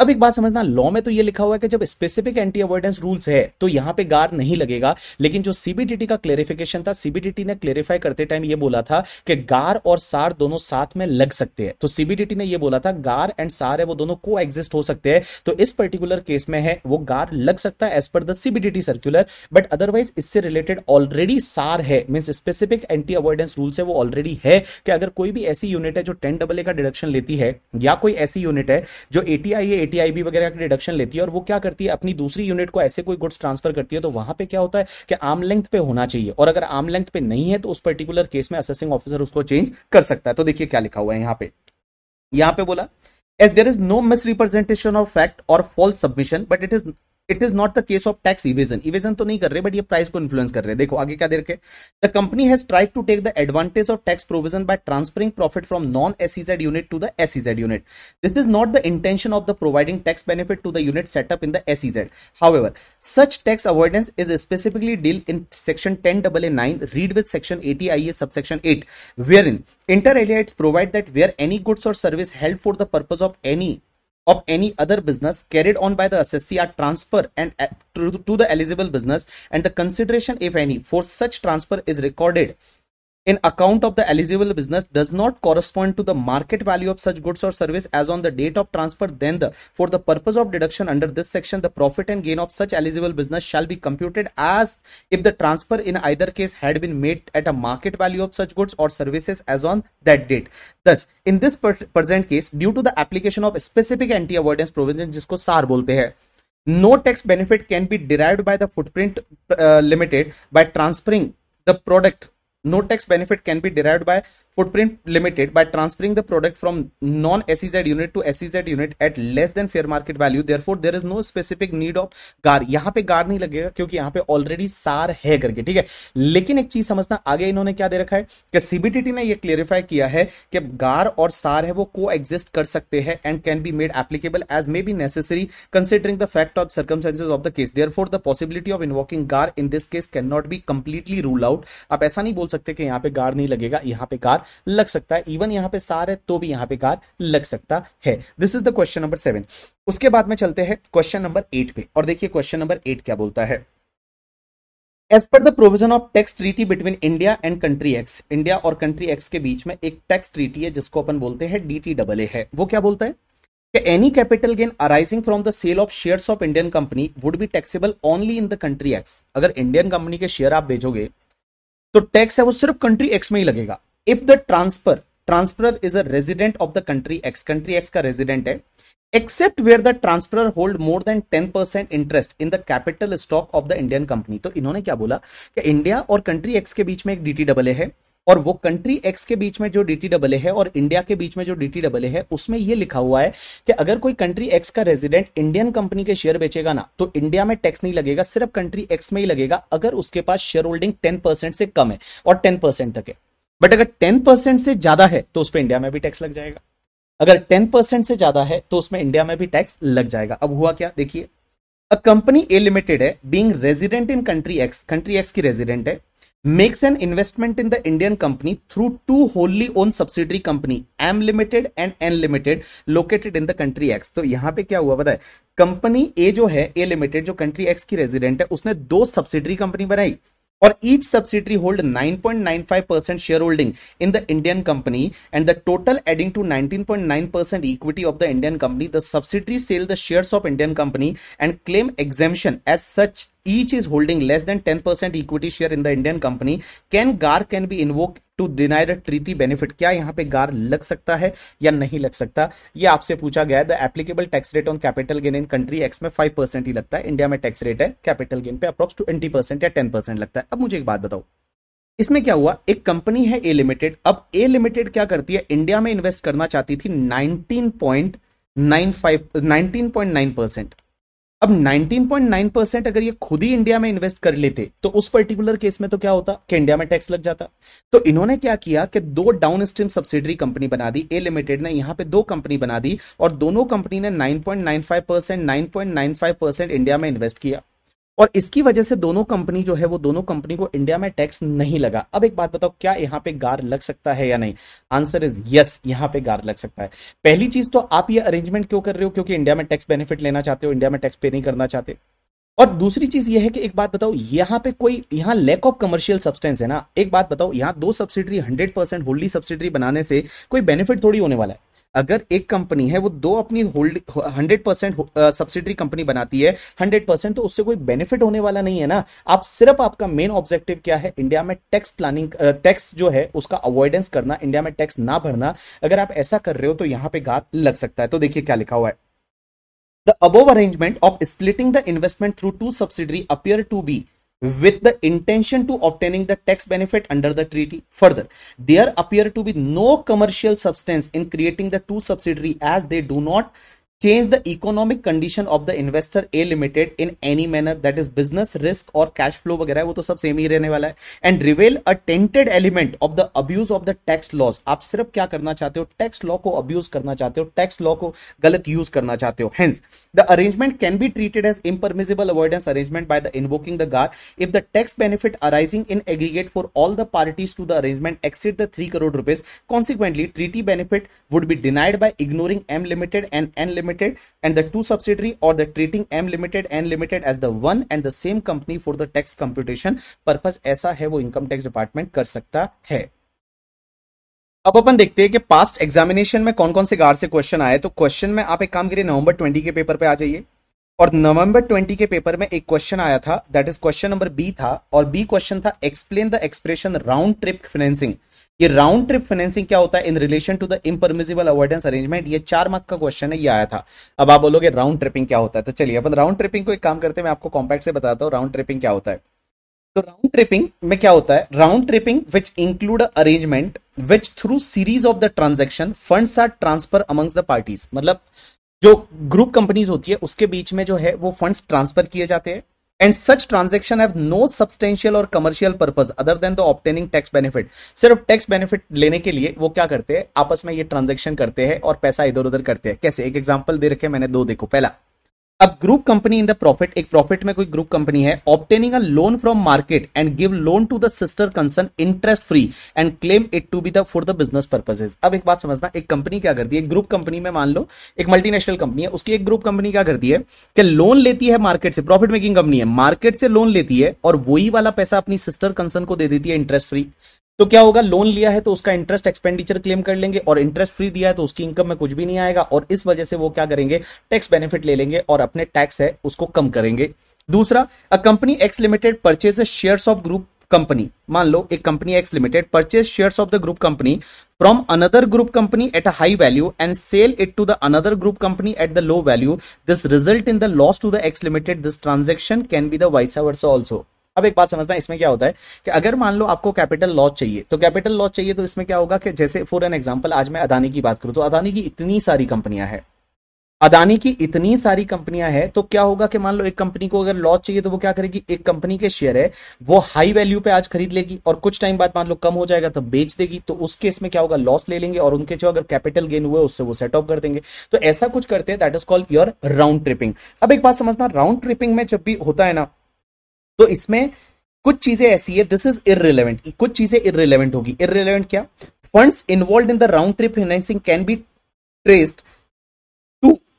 अब एक बात समझना लॉ में तो ये लिखा हुआ है कि जब स्पेसिफिक एंटी अवॉइडेंस रूल्स है तो यहां पे गार नहीं लगेगा लेकिन जो सीबीडीटी का क्लेरिफिकेशन था सीबीडीटी ने क्लेरिफाई करते टाइम ये बोला था कि गार और सार दोनों साथ में लग सकते हैं तो सीबीडीटी ने ये बोला था गार एंड सार है वो दोनों को एग्जिस्ट हो सकते हैं तो इस पर्टिकुलर केस में है वो गार लग सकता है as per the CBDT circular but otherwise इससे रिलेटेड ऑलरेडी सार है mean specific anti avoidance rules है वो ऑलरेडी है कि अगर कोई भी ऐसी यूनिट है जो टेन डबल ए का डिडक्शन लेती है या कोई ऐसी यूनिट है जो एटीआई एटीआईबी वगैरह का डिडक्शन लेती है और वो क्या करती है अपनी दूसरी यूनिट को ऐसे कोई गुड्स ट्रांसफर करती है तो वहां पे क्या होता है कि आम लेंथ पे होना चाहिए और अगर आम लेंथ पे नहीं है तो उस पर्टिकुलर केस में असेसिंग ऑफिसर उसको चेंज कर सकता है तो देखिए क्या लिखा हुआ है यहाँ पे यहाँ पे बोला as there is no misrepresentation of fact और false submission but it is it is not the case of tax evasion evasion तो नहीं कर रहे बट ये प्राइस को इन्फ्लुएंस कर रहे हैं देखो आगे क्या देखे the company has tried to take the advantage of tax provision by transferring profit from non SEZ unit to the SEZ unit this is not the intention of the providing tax benefit to the unit setup in the SEZ however such tax avoidance is specifically deal in section ten double A nine read with section eighty I A subsection eight wherein inter alia it's provide that where any goods or service held for the purpose of any of any other business carried on by the assessee are transfer and uh, to, to the eligible business and the consideration if any for such transfer is recorded in account of the eligible business does not correspond to the market value of such goods or service as on the date of transfer then the for the purpose of deduction under this section the profit and gain of such eligible business shall be computed as if the transfer in either case had been made at a market value of such goods or services as on that date thus in this present case due to the application of specific anti avoidance provision jisko sar bolte hain no tax benefit can be derived by the footprint uh, limited by transferring the product no tax benefit can be derived by footprint limited by transferring the product from non SEZ unit to SEZ unit at less than fair market value therefore there is no specific need of gar यहां पर गार नहीं लगेगा क्योंकि यहां पर already सार है करके ठीक है लेकिन एक चीज समझना आगे इन्होंने क्या दे रखा है कि सीबीटीटी ने यह क्लियरिफाई किया है कि गार और सार है वो को एग्जिस्ट कर सकते हैं and can be made applicable as may be necessary considering the fact of circumstances of the case for the possibility of invoking GAAR in this case can not be completely rule out आप ऐसा नहीं बोल सकते कि यहां पर गार नहीं लगेगा यहां पे गार लग सकता है इवन यहां पे सार है तो भी यहां पे कार लग सकता है this is the question number seven उसके बाद में चलते हैं क्वेश्चन नंबर एट पे और देखिए क्वेश्चन नंबर एट क्या बोलता है as per the provision of tax treaty between India and country X India और कंट्री एक्स के बीच में एक टैक्स ट्रीटी है जिसको अपन बोलते हैं डीटी डबल ए है वो क्या बोलता है कि any capital gain arising from the sale of shares of Indian company would be taxable only in the country X अगर इंडियन कंपनी के शेयर आप भेजोगे तो टैक्स है वो सिर्फ कंट्री एक्स में ही लगेगा if the transfer transfer is a resident of the country X country X का रेजिडेंट है except where the transfer hold more than ten percent interest in the capital stock of the Indian company तो इन्होंने क्या बोला कि India और country X के बीच में एक डीटी डबल है और वो कंट्री एक्स के बीच में जो डीटी डबल है और इंडिया के बीच में जो डीटी डबल है उसमें ये लिखा हुआ है कि अगर कोई कंट्री एक्स का रेजिडेंट इंडियन कंपनी के शेयर बेचेगा ना तो इंडिया में टैक्स नहीं लगेगा सिर्फ कंट्री एक्स में ही लगेगा अगर उसके पास शेयर होल्डिंग टेन परसेंट से कम है और टेन परसेंट तक है बट अगर टेन परसेंट से ज्यादा है तो उस पर इंडिया में भी टैक्स लग जाएगा अगर टेन परसेंट से ज्यादा है तो उसमें इंडिया में भी टैक्स लग जाएगा अब हुआ क्या देखिए अ कंपनी ए लिमिटेड है being resident in country X country X की रेजिडेंट है makes an investment in the Indian company through two wholly own subsidiary company M limited and N limited located in the country X तो यहां पे क्या हुआ बताए company A जो है ए लिमिटेड जो कंट्री एक्स की रेजिडेंट है उसने दो सब्सिडरी कंपनी बनाई or each subsidiary hold 9.95% shareholding in the Indian company and the total adding to 19.9% equity of the Indian company, the subsidiary sell the shares of Indian company and claim exemption as such each is holding less than 10% equity share in the Indian company, can GAR can be invoked to denied treaty benefit क्या यहाँ पे गार लग सकता है या नहीं लग सकता ये आपसे पूछा गया है the applicable tax rate on capital gain in country X में फाइव परसेंट ही लगता है इंडिया में टैक्स रेट है कैपिटल गेन पे अप्रॉक्स ट्वेंटी परसेंट या टेन परसेंट लगता है अब मुझे एक बात बताओ इसमें क्या हुआ एक कंपनी है ए लिमिटेड अब ए लिमिटेड क्या करती है इंडिया में इन्वेस्ट करना चाहती थी nineteen point nine five nineteen point nine percent अब 19.9 परसेंट अगर ये खुद ही इंडिया में इन्वेस्ट कर लेते तो उस पर्टिकुलर केस में तो क्या होता कि इंडिया में टैक्स लग जाता तो इन्होंने क्या किया कि दो डाउन स्ट्रीम सब्सिडरी कंपनी बना दी ए लिमिटेड ने यहां पे दो कंपनी बना दी और दोनों कंपनी ने 9.95 परसेंट नाइन परसेंट इंडिया में इन्वेस्ट किया और इसकी वजह से दोनों कंपनी जो है वो दोनों कंपनी को इंडिया में टैक्स नहीं लगा अब एक बात बताओ क्या यहां पे गार लग सकता है या नहीं आंसर इज यस यहां पे गार लग सकता है पहली चीज तो आप ये अरेंजमेंट क्यों कर रहे हो क्योंकि इंडिया में टैक्स बेनिफिट लेना चाहते हो इंडिया में टैक्स पे नहीं करना चाहते और दूसरी चीज यह है कि एक बात बताओ यहां पे कोई यहां लैक ऑफ कमर्शियल सब्सटेंस है ना एक बात बताओ यहां दो subsidiary hundred percent holding subsidiary बनाने से कोई बेनिफिट थोड़ी होने वाला है अगर एक कंपनी है वो दो अपनी hold hundred percent subsidiary company बनाती है हंड्रेड परसेंट तो उससे कोई बेनिफिट होने वाला नहीं है ना आप सिर्फ आपका मेन ऑब्जेक्टिव क्या है इंडिया में टैक्स प्लानिंग टैक्स जो है उसका अवॉइडेंस करना इंडिया में टैक्स ना भरना अगर आप ऐसा कर रहे हो तो यहां पर घात लग सकता है तो देखिए क्या लिखा हुआ है above arrangement of splitting the investment through two subsidiary appear to be with the intention to obtaining the tax benefit under the treaty. Further, there appear to be no commercial substance in creating the two subsidiary as they do not change the economic condition of the investor A limited in any manner that is business risk और cash flow वगैरह वो तो सब same ही रहने वाला है and reveal a tainted element of the abuse of the tax laws आप सिर्फ क्या करना चाहते हो टैक्स लॉ को अब्यूज करना चाहते हो टैक्स लॉ को गलत यूज करना चाहते हो hence the arrangement can be treated as impermissible avoidance arrangement by the invoking the GAAR if the tax benefit arising in aggregate for all the parties to the arrangement exceed the three crore rupees consequently treaty benefit would be denied by ignoring M limited and N limited Limited and the two subsidiary or the treating M Limited N Limited as the one and the same company for the tax computation purpose ऐसा है वो income tax department कर सकता है अब अपन देखते हैं कि पास्ट एग्जामिनेशन में कौन कौन से गार्ड से क्वेश्चन आए तो क्वेश्चन में आप एक काम करिए नवंबर ट्वेंटी के पेपर पे आ जाइए और नवंबर 20 के पेपर में एक क्वेश्चन आया था that is question number B था और बी क्वेश्चन था explain the expression round trip financing ये राउंड ट्रिप फाइनेंसिंग क्या होता है in relation to the impermissible avoidance arrangement ये चार मार्क का क्वेश्चन है ये आया था अब आप बोलोगे राउंड ट्रिपिंग क्या होता है तो चलिए अपन राउंड ट्रिपिंग को एक काम करते हैं मैं आपको कॉम्पैक्ट से बताता हूँ राउंड ट्रिपिंग क्या होता है तो राउंड ट्रिपिंग में क्या होता है round tripping which include arrangement which through series of the transaction fund are transfer amongst the parties मतलब जो ग्रुप कंपनीज होती है उसके बीच में जो है वो फंड्स ट्रांसफर किए जाते हैं and such transaction have no substantial और commercial purpose other than the obtaining tax benefit सिर्फ टैक्स बेनिफिट लेने के लिए वो क्या करते हैं आपस में ये ट्रांजेक्शन करते हैं और पैसा इधर उधर करते हैं कैसे एक एग्जाम्पल दे रखे मैंने दो देखो पहला अब group company in the profit एक प्रॉफिट में कोई ग्रुप कंपनी है obtaining a loan from market and give loan to the sister concern interest free and claim it to be the for the business purposes अब एक बात समझना एक company क्या करती है ग्रुप कंपनी में मान लो एक मल्टीनेशनल कंपनी है उसकी एक ग्रुप कंपनी क्या करती है कि लोन लेती है मार्केट से प्रॉफिट मेकिंग कंपनी है मार्केट से लोन लेती है और वही वाला पैसा अपनी सिस्टर कंसर्न को दे देती है इंटरेस्ट फ्री तो क्या होगा लोन लिया है तो उसका इंटरेस्ट एक्सपेंडिचर क्लेम कर लेंगे और इंटरेस्ट फ्री दिया है तो उसकी इनकम में कुछ भी नहीं आएगा और इस वजह से वो क्या करेंगे टैक्स बेनिफिट ले लेंगे और अपने टैक्स है उसको कम करेंगे दूसरा a company X limited purchase shares of group company मान लो एक company X limited purchase shares of the group company from another group company at a high value and sell it to the another group company at the low value this result in the loss to the X limited this transaction can be the vice also अब एक बात समझना है इसमें क्या होता है कि अगर मान लो आपको कैपिटल लॉस चाहिए तो कैपिटल लॉस चाहिए तो इसमें क्या होगा कि जैसे फॉर एन एग्जाम्पल आज मैं अदानी की बात करूँ तो अदानी की इतनी सारी कंपनियां हैं अदानी की इतनी सारी कंपनियां हैं तो क्या होगा कि मान लो एक कंपनी को अगर लॉस चाहिए तो वो क्या करेगी एक कंपनी के शेयर है वो हाई वैल्यू पे आज खरीद लेगी और कुछ टाइम बाद मान लो कम हो जाएगा तो बेच देगी तो उस केस में क्या होगा लॉस ले लेंगे और उनके जो अगर कैपिटल गेन हुए उससे वो सेट ऑफ कर देंगे तो ऐसा कुछ करते हैं that is called your round tripping अब एक बात समझना राउंड ट्रिपिंग में जब भी होता है ना तो इसमें कुछ चीजें ऐसी है दिस इज इरेलीवेंट कुछ चीजें इरेलीवेंट होगी इरेलीवेंट क्या funds involve in the round trip financing can be traced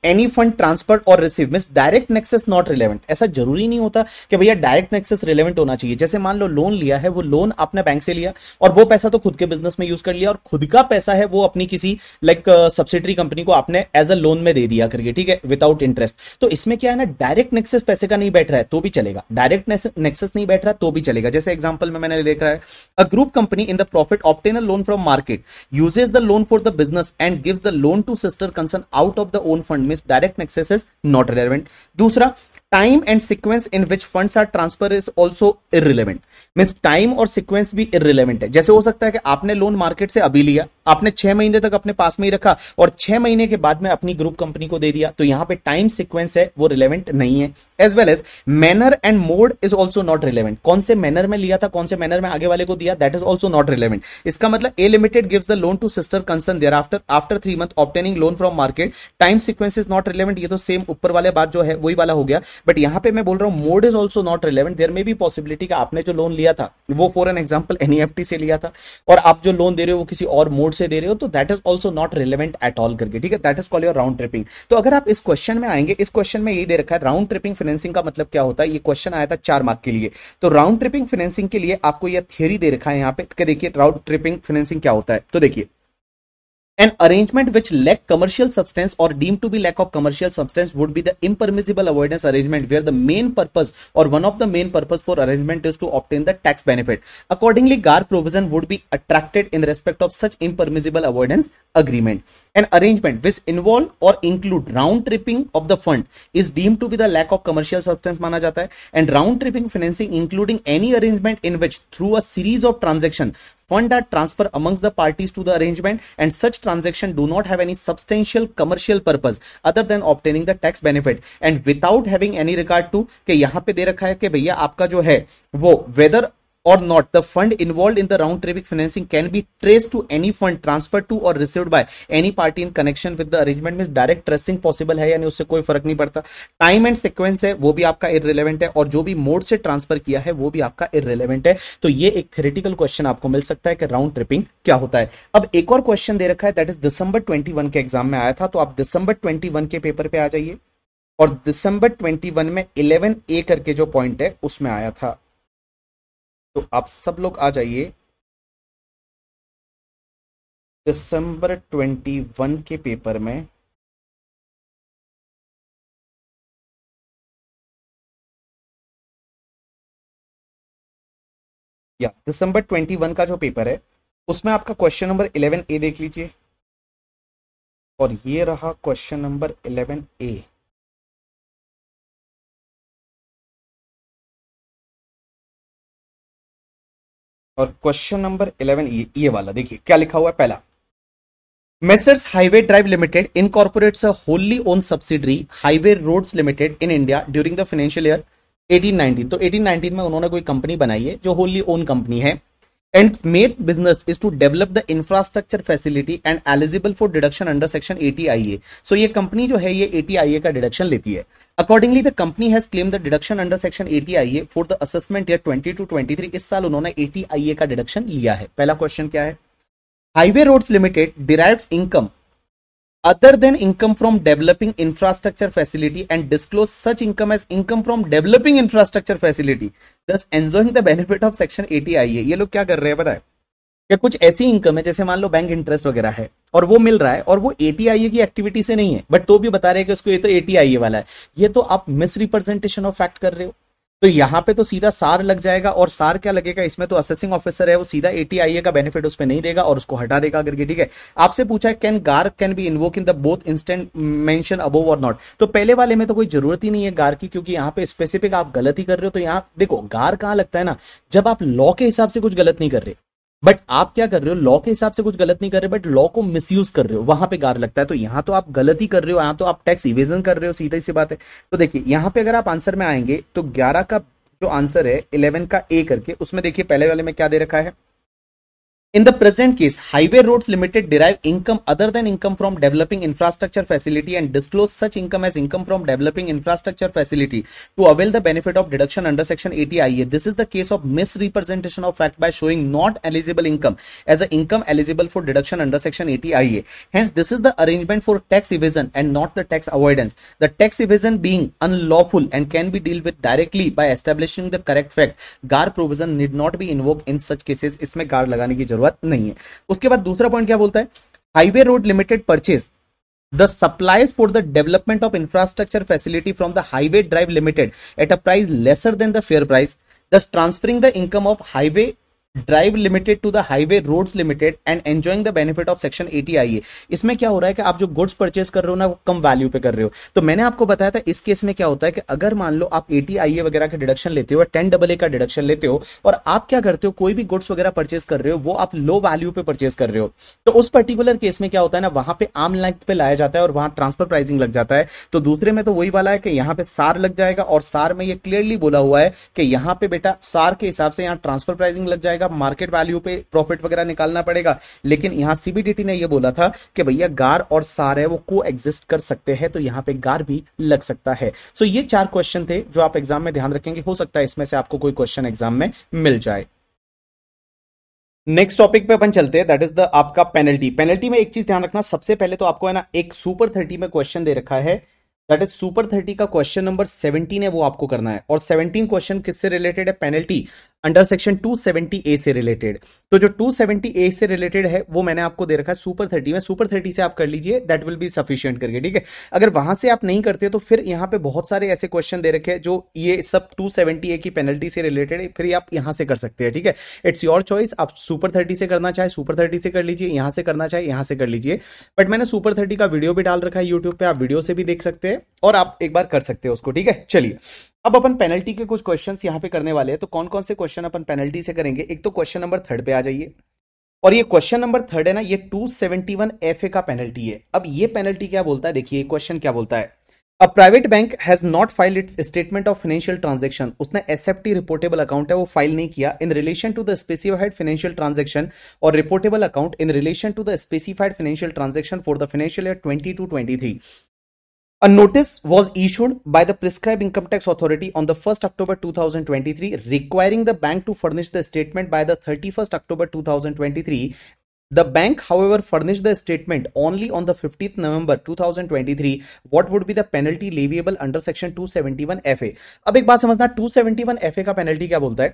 any fund transfer और receive mean direct nexus not relevant ऐसा जरूरी नहीं होता कि भैया डायरेक्ट नेक्सेस रिलेवेंट होना चाहिए जैसे मान लो लोन लिया है वो लोन आपने बैंक से लिया और वो पैसा तो खुद के बिजनेस में यूज कर लिया और खुद का पैसा है वो अपनी किसी लाइक सब्सिडरी कंपनी को आपने एज अ लोन में दे दिया करके ठीक है विदाउट इंटरेस्ट तो इसमें क्या है ना डायरेक्ट नेक्सेस पैसे का नहीं बैठ रहा है तो भी चलेगा डायरेक्ट नेक्सेस नहीं बैठ रहा तो भी चलेगा जैसे एग्जाम्पल में मैंने देखा है a group company in the profit obtain a loan from market uses the loan for the business and gives the loan to sister concern out of the own fund mean direct nexus is not relevant दूसरा time and sequence in which funds are transfer is also irrelevant means time और sequence भी irrelevant है जैसे हो सकता है कि आपने लोन मार्केट से अभी लिया आपने छह महीने तक अपने पास में ही रखा और छह महीने के बाद में अपनी ग्रुप कंपनी को दे दिया तो यहाँ पे टाइम सिक्वेंस है वो रिलेवेंट नहीं है as well as manner and mode is also not relevant कौन से मैनर में लिया था कौन से मैनर में आगे वाले को दिया that is also not relevant इसका मतलब A limited gives the loan to sister concern thereafter after three month obtaining loan from market time sequence is not relevant ये तो सेम ऊपर वाले बात जो है वही वाला हो गया बट यहाँ पे मैं बोल रहा हूँ mode is also not relevant there may भी पॉसिबिलिटी का आपने जो लोन लिया था वो फॉर एन एग्जाम्पल एन से लिया था और आप जो लोन दे रहे हो वो किसी और मोड से दे रहे हो तो that is also not relevant at all करके ठीक है that is call your round tripping तो अगर आप इस क्वेश्चन में आएंगे इस क्वेश्चन में यही दे रखा है राउंड ट्रिपिंग फाइनेंसिंग का मतलब क्या होता है ये क्वेश्चन आया था चार मार्क के लिए तो राउंड ट्रिपिंग फाइनेंसिंग के लिए आपको यह थियरी दे रखा है यहाँ पे देखिए राउंड ट्रिपिंग फाइनेंसिंग क्या होता है तो देखिए An arrangement which lack commercial substance or deemed to be lack of commercial substance would be the impermissible avoidance arrangement where the main purpose or one of the main purpose for arrangement is to obtain the tax benefit. Accordingly, GAR provision would be attracted in respect of such impermissible avoidance agreement. An arrangement which involve or include round tripping of the fund is deemed to be the lack of commercial substance माना and round tripping financing including any arrangement in which through a series of transaction fund are transferred amongst the parties to the arrangement and such transaction do not have any substantial commercial purpose other than obtaining the tax benefit and without having any regard to कि यहां पे दे रखा है कि भैया आपका जो है वो whether or not the fund involved in the round traffic financing can be traced to any fund transferred to or received by any party in connection with the arrangement में direct tracing possible है यानी उससे कोई फर्क नहीं पड़ता time and sequence है वो भी आपका इरेलीवेंट है और जो भी मोड से ट्रांसफर किया है वो भी आपका इरेलीवेंट है तो ये एक थेरेटिकल क्वेश्चन आपको मिल सकता है कि राउंड ट्रिपिंग क्या होता है अब एक और क्वेश्चन दे रखा है दैट इज दिसंबर 21 के एग्जाम में आया था तो आप दिसंबर 21 के पेपर पे आ जाइए और दिसंबर 21 में 11 ए करके जो पॉइंट है उसमें आया था तो आप सब लोग आ जाइए दिसंबर ट्वेंटी वन के पेपर में या दिसंबर ट्वेंटी वन का जो पेपर है उसमें आपका क्वेश्चन नंबर इलेवन ए देख लीजिए और ये रहा क्वेश्चन नंबर इलेवन ए और क्वेश्चन नंबर इलेवन ये वाला देखिए क्या लिखा हुआ है पहला messrs highway drive limited incorporate wholly own subsidiary highway road limited in India during the financial year 1819 तो 1819 में उन्होंने कोई कंपनी बनाई है जो होली ओन कंपनी है is to develop the infrastructure facility and eligible for deduction under section eighty I A so ये company जो है ये ए का डिडक्शन लेती है accordingly the company has claim the deduction under section A for the assessment year twenty two three इस साल उन्होंने ए का डिडक्शन लिया है पहला क्वेश्चन क्या है highway roads limited derives income other than income from developing infrastructure facility and disclose such income as income from developing infrastructure facility thus enjoying the benefit of section 80 I है ये लोग क्या कर रहे हैं पता है या कुछ ऐसी इनकम है जैसे मान लो बैंक इंटरेस्ट वगैरह है और वो मिल रहा है और वो एटीआईए की एक्टिविटी से नहीं है बट तो भी बता रहे हैं कि उसको ये तो एटीआईए वाला है ये तो आप मिस रिप्रेजेंटेशन ऑफ फैक्ट कर रहे हो तो यहाँ पे तो सीधा सार लग जाएगा और सार क्या लगेगा इसमें तो असेसिंग ऑफिसर है वो सीधा एटीआईए का बेनिफिट उस पर नहीं देगा और उसको हटा देगा अगर ठीक है आपसे पूछा है can GAAR can be invoke in the both instant mention above और नॉट तो पहले वाले में तो कोई जरूरत ही नहीं है गार की क्योंकि यहाँ पे स्पेसिफिक आप गलती कर रहे हो तो यहाँ देखो गार कहाँ लगता है ना जब आप लॉ के हिसाब से कुछ गलत नहीं कर रहे बट आप क्या कर रहे हो लॉ के हिसाब से कुछ गलत नहीं कर रहे बट लॉ को मिस कर रहे हो वहां पे गार लगता है तो यहां तो आप गलती कर रहे हो यहां तो आप टैक्स इवेजन कर रहे हो सीधा सी बात है तो देखिए यहां पे अगर आप आंसर में आएंगे तो ग्यारह का जो आंसर है इलेवन का ए करके उसमें देखिए पहले वाले में क्या दे रखा है In the present case, Highway Roads Limited derive income other than income from developing infrastructure facility and disclose such income as income from developing infrastructure facility to avail the benefit of deduction under section 80IA. This is the case of misrepresentation of fact by showing not eligible income as an income eligible for deduction under section 80IA. Hence, this is the arrangement for tax evasion and not the tax avoidance. The tax evasion being unlawful and can be dealt with directly by establishing the correct fact. GAR provision need not be invoked in such cases. Isme GAR lagane की जरूरत नहीं है उसके बाद दूसरा point क्या बोलता है highway road limited purchase the supplies for the development of infrastructure facility from the highway drive limited at a price lesser than the fair price thus transferring the income of highway drive limited to the highway roads limited and enjoying the benefit of section eighty I A इसमें क्या हो रहा है कि आप जो goods purchase कर रहे हो ना वो कम वैल्यू पे कर रहे हो तो मैंने आपको बताया था इस केस में क्या होता है कि अगर मान लो आप एटी आई ए वगैरह का डिडक्शन लेते हो टेन डबल ए का डिडक्शन लेते हो और आप क्या करते हो कोई भी गुड्स वगैरह परचेज कर रहे हो वो आप लो वैल्यू पे परचेज कर रहे हो तो उस पर्टिकुलर केस में क्या होता है ना वहां पे आम लेंथ पे लाया जाता है और वहां ट्रांसफर प्राइसिंग लग जाता है तो दूसरे में तो वही वाला है कि यहाँ पे सार लग जाएगा और सार में ये क्लियरली बोला हुआ है कि यहाँ पे बेटा सार के हिसाब से यहाँ ट्रांसफर प्राइसिंग लग जाएगा मार्केट वैल्यू पे प्रॉफिट वगैरह निकालना पड़ेगा लेकिन यहाँ सीबीडीटी ने यह बोला था कि भैया गार और सार है वो को एग्जिस्ट कर सकते हैं तो यहाँ पे गार भी लग सकता है सो ये चार क्वेश्चन थे जो आप एग्जाम में ध्यान रखेंगे हो सकता है इसमें से आपको कोई क्वेश्चन एग्जाम में मिल जाए नेक्स्ट टॉपिक पे अपन चलते हैं दैट इज द आपका पेनल्टी पेनल्टी में एक चीज ध्यान रखना सबसे पहले तो आपको है ना एक सुपर थर्टी में क्वेश्चन दे रखा है दैट इज सुपर थर्टी का क्वेश्चन नंबर सेवनटीन है वो आपको करना है और सेवनटीन क्वेश्चन किससे रिलेटेड है पेनल्टी अंडर सेक्शन 270 ए से रिलेटेड तो जो 270 ए से रिलेटेड है वो मैंने आपको दे रखा है सुपर थर्टी में सुपर थर्टी से आप कर लीजिए दैट विल बी सफिशियंट करके ठीक है अगर वहां से आप नहीं करते तो फिर यहाँ पे बहुत सारे ऐसे क्वेश्चन दे रखे हैं जो ये सब टू ए की पेनल्टी से रिलेटेड है फिर आप यहाँ से कर सकते हैं ठीक है इट्स योर चॉइस आप सुपर थर्टी से करना चाहे सुपर थर्टी से कर लीजिए यहां से करना चाहे यहाँ से कर लीजिए बट मैंने सुपर थर्टी का वीडियो भी डाल रखा है यूट्यूब पर आप वीडियो से भी देख सकते हैं और आप एक बार कर सकते हैं उसको ठीक है चलिए अब अपन पेनल्टी के कुछ क्वेश्चन यहां पे करने वाले हैं तो कौन कौन से क्वेश्चन अपन पेनल्टी से करेंगे एक तो क्वेश्चन नंबर थर्ड पे आ जाइए और ये क्वेश्चन नंबर थर्ड है ना ये 271 एफए का पेनल्टी है अब ये पेनल्टी क्या बोलता है देखिए क्वेश्चन क्या बोलता है a private bank has not file its statement of financial transaction उसने एसएफटी रिपोर्टेबल अकाउंट है वो फाइल नहीं किया in relation to the specified financial transaction और reportable account in relation to the specified financial transaction for the financial year twenty two twenty three A notice was issued by the prescribed income tax authority on the 1st October 2023 requiring the bank to furnish the statement by the 31st October 2023 the bank, however, furnished the statement only on the 15th November 2023. What would be the penalty leviable under Section 271 FA? अब एक बात समझना 271 FA penalty. Penalty क्या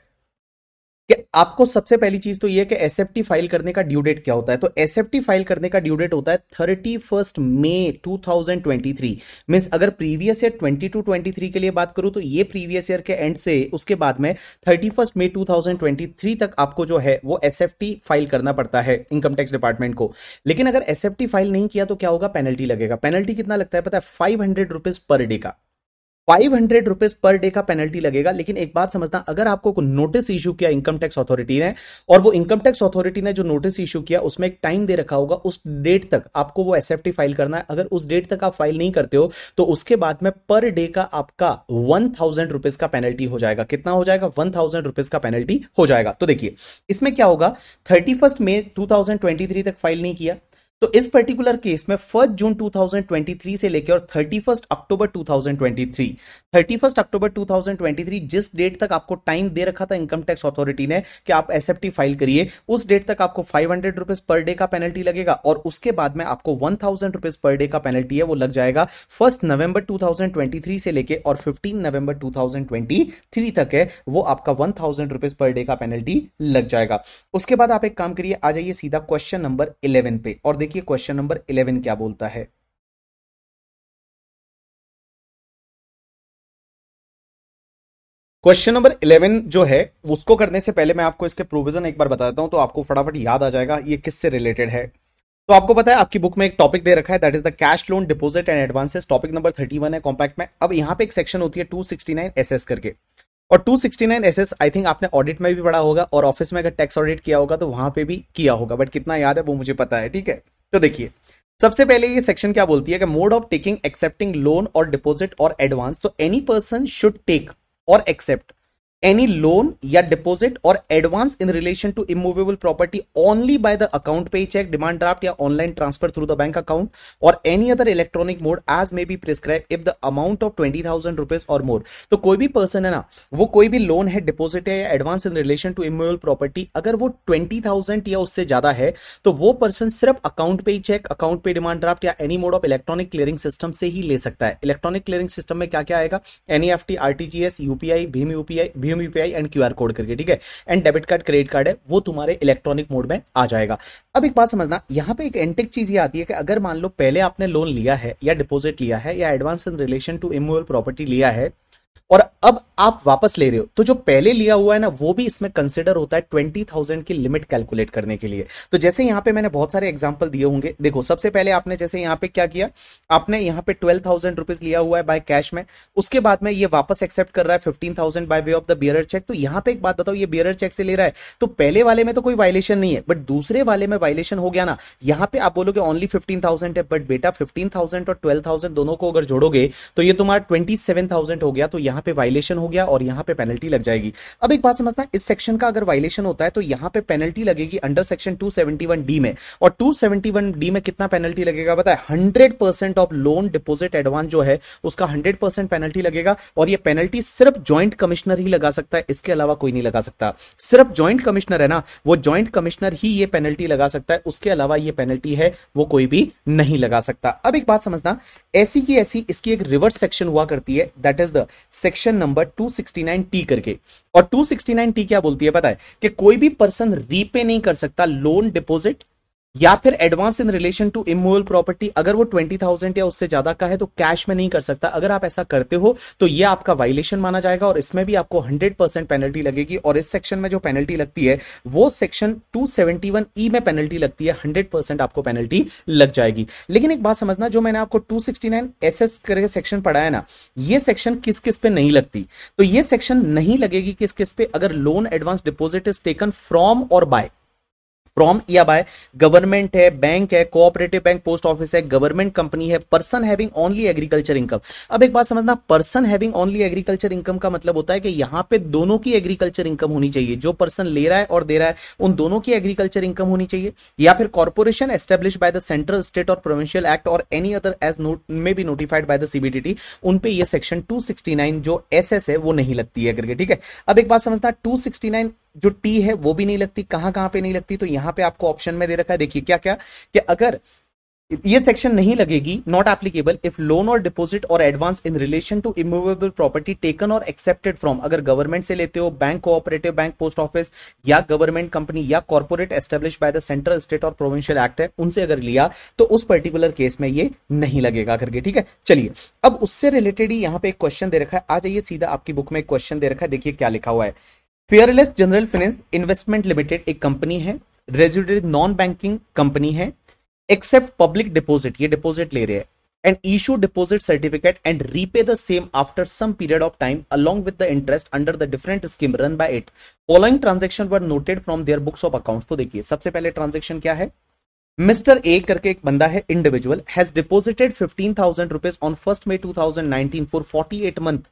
कि आपको सबसे पहली चीज तो यह है कि एसएफटी फाइल करने का ड्यू डेट क्या होता है तो एसएफटी फाइल करने का ड्यू डेट होता है thirty first May two thousand twenty three means अगर previous year twenty two twenty three के लिए बात करूं तो ये प्रीवियस ईयर के एंड से उसके बाद में thirty first May two thousand twenty three तक आपको जो है वो एस फाइल करना पड़ता है इनकम टैक्स डिपार्टमेंट को लेकिन अगर एस फाइल नहीं किया तो क्या होगा पेनल्टी लगेगा पेनल्टी कितना लगता है पता है five hundred rupees per day का five hundred rupees per day का पेनल्टी लगेगा लेकिन एक बात समझना अगर आपको नोटिस इशू किया इनकम टैक्स अथॉरिटी ने और वो इनकम टैक्स अथॉरिटी ने जो नोटिस इशू किया उसमें एक टाइम दे रखा होगा उस डेट तक आपको वो एस फाइल करना है अगर उस डेट तक आप फाइल नहीं करते हो तो उसके बाद में पर डे का आपका वन थाउजेंड रुपीज का पेनल्टी हो जाएगा कितना हो जाएगा वन थाउजेंड रुपीज का पेनल्टी हो जाएगा तो देखिए इसमें क्या होगा thirty first May two thousand twenty three तक फाइल नहीं किया तो इस पर्टिकुलर केस में फर्स्ट जून 2023 से लेकर और थर्टी फर्स्ट अक्टूबर 2023 31 अक्टूबर 2023 जिस डेट तक आपको टाइम दे रखा था इनकम टैक्स अथॉरिटी ने कि आप एस फाइल करिए उस डेट तक आपको five hundred rupees per day का पेनल्टी लगेगा और उसके बाद में आपको one thousand rupees per day का पेनल्टी है वो लग जाएगा फर्स्ट नवंबर 2023 से लेकर और फिफ्टीन नवंबर 2023 तक है वो आपका one thousand rupees per day का पेनल्टी लग जाएगा उसके बाद आप एक काम करिए आ जाइए सीधा क्वेश्चन नंबर इलेवन पे और देखिए देखिए क्वेश्चन नंबर इलेवन क्या बोलता है क्वेश्चन नंबर इलेवन जो है उसको करने से पहले मैं आपको इसके प्रोविजन एक बार बता देता हूं तो आपको फटाफट याद आ जाएगा ये किससे रिलेटेड है तो आपको पता है आपकी बुक में एक टॉपिक दे रखा है that is the cash loan deposit and advances topic number thirty one है कॉम्पैक्ट में अब यहाँ पे एक सेक्शन होती है two sixty nine S S करके और two sixty nine S S I think आपने ऑडिट में भी पढ़ा होगा और ऑफिस में अगर टैक्स ऑडिट किया होगा तो वहां पे भी किया होगा बट कितना याद है वो मुझे पता है ठीक है तो देखिए सबसे पहले ये सेक्शन क्या बोलती है कि mode of taking accepting loan और डिपॉजिट और एडवांस तो एनी पर्सन शुड टेक और एक्सेप्ट एनी लोन या और advance in relation to to property only by the account pay cheque demand draft या online transfer through the bank account और any other electronic mode as may be prescribe if the amount of twenty thousand rupees और more तो कोई भी person है ना वो कोई भी लोन है डिपोजिट है या advance in relation to immovable property अगर वो ट्वेंटी थाउजेंड या उससे ज्यादा है तो वो पर्सन सिर्फ account pay cheque account pay demand draft या any mode of electronic clearing system से ही ले सकता है इलेक्ट्रॉनिक क्लियरिंग सिस्टम में क्या क्या आएगा NEFT RTGS UPI Bhim UPI Bhim Bhim UPI and QR code करके ठीक है and debit card credit card है वो तुम्हारे इलेक्ट्रॉनिक मोड में आ जाएगा अब एक बात समझना यहाँ पे एक एंटेक चीज ये आती है कि अगर मान लो पहले आपने लोन लिया है या डिपोजिट लिया है या advance in relation to immovable property लिया है और अब आप वापस ले रहे हो तो जो पहले लिया हुआ है ना वो भी इसमें कंसिडर होता है ट्वेंटी थाउजेंड की लिमिट कैलकुलेट करने के लिए तो जैसे यहां पे मैंने बहुत सारे एग्जाम्पल दिए होंगे देखो सबसे पहले आपने जैसे यहां पे क्या किया आपने यहां पे ट्वेल्व थाउजेंड रुपीज लिया हुआ है बाय कैश में उसके बाद में ये वापस एक्सेप्ट कर रहा है fifteen thousand by way of the bearer cheque तो यहां पे एक बात बताओ ये बियर चेक से ले रहा है तो पहले वाले में तो कोई वायलेशन नहीं है बट दूसरे वाले में वायलेशन हो गया ना यहाँ पे आप बोलोगे ओनली फिफ्टीन थाउजेंड है बट बेटा फिफ्टीन थाउजेंड और ट्वेल्व थाउजेंड दोनों को अगर जोड़ोगे तो ये तुम्हारा ट्वेंटी सेवन थाउजेंड हो गया तो यहां यहां पे वायलेशन हो गया और यहां पे पेनल्टी लग जाएगी अब एक बात समझना इस सेक्शन का अगर वायलेशन होता है तो यहां पे पेनल्टी लगेगी अंडर सेक्शन 271 डी में और 271 डी में कितना पेनल्टी लगेगा बताए hundred percent of loan deposit advance जो है उसका हंड्रेड परसेंट पेनल्टी लगेगा और यह पेनल्टी सिर्फ ज्वाइंट कमिश्नर ही लगा सकता है इसके अलावा कोई नहीं लगा सकता सिर्फ ज्वाइंट कमिश्नर है ना वो ज्वाइंट कमिश्नर ही ये पेनल्टी लगा सकता है उसके अलावा ये पेनल्टी है वो कोई भी नहीं लगा सकता अब एक बात समझना ऐसी की ऐसी इसकी एक रिवर्स सेक्शन हुआ करती है that is the section number 269 T करके और 269 टी क्या बोलती है पता है कि कोई भी पर्सन रीपे नहीं कर सकता लोन डिपोजिट या फिर advance in relation to immovable property अगर वो ट्वेंटी थाउजेंड या उससे ज्यादा का है तो कैश में नहीं कर सकता अगर आप ऐसा करते हो तो ये आपका वायलेशन माना जाएगा और इसमें भी आपको हंड्रेड परसेंट पेनल्टी लगेगी और इस सेक्शन में जो पेनल्टी लगती है वो section two seventy one E में पेनल्टी लगती है हंड्रेड परसेंट आपको पेनल्टी लग जाएगी लेकिन एक बात समझना जो मैंने आपको two sixty nine S S करके सेक्शन पढ़ाया ना ये सेक्शन किस किस पे नहीं लगती तो ये सेक्शन नहीं लगेगी किस किस पे अगर loan advance deposit is taken from और बाय फ्रॉम या बाय गवर्नमेंट है बैंक है कोऑपरेटिव बैंक पोस्ट ऑफिस है गवर्नमेंट कंपनी है person having only agriculture income अब एक बात समझना person having only agriculture income का मतलब होता है कि यहां पे दोनों की एग्रीकल्चर इनकम होनी चाहिए जो पर्सन ले रहा है और दे रहा है उन दोनों की एग्रीकल्चर इनकम होनी चाहिए या फिर corporation establish by the central state और प्रोविंशियल एक्ट और any other as may be notified by the CBDT उन पे ये सेक्शन 269 जो एसएस है वो नहीं लगती है करके ठीक है अब एक बात समझना 269 जो टी है वो भी नहीं लगती कहां कहां पे नहीं लगती तो यहां पे आपको ऑप्शन में दे रखा है देखिए क्या क्या कि अगर ये सेक्शन नहीं लगेगी नॉट एप्लीकेबल इफ लोन और डिपॉजिट और advance in relation to immovable property taken और एक्सेप्टेड फ्रॉम अगर गवर्नमेंट से लेते हो bank cooperative bank post office या गवर्नमेंट कंपनी या corporate establish by the central state और प्रोविंशियल एक्ट है उनसे अगर लिया तो उस पर्टिकुलर केस में ये नहीं लगेगा करके ठीक है चलिए अब उससे रिलेटेड ही यहाँ पे एक क्वेश्चन दे रखा है आ जाइए सीधा आपकी बुक में एक क्वेश्चन दे रखा है देखिए क्या लिखा हुआ है fearless general finance investment limited एक कंपनी है रेजिडेड नॉन बैंकिंग कंपनी है एक्सेप्ट पब्लिक डिपोजिट ये डिपोजिट ले रहे हैं and issue deposit certificate and repay the same after some period of time along with interest under the different scheme run by it following transaction were noted from their books of account तो देखिए सबसे पहले transaction क्या है mister A करके एक बंदा है individual has deposited fifteen thousand rupees on first May two thousand nineteen for forty eight month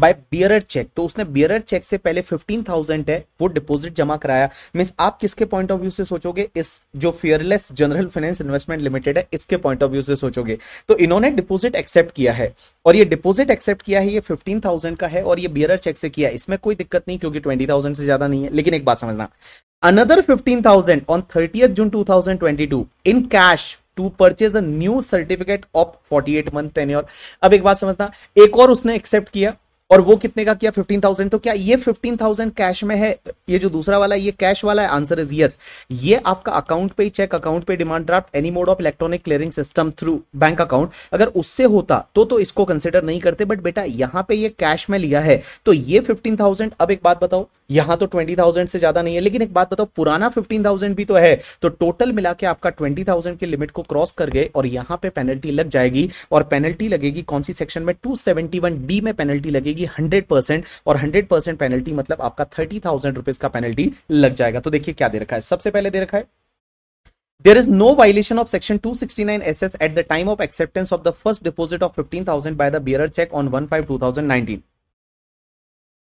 by bearer cheque तो उसने बियरर चेक से पहले फिफ्टीन थाउजेंड है वो डिपॉजिट जमा कराया मीन्स आप किसके पॉइंट ऑफ व्यू से सोचोगे इस जो fearless general finance investment limited है इसके पॉइंट ऑफ व्यू से सोचोगे तो इन्होंने डिपॉजिट एक्सेप्ट किया है और ये डिपॉजिट एक्सेप्ट किया है ये फिफ्टीन थाउजेंड का है और ये बियरर चेक से किया इसमें कोई दिक्कत नहीं क्योंकि ट्वेंटी थाउजेंड से ज्यादा नहीं है लेकिन एक बात समझना another fifteen thousand on thirty June two thousand twenty two in cash to purchase a new certificate of forty eight month tenure अब एक बात समझना एक और उसने एक्सेप्ट किया और वो कितने का किया फिफ्टीन थाउजेंड तो क्या ये फिफ्टीन थाउजेंड कैश में है ये जो दूसरा वाला है ये कैश वाला है आंसर इज यस ये आपका account pay cheque account pay demand draft any mode of electronic clearing system through bank account अगर उससे होता तो तो इसको कंसिडर नहीं करते बट बेटा यहां पे ये कैश में लिया है तो ये फिफ्टीन थाउजेंड अब एक बात बताओ यहां तो ट्वेंटी थाउजेंड से ज्यादा नहीं है लेकिन एक बात बताओ पुराना फिफ्टीन थाउजेंड भी तो है तो टोटल मिला के आपका ट्वेंटी थाउजेंड की लिमिट को क्रॉस कर गए और यहां पे पेनल्टी लग जाएगी और पेनल्टी लगेगी कौन सी सेक्शन में टू सेवेंटी वन डी में पेनल्टी लगेगी रहेगी हंड्रेड परसेंट और हंड्रेड परसेंट पेनल्टी मतलब आपका थर्टी थाउजेंड रुपीज का पेनल्टी लग जाएगा तो देखिए क्या दे रखा है सबसे पहले दे रखा है There is no violation of section 269 SS at the time of acceptance of the first deposit of 15000 by the bearer check on 1 5 2019.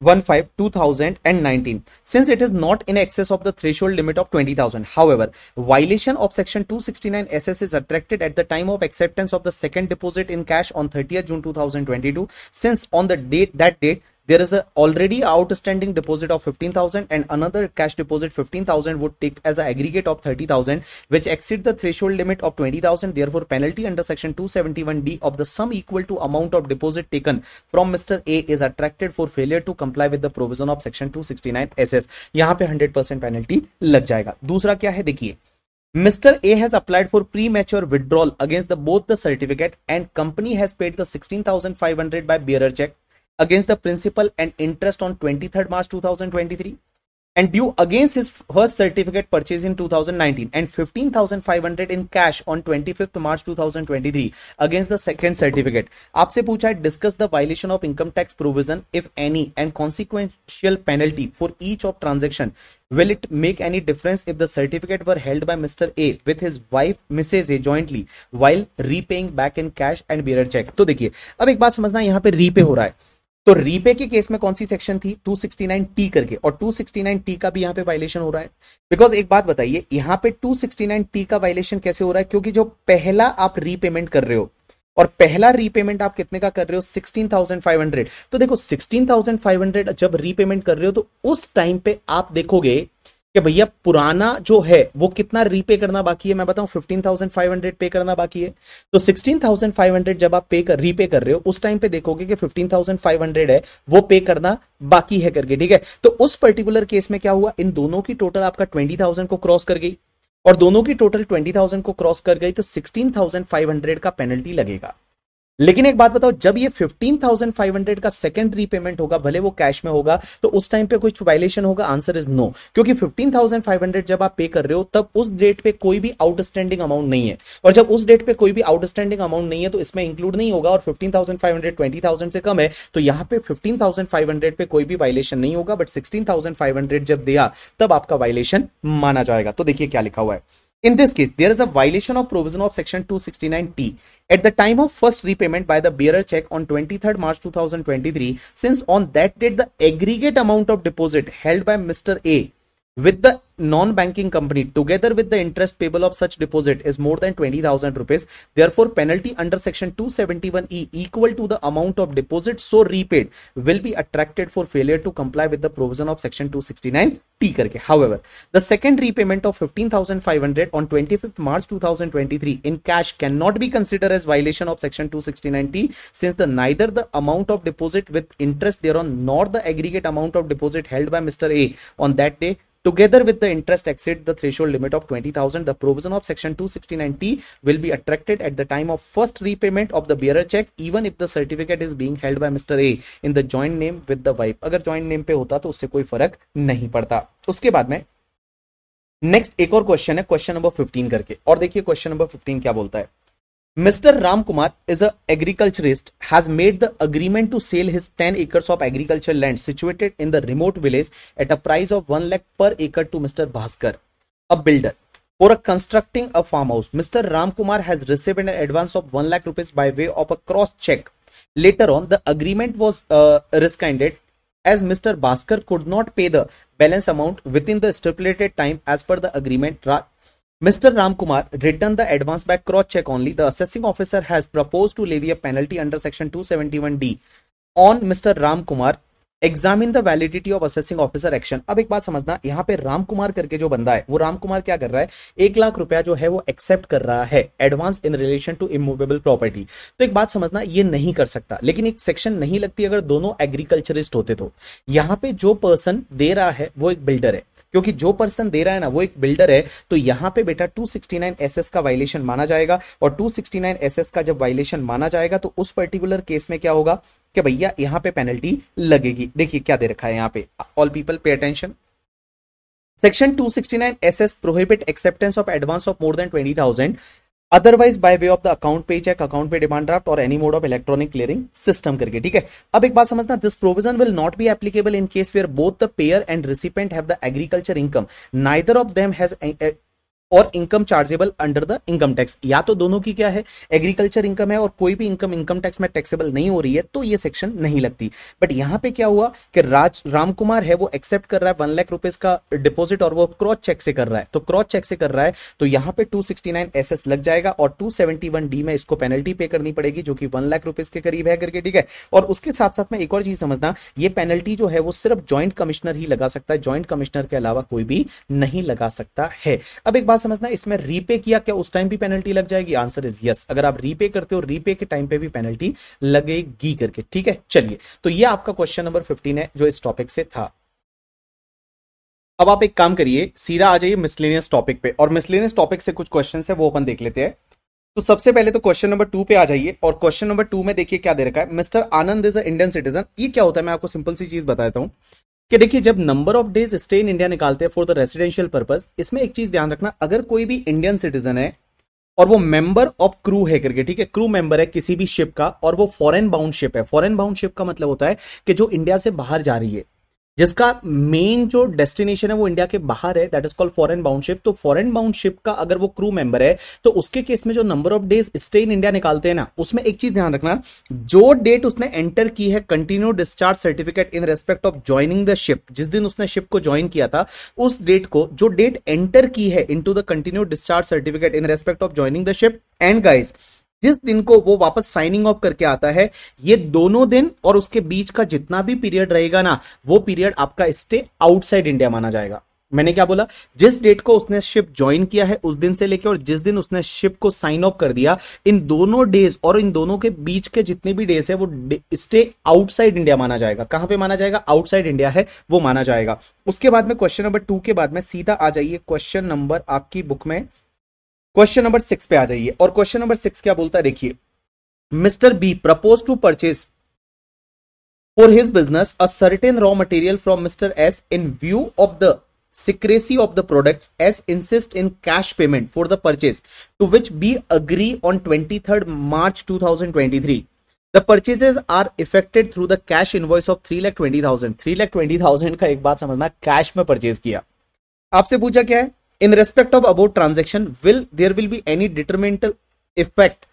15 2019 since it is not in excess of the threshold limit of 20000 however violation of section 269 ss is attracted at the time of acceptance of the second deposit in cash on 30th june 2022 since on the date that date there is a already outstanding deposit of 15000 and another cash deposit 15000 would take as an aggregate of 30000 which exceed the threshold limit of 20000 therefore penalty under section 271d of the sum equal to amount of deposit taken from mr a is attracted for failure to comply with the provision of section 269 ss yahan pe 100% penalty lag jayega dusra kya hai dekhiye Mr. A has applied for premature withdrawal against the, both the certificate and company has paid the 16,500 by bearer check against the principal and interest on 23rd March 2023 and due against his first certificate purchase in 2019 and 15500 in cash on 25th March 2023 against the second certificate आपसे पूछा है discuss the violation of income tax provision if any and consequential penalty for each of transaction will it make any difference if the certificate were held by Mr A with his wife Mrs A jointly while repaying back in cash and bearer check तो देखिए अब एक बात समझना यहाँ पे repay हो रहा है तो रीपे के केस में कौन सी सेक्शन थी 269 टी करके और 269 टी का भी यहां पे वायलेशन हो रहा है बिकॉज एक बात बताइए यहां पे 269 टी का वायलेशन कैसे हो रहा है क्योंकि जो पहला आप रीपेमेंट कर रहे हो और पहला रीपेमेंट आप कितने का कर रहे हो 16,500 तो देखो 16,500 जब रीपेमेंट कर रहे हो तो उस टाइम पे आप देखोगे कि भैया पुराना जो है वो कितना रीपे करना बाकी है मैं बताऊं फिफ्टीन थाउजेंड फाइव हंड्रेड पे करना बाकी है तो सिक्सटीन थाउजेंड फाइव हंड्रेड जब आप पे कर रीपे कर रहे हो उस टाइम पे देखोगे कि फिफ्टीन थाउजेंड फाइव हंड्रेड है वो पे करना बाकी है करके ठीक है तो उस पर्टिकुलर केस में क्या हुआ इन दोनों की टोटल आपका ट्वेंटी थाउजेंड को क्रॉस कर गई और दोनों की टोटल ट्वेंटी थाउजेंड को क्रॉस कर गई तो सिक्सटीन थाउजेंड फाइव हंड्रेड का पेनल्टी लगेगा लेकिन एक बात बताओ जब ये 15,500 का सेकेंड रीपेमेंट होगा भले वो कैश में होगा तो उस टाइम पे कुछ वायलेशन होगा आंसर इज नो क्योंकि 15,500 जब आप पे कर रहे हो तब उस डेट पे कोई भी आउटस्टैंडिंग अमाउंट नहीं है और जब उस डेट पे कोई भी आउटस्टैंडिंग अमाउंट नहीं है तो इसमें इंक्लूड नहीं होगा और फिफ्टीन थाउजेंड से कम है तो यहां पे फिफ्टीन पे कोई भी वायलेशन नहीं होगा बट सिक्सटीन जब दिया तब आपका वायलेशन माना जाएगा तो देखिए क्या लिखा हुआ है In this case, there is a violation of provision of section 269T. At the time of first repayment by the bearer check on 23rd March 2023, since on that date the aggregate amount of deposit held by Mr. A with the non-banking company together with the interest payable of such deposit is more than 20,000 rupees. Therefore, penalty under section 271E equal to the amount of deposit so repaid will be attracted for failure to comply with the provision of section 269T. Karke. However, the second repayment of 15,500 on 25th March 2023 in cash cannot be considered as violation of section 269T since the neither the amount of deposit with interest thereon nor the aggregate amount of deposit held by Mr. A on that day Together with the interest exceed the threshold limit of 20,000, the provision of section 269T will be attracted at the time of first repayment of the bearer check even if the certificate is being held by Mr. A in the joint name with the wife. अगर joint name पे होता तो उससे कोई फर्क नहीं पड़ता उसके बाद में नेक्स्ट एक और क्वेश्चन है क्वेश्चन नंबर 15 करके और देखिए क्वेश्चन नंबर 15 क्या बोलता है Mr. Ramkumar is an agriculturist, has made the agreement to sell his 10 acres of agricultural land situated in the remote village at a price of 1 lakh per acre to Mr. Bhaskar, a builder. For a constructing a farmhouse, Mr. Ramkumar has received an advance of 1 lakh rupees by way of a cross check. Later on, the agreement was uh, rescinded as Mr. Bhaskar could not pay the balance amount within the stipulated time as per the agreement. Mr. Ramkumar returned the advance back cross check only. The assessing officer has proposed to levy a penalty under section 271D on Mr. Ramkumar. Examine the validity of assessing officer action अब एक बात समझना यहाँ पे रामकुमार करके जो बंदा है वो रामकुमार क्या कर रहा है एक लाख रुपया जो है वो एक्सेप्ट कर रहा है advance in relation to immovable property तो एक बात समझना ये नहीं कर सकता लेकिन एक सेक्शन नहीं लगती अगर दोनों एग्रीकल्चरिस्ट होते तो यहाँ पे जो पर्सन दे रहा है वो एक बिल्डर है क्योंकि जो पर्सन दे रहा है ना वो एक बिल्डर है तो यहां पे बेटा 269 एसएस का वायलेशन माना जाएगा और 269 एसएस का जब वायलेशन माना जाएगा तो उस पर्टिकुलर केस में क्या होगा कि भैया यहां पे पेनल्टी लगेगी देखिए क्या दे रखा है यहां पे all people pay attention section 269 SS prohibit acceptance of advance of more than 20000 otherwise by way of the account pay cheque account pay demand draft और any mode of electronic clearing system करके ठीक है अब एक बात समझना this provision will not be applicable in case where both the payer and recipient have the agriculture income neither of them has और income chargeable under the income tax या तो दोनों की क्या है एग्रीकल्चर इनकम है और कोई भी इनकम इनकम टैक्स में टैक्सेबल नहीं हो रही है तो ये सेक्शन नहीं लगती बट यहां पे क्या हुआ कि राज रामकुमार है वो एक्सेप्ट कर रहा है वन लाख रुपीज का डिपॉजिट और वो क्रॉस चेक से कर रहा है तो क्रॉस चेक से कर रहा है तो यहां पर टू सिक्सटी लग जाएगा और टू डी में इसको पेनल्टी पे करनी पड़ेगी जो कि वन लाख रुपीज के करीब है करके ठीक है और उसके साथ साथ में एक और चीज समझना ये पेनल्टी जो है वो सिर्फ ज्वाइंट कमिश्नर ही लगा सकता है ज्वाइंट कमिश्नर के अलावा कोई भी नहीं लगा सकता है अब एक बात बात समझना इसमें रीपे किया क्या उस टाइम भी पेनल्टी लग जाएगी आंसर इज यस अगर आप रीपे करते हो रीपे के टाइम पे भी पेनल्टी लगेगी करके ठीक है चलिए तो ये आपका क्वेश्चन नंबर फिफ्टीन है जो इस टॉपिक से था अब आप एक काम करिए सीधा आ जाइए मिसलेनियस टॉपिक पे और मिसलेनियस टॉपिक से कुछ क्वेश्चन है वो अपन देख लेते हैं तो सबसे पहले तो क्वेश्चन नंबर टू पे आ जाइए और क्वेश्चन नंबर टू में देखिए क्या दे रखा है Mr Anand is a Indian citizen ये क्या होता है मैं आपको सिंपल सी चीज बता देता हूँ कि देखिए जब number of days stay in India निकालते हैं फॉर द रेसिडेंशियल पर्पज इसमें एक चीज ध्यान रखना अगर कोई भी इंडियन सिटीजन है और वो मेंबर ऑफ क्रू है करके ठीक है क्रू मेंबर है किसी भी शिप का और वो फॉरेन बाउंड शिप है फॉरेन बाउंड शिप का मतलब होता है कि जो इंडिया से बाहर जा रही है जिसका मेन जो डेस्टिनेशन है वो इंडिया के बाहर है that is called foreign bound ship तो फॉरेन बाउंडशिप का अगर वो क्रू मेंबर है तो उसके केस में जो number of days stay in India निकालते हैं ना उसमें एक चीज ध्यान रखना जो डेट उसने एंटर की है continue discharge certificate in respect of joining the ship जिस दिन उसने शिप को ज्वाइन किया था उस डेट को जो डेट एंटर की है in the continue discharge certificate in respect of joining the ship and guys जिस दिन को वो वापस साइनिंग ऑफ करके आता है ये दोनों दिन और उसके बीच का जितना भी पीरियड रहेगा ना वो पीरियड आपका स्टे आउटसाइड इंडिया माना जाएगा मैंने क्या बोला जिस डेट को उसने शिप ज्वाइन किया है उस दिन से लेकर और जिस दिन उसने शिप को साइन ऑफ कर दिया इन दोनों डेज और इन दोनों के बीच के जितने भी डेज है वो स्टे आउटसाइड इंडिया माना जाएगा कहां पे माना जाएगा आउटसाइड इंडिया है वो माना जाएगा उसके बाद में क्वेश्चन नंबर टू के बाद में सीधा आ जाइए क्वेश्चन नंबर आपकी बुक में क्वेश्चन नंबर सिक्स पे आ जाइए और क्वेश्चन नंबर सिक्स क्या बोलता है देखिए mister B propose to purchase for his business a certain raw material from mister S in view of the secrecy of the product S insist in cash payment for the purchase to which B agree on twenty third March two thousand twenty three purchases are effected through the cash invoice of three lakh twenty thousand three lakh twenty thousand का एक बात समझना cash में purchase किया आपसे पूछा क्या है in respect of above transaction will there will be any detrimental effect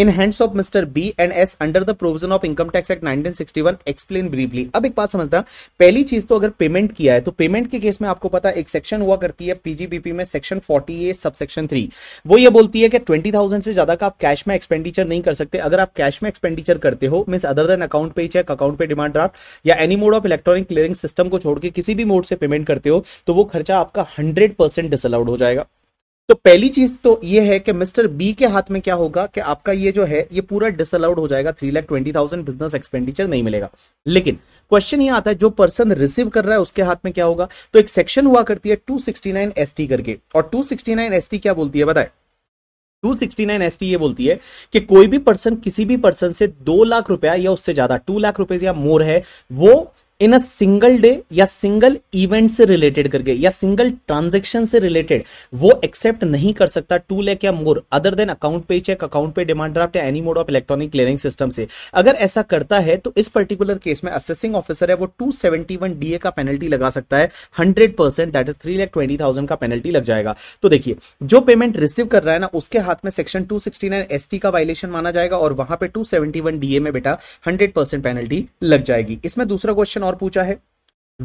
in hands of mister B and S under the provision of income tax act 1961 explain briefly अब एक बात समझता पहली चीज तो अगर पेमेंट किया है तो पेमेंट के केस में आपको पता एक सेक्शन हुआ करती है पीजीबीपी में section A sub section three वो ये बोलती है कि 20,000 से ज्यादा का आप कैश में एक्सपेंडिचर नहीं कर सकते अगर आप कैश में एक्सपेंडिचर करते हो mean other than account pay cheque account pay demand draft या any mode of electronic clearing system को छोड़ के किसी भी मोड से पेमेंट करते हो तो वो खर्चा आपका हंड्रेड परसेंट डिसअलाउड हो जाएगा तो पहली चीज तो ये है कि मिस्टर बी के हाथ में क्या होगा कि आपका ये जो है ये पूरा डिसअलाउड हो जाएगा three lakh twenty thousand business expenditure नहीं मिलेगा लेकिन क्वेश्चन ये आता है जो पर्सन रिसीव कर रहा है उसके हाथ में क्या होगा तो एक सेक्शन हुआ करती है two sixty nine S T करके और two sixty nine S T क्या बोलती है बताए 269 ST ये बोलती है कि कोई भी पर्सन किसी भी पर्सन से दो लाख रुपया या उससे ज्यादा टू लाख रुपए या मोर है वो इन अ सिंगल डे या सिंगल इवेंट से रिलेटेड करके या सिंगल ट्रांजेक्शन से रिलेटेड वो एक्सेप्ट नहीं कर सकता टू लैक या more other than account pay cheque account pay demand draft या any mode of electronic clearing system से अगर ऐसा करता है तो इस पर्टिकुलर केस में असेसिंग ऑफिसर है वो टू डीए का पेनल्टी लगा सकता है hundred percent that is three lakh twenty thousand का पेनल्टी लग जाएगा तो देखिए जो पेमेंट रिसीव कर रहा है ना उसके हाथ में section two sixty nine S T का वायलेशन माना जाएगा और वहां पे टू सेवेंटी वन डीए में बेटा हंड्रेड परसेंट पेनल्टी लग जाएगी इसमें दूसरा क्वेश्चन और पूछा है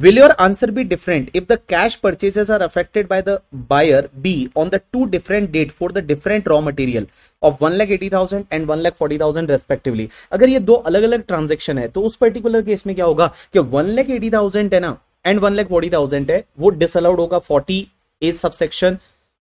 will your answer be different if the cash purchases are affected by the buyer B on the two different date for the different raw material of one lakh eighty thousand and one lakh forty thousand respectively अगर ये दो अलग अलग transaction है तो उस particular case में क्या होगा कि वन लैख एटी थाउजेंड है ना and one lakh forty thousand है वो डिसअलाउड होगा फोर्टी ए सबसेक्शन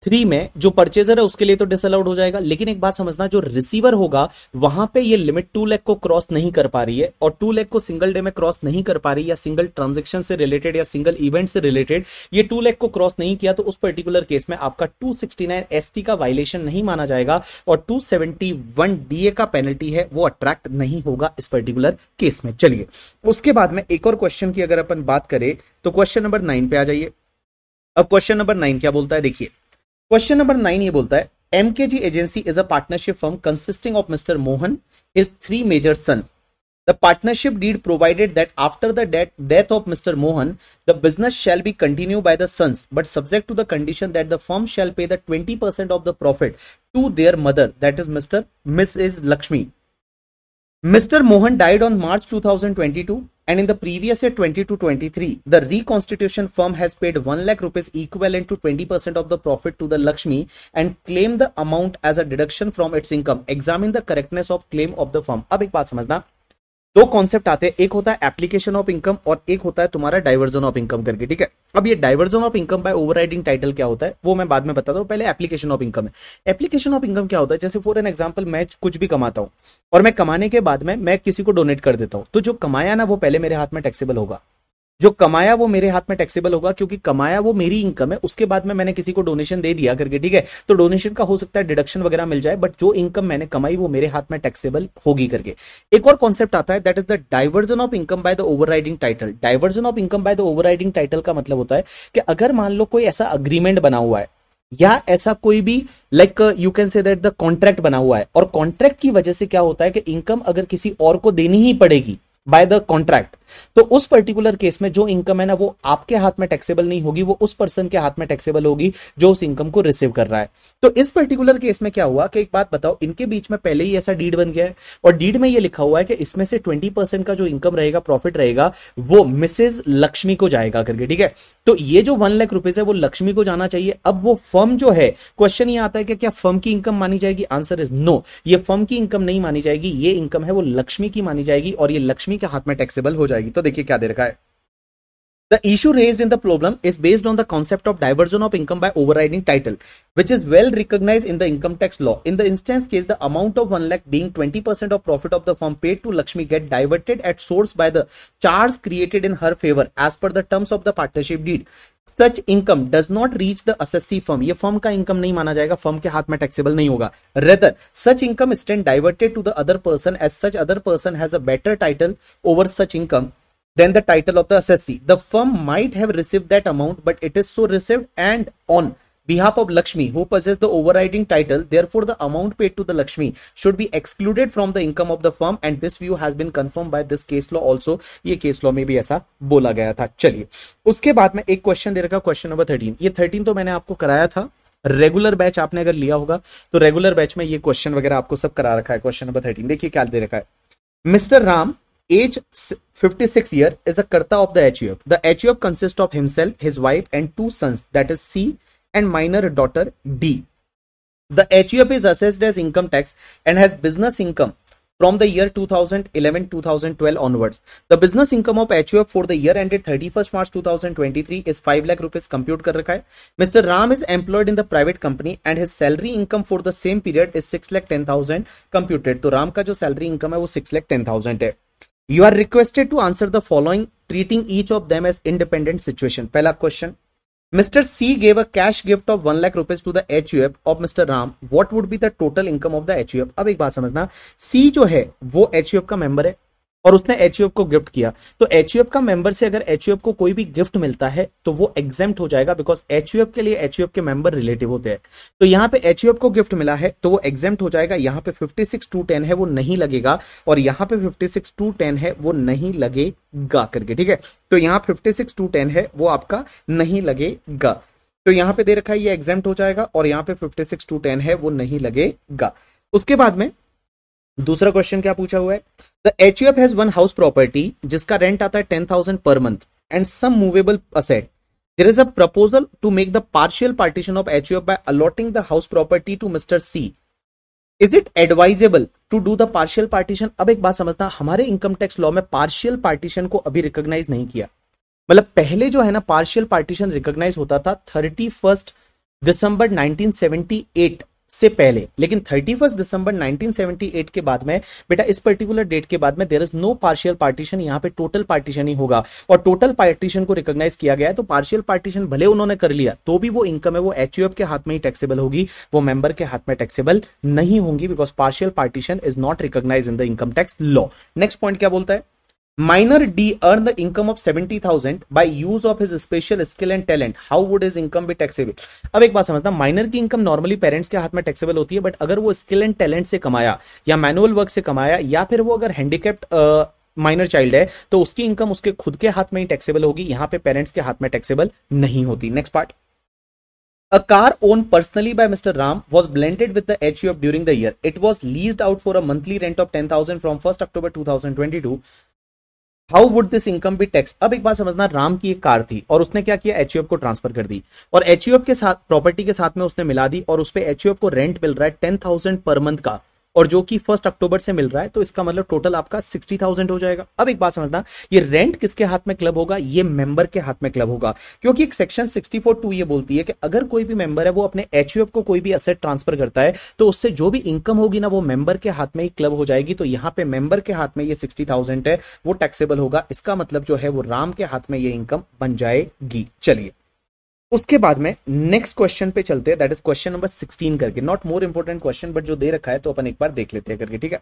थ्री में जो परचेजर है उसके लिए तो डिसअलाउड हो जाएगा लेकिन एक बात समझना जो रिसीवर होगा वहां पे ये लिमिट टू लैख को क्रॉस नहीं कर पा रही है और टू लैख को सिंगल डे में क्रॉस नहीं कर पा रही या सिंगल ट्रांजेक्शन से रिलेटेड या सिंगल इवेंट से रिलेटेड ये टू लैख को क्रॉस नहीं किया तो उस पर्टिकुलर केस में आपका two sixty nine S T का वायलेशन नहीं माना जाएगा और two seventy one D A का पेनल्टी है वो अट्रैक्ट नहीं होगा इस पर्टिकुलर केस में चलिए उसके बाद में एक और क्वेश्चन की अगर अपन बात करें तो क्वेश्चन नंबर नाइन पे आ जाइए अब क्वेश्चन नंबर नाइन क्या बोलता है देखिए क्वेश्चन नंबर नाइन ये बोलता है MKG agency is a partnership firm consisting of mister Mohan his three major son the partnership deed provided that after the death of mister Mohan the business shall be continue by the sons but subject to the condition that the firm shall pay the twenty percent of the profit to their mother that is mister miss is Lakshmi mister Mohan died on March two thousand twenty to and in the previous year 22 23 the reconstitution firm has paid 1 lakh rupees equivalent to 20% of the profit to the lakshmi and claimed the amount as a deduction from its income examine the correctness of claim of the firm ab ek baat samajhna दो concept आते हैं एक होता है application of income और एक होता है तुम्हारा डाइवर्जन ऑफ इनकम करके ठीक है अब ये diversion of income by overriding title क्या होता है वो मैं बाद में बताता हूँ पहले एप्लीकेशन ऑफ इनकम है एप्लीकेशन ऑफ इनकम क्या होता है जैसे फॉर एन एग्जाम्पल मैं कुछ भी कमाता हूँ और मैं कमाने के बाद में मैं किसी को डोनेट कर देता हूँ तो जो कमाया ना वो पहले मेरे हाथ में टैक्सेबल होगा जो कमाया वो मेरे हाथ में टैक्सेबल होगा क्योंकि कमाया वो मेरी इनकम है उसके बाद में मैंने किसी को डोनेशन दे दिया करके ठीक है तो डोनेशन का हो सकता है डिडक्शन वगैरह मिल जाए बट जो इनकम मैंने कमाई वो मेरे हाथ में टैक्सेबल होगी करके एक और कॉन्सेप्ट आता है that is the diversion of income by the riding title diversion of income by the riding title का मतलब होता है कि अगर मान लो कोई ऐसा अग्रीमेंट बना हुआ है या ऐसा कोई भी like you can say that the contract बना हुआ है और कॉन्ट्रैक्ट की वजह से क्या होता है कि इनकम अगर किसी और को देनी ही पड़ेगी बाय द कॉन्ट्रैक्ट तो उस पर्टिकुलर केस में जो इनकम है ना वो आपके हाथ में टैक्सेबल नहीं होगी वो उस पर्सन के हाथ में टैक्सेबल होगी जो उस इनकम को रिसीव कर रहा है तो इस पर्टिकुलर केस में क्या हुआ कि एक बात बताओ इनके बीच में पहले ही ऐसा डीड बन गया है और डीड में ये लिखा हुआ है कि इसमें से ट्वेंटी का जो इनकम रहेगा प्रॉफिट रहेगा वो मिसेज लक्ष्मी को जाएगा करके ठीक है तो ये जो वन लाख रुपीज है वो लक्ष्मी को जाना चाहिए अब वो फर्म जो है क्वेश्चन ये आता है कि क्या फर्म की इनकम मानी जाएगी आंसर इज नो ये फर्म की इनकम नहीं मानी जाएगी ये इनकम है वो लक्ष्मी की मानी जाएगी और ये लक्ष्मी के हाथ में टैक्सेबल हो जाएगी जाएगी तो देखिए क्या दे रखा है The issue raised in the problem is based on the concept of diversion of income by overriding title, which is well recognized in the income tax law. In the instance case, the amount of 1 lakh being 20% of profit of the firm paid to Lakshmi get diverted at source by the charge created in her favor as per the terms of the partnership deed. Such income does not reach the assessee firm ये firm का income नहीं माना जाएगा firm के हाथ में taxable नहीं होगा rather such income stand diverted to the other person as such other person has a better title over such income then the title of the assessee. The firm might have received that amount, but it is so received and on behalf of Lakshmi, who possesses the overriding title. Therefore, the amount paid to the Lakshmi should be excluded from the income of the firm, and this view has been confirmed by this case law also. ये case law में भी ऐसा बोला गया था चलिए उसके बाद में एक क्वेश्चन दे रखा question number 13. ये 13 तो मैंने आपको कराया था रेगुलर बैच आपने अगर लिया होगा तो रेगुलर बैच में ये क्वेश्चन वगैरह आपको सब करा रखा है क्वेश्चन नंबर थर्टीन देखिए क्या दे रखा है mister Ram age 56 year is a karta of the HUF. The HUF consists of himself, his wife and two sons that is C and minor daughter D. The HUF is assessed as income tax and has business income from the year 2011-2012 onwards. The business income of HUF for the year ended 31st March 2023 is 5 lakh rupees compute kar rakha hai. Mr. Ram is employed in the private company and his salary income for the same period is 6 lakh 10,000 computed. तो Ram ka jo salary income है वो 6 lakh 10,000 है. You are requested to answer the following treating each of them as independent situation pehla question mr c gave a cash gift of 1 lakh rupees to the huf of mr ram what would be the total income of the huf ab ek baat samajhna c jo hai wo huf ka member hai और उसने H को gift किया तो H का member से अगर H को कोई भी गिफ्ट मिलता है तो वो एग्जाम हो जाएगा बिकॉज एच के लिए एच के मेंबर रिलेटिव होते हैं तो यहाँ पे एच को गिफ्ट मिला है तो वो एग्जाम हो जाएगा यहाँ पे फिफ्टी सिक्स टू टेन है वो नहीं लगेगा और यहाँ पे फिफ्टी सिक्स टू टेन है वो नहीं लगेगा करके ठीक है तो यहाँ फिफ्टी सिक्स टू टेन है वो आपका नहीं लगेगा तो यहाँ पे दे रखा है ये एग्जाम हो जाएगा और यहाँ पे फिफ्टी सिक्स टू टेन है वो नहीं लगेगा उसके बाद में दूसरा क्वेश्चन क्या पूछा हुआ है the H U F has one house property जिसका रेंट आता है ten thousand per month and some movable asset there is a proposal to make the partial partition of H U F by allotting the house property to mister C is it advisable to do the partial partition अब एक बात समझना हमारे income tax law में partial partition को अभी recognise नहीं किया मतलब पहले जो है ना पार्शियल पार्टीशन रिकोगनाइज होता था thirty first December nineteen seventy eight से पहले लेकिन थर्टी फर्स्ट दिसंबर 1978 के बाद में बेटा इस पर्टिकुलर डेट के बाद में there is no partial partition यहां पे टोटल पार्टीशन ही होगा और टोटल पार्टीशन को रिकॉग्नाइज किया गया है तो पार्शियल पार्टीशन भले उन्होंने कर लिया तो भी वो इनकम है वो एच के हाथ में ही टैक्सेबल होगी वो मेंबर के हाथ में टैक्सेबल नहीं होंगी because partial partition is not recognise in the income tax law next point क्या बोलता है Minor D earned the income of 70,000 by use of his special skill and talent. How would his income be taxable? अब एक बात समझना minor की income normally parents के हाथ में टैक्सेबल होती है बट अगर वो स्किल एंड टैलेंट से कमाया या मैनुअल वर्क से कमाया या फिर वो अगर हैंडीकेप्ड माइनर चाइल्ड है तो उसकी इनकम उसके खुद के हाथ में ही टैक्सेबल होगी यहां पर पेरेंट्स के हाथ में टैक्सेबल नहीं होती next part a car own personally by mister Ram was blended with the H U F during the year it was lease out for a monthly rent of ten thousand from first October two thousand twenty two how would this income be tax अब एक बात समझना राम की एक car थी और उसने क्या किया एचयूएफ को ट्रांसफर कर दी और एच के साथ प्रॉपर्टी के साथ में उसने मिला दी और उस पर एचयूएफ को रेंट मिल रहा है टेन थाउजेंड पर मंथ का और जो कि फर्स्ट अक्टूबर से मिल रहा है तो इसका मतलब टोटल आपका सिक्सटी थाउजेंड हो जाएगा अब एक बात समझना ये रेंट किसके हाथ में क्लब होगा ये मेंबर के हाथ में क्लब होगा क्योंकि एक सेक्शन सिक्सटी फोर टू ये बोलती है कि अगर कोई भी मेंबर है वो अपने एच को कोई भी असेट ट्रांसफर करता है तो उससे जो भी इनकम होगी ना वो मेंबर के हाथ में ही क्लब हो जाएगी तो यहाँ पे मेंबर के हाथ में ये सिक्सटी थाउजेंड है वो टैक्सेबल होगा इसका मतलब जो है वो राम के हाथ में ये इनकम बन जाएगी चलिए उसके बाद में नेक्स्ट क्वेश्चन पे चलते हैं that is question number sixteen करके not more important question but जो दे रखा है तो अपन एक बार देख लेते हैं करके ठीक है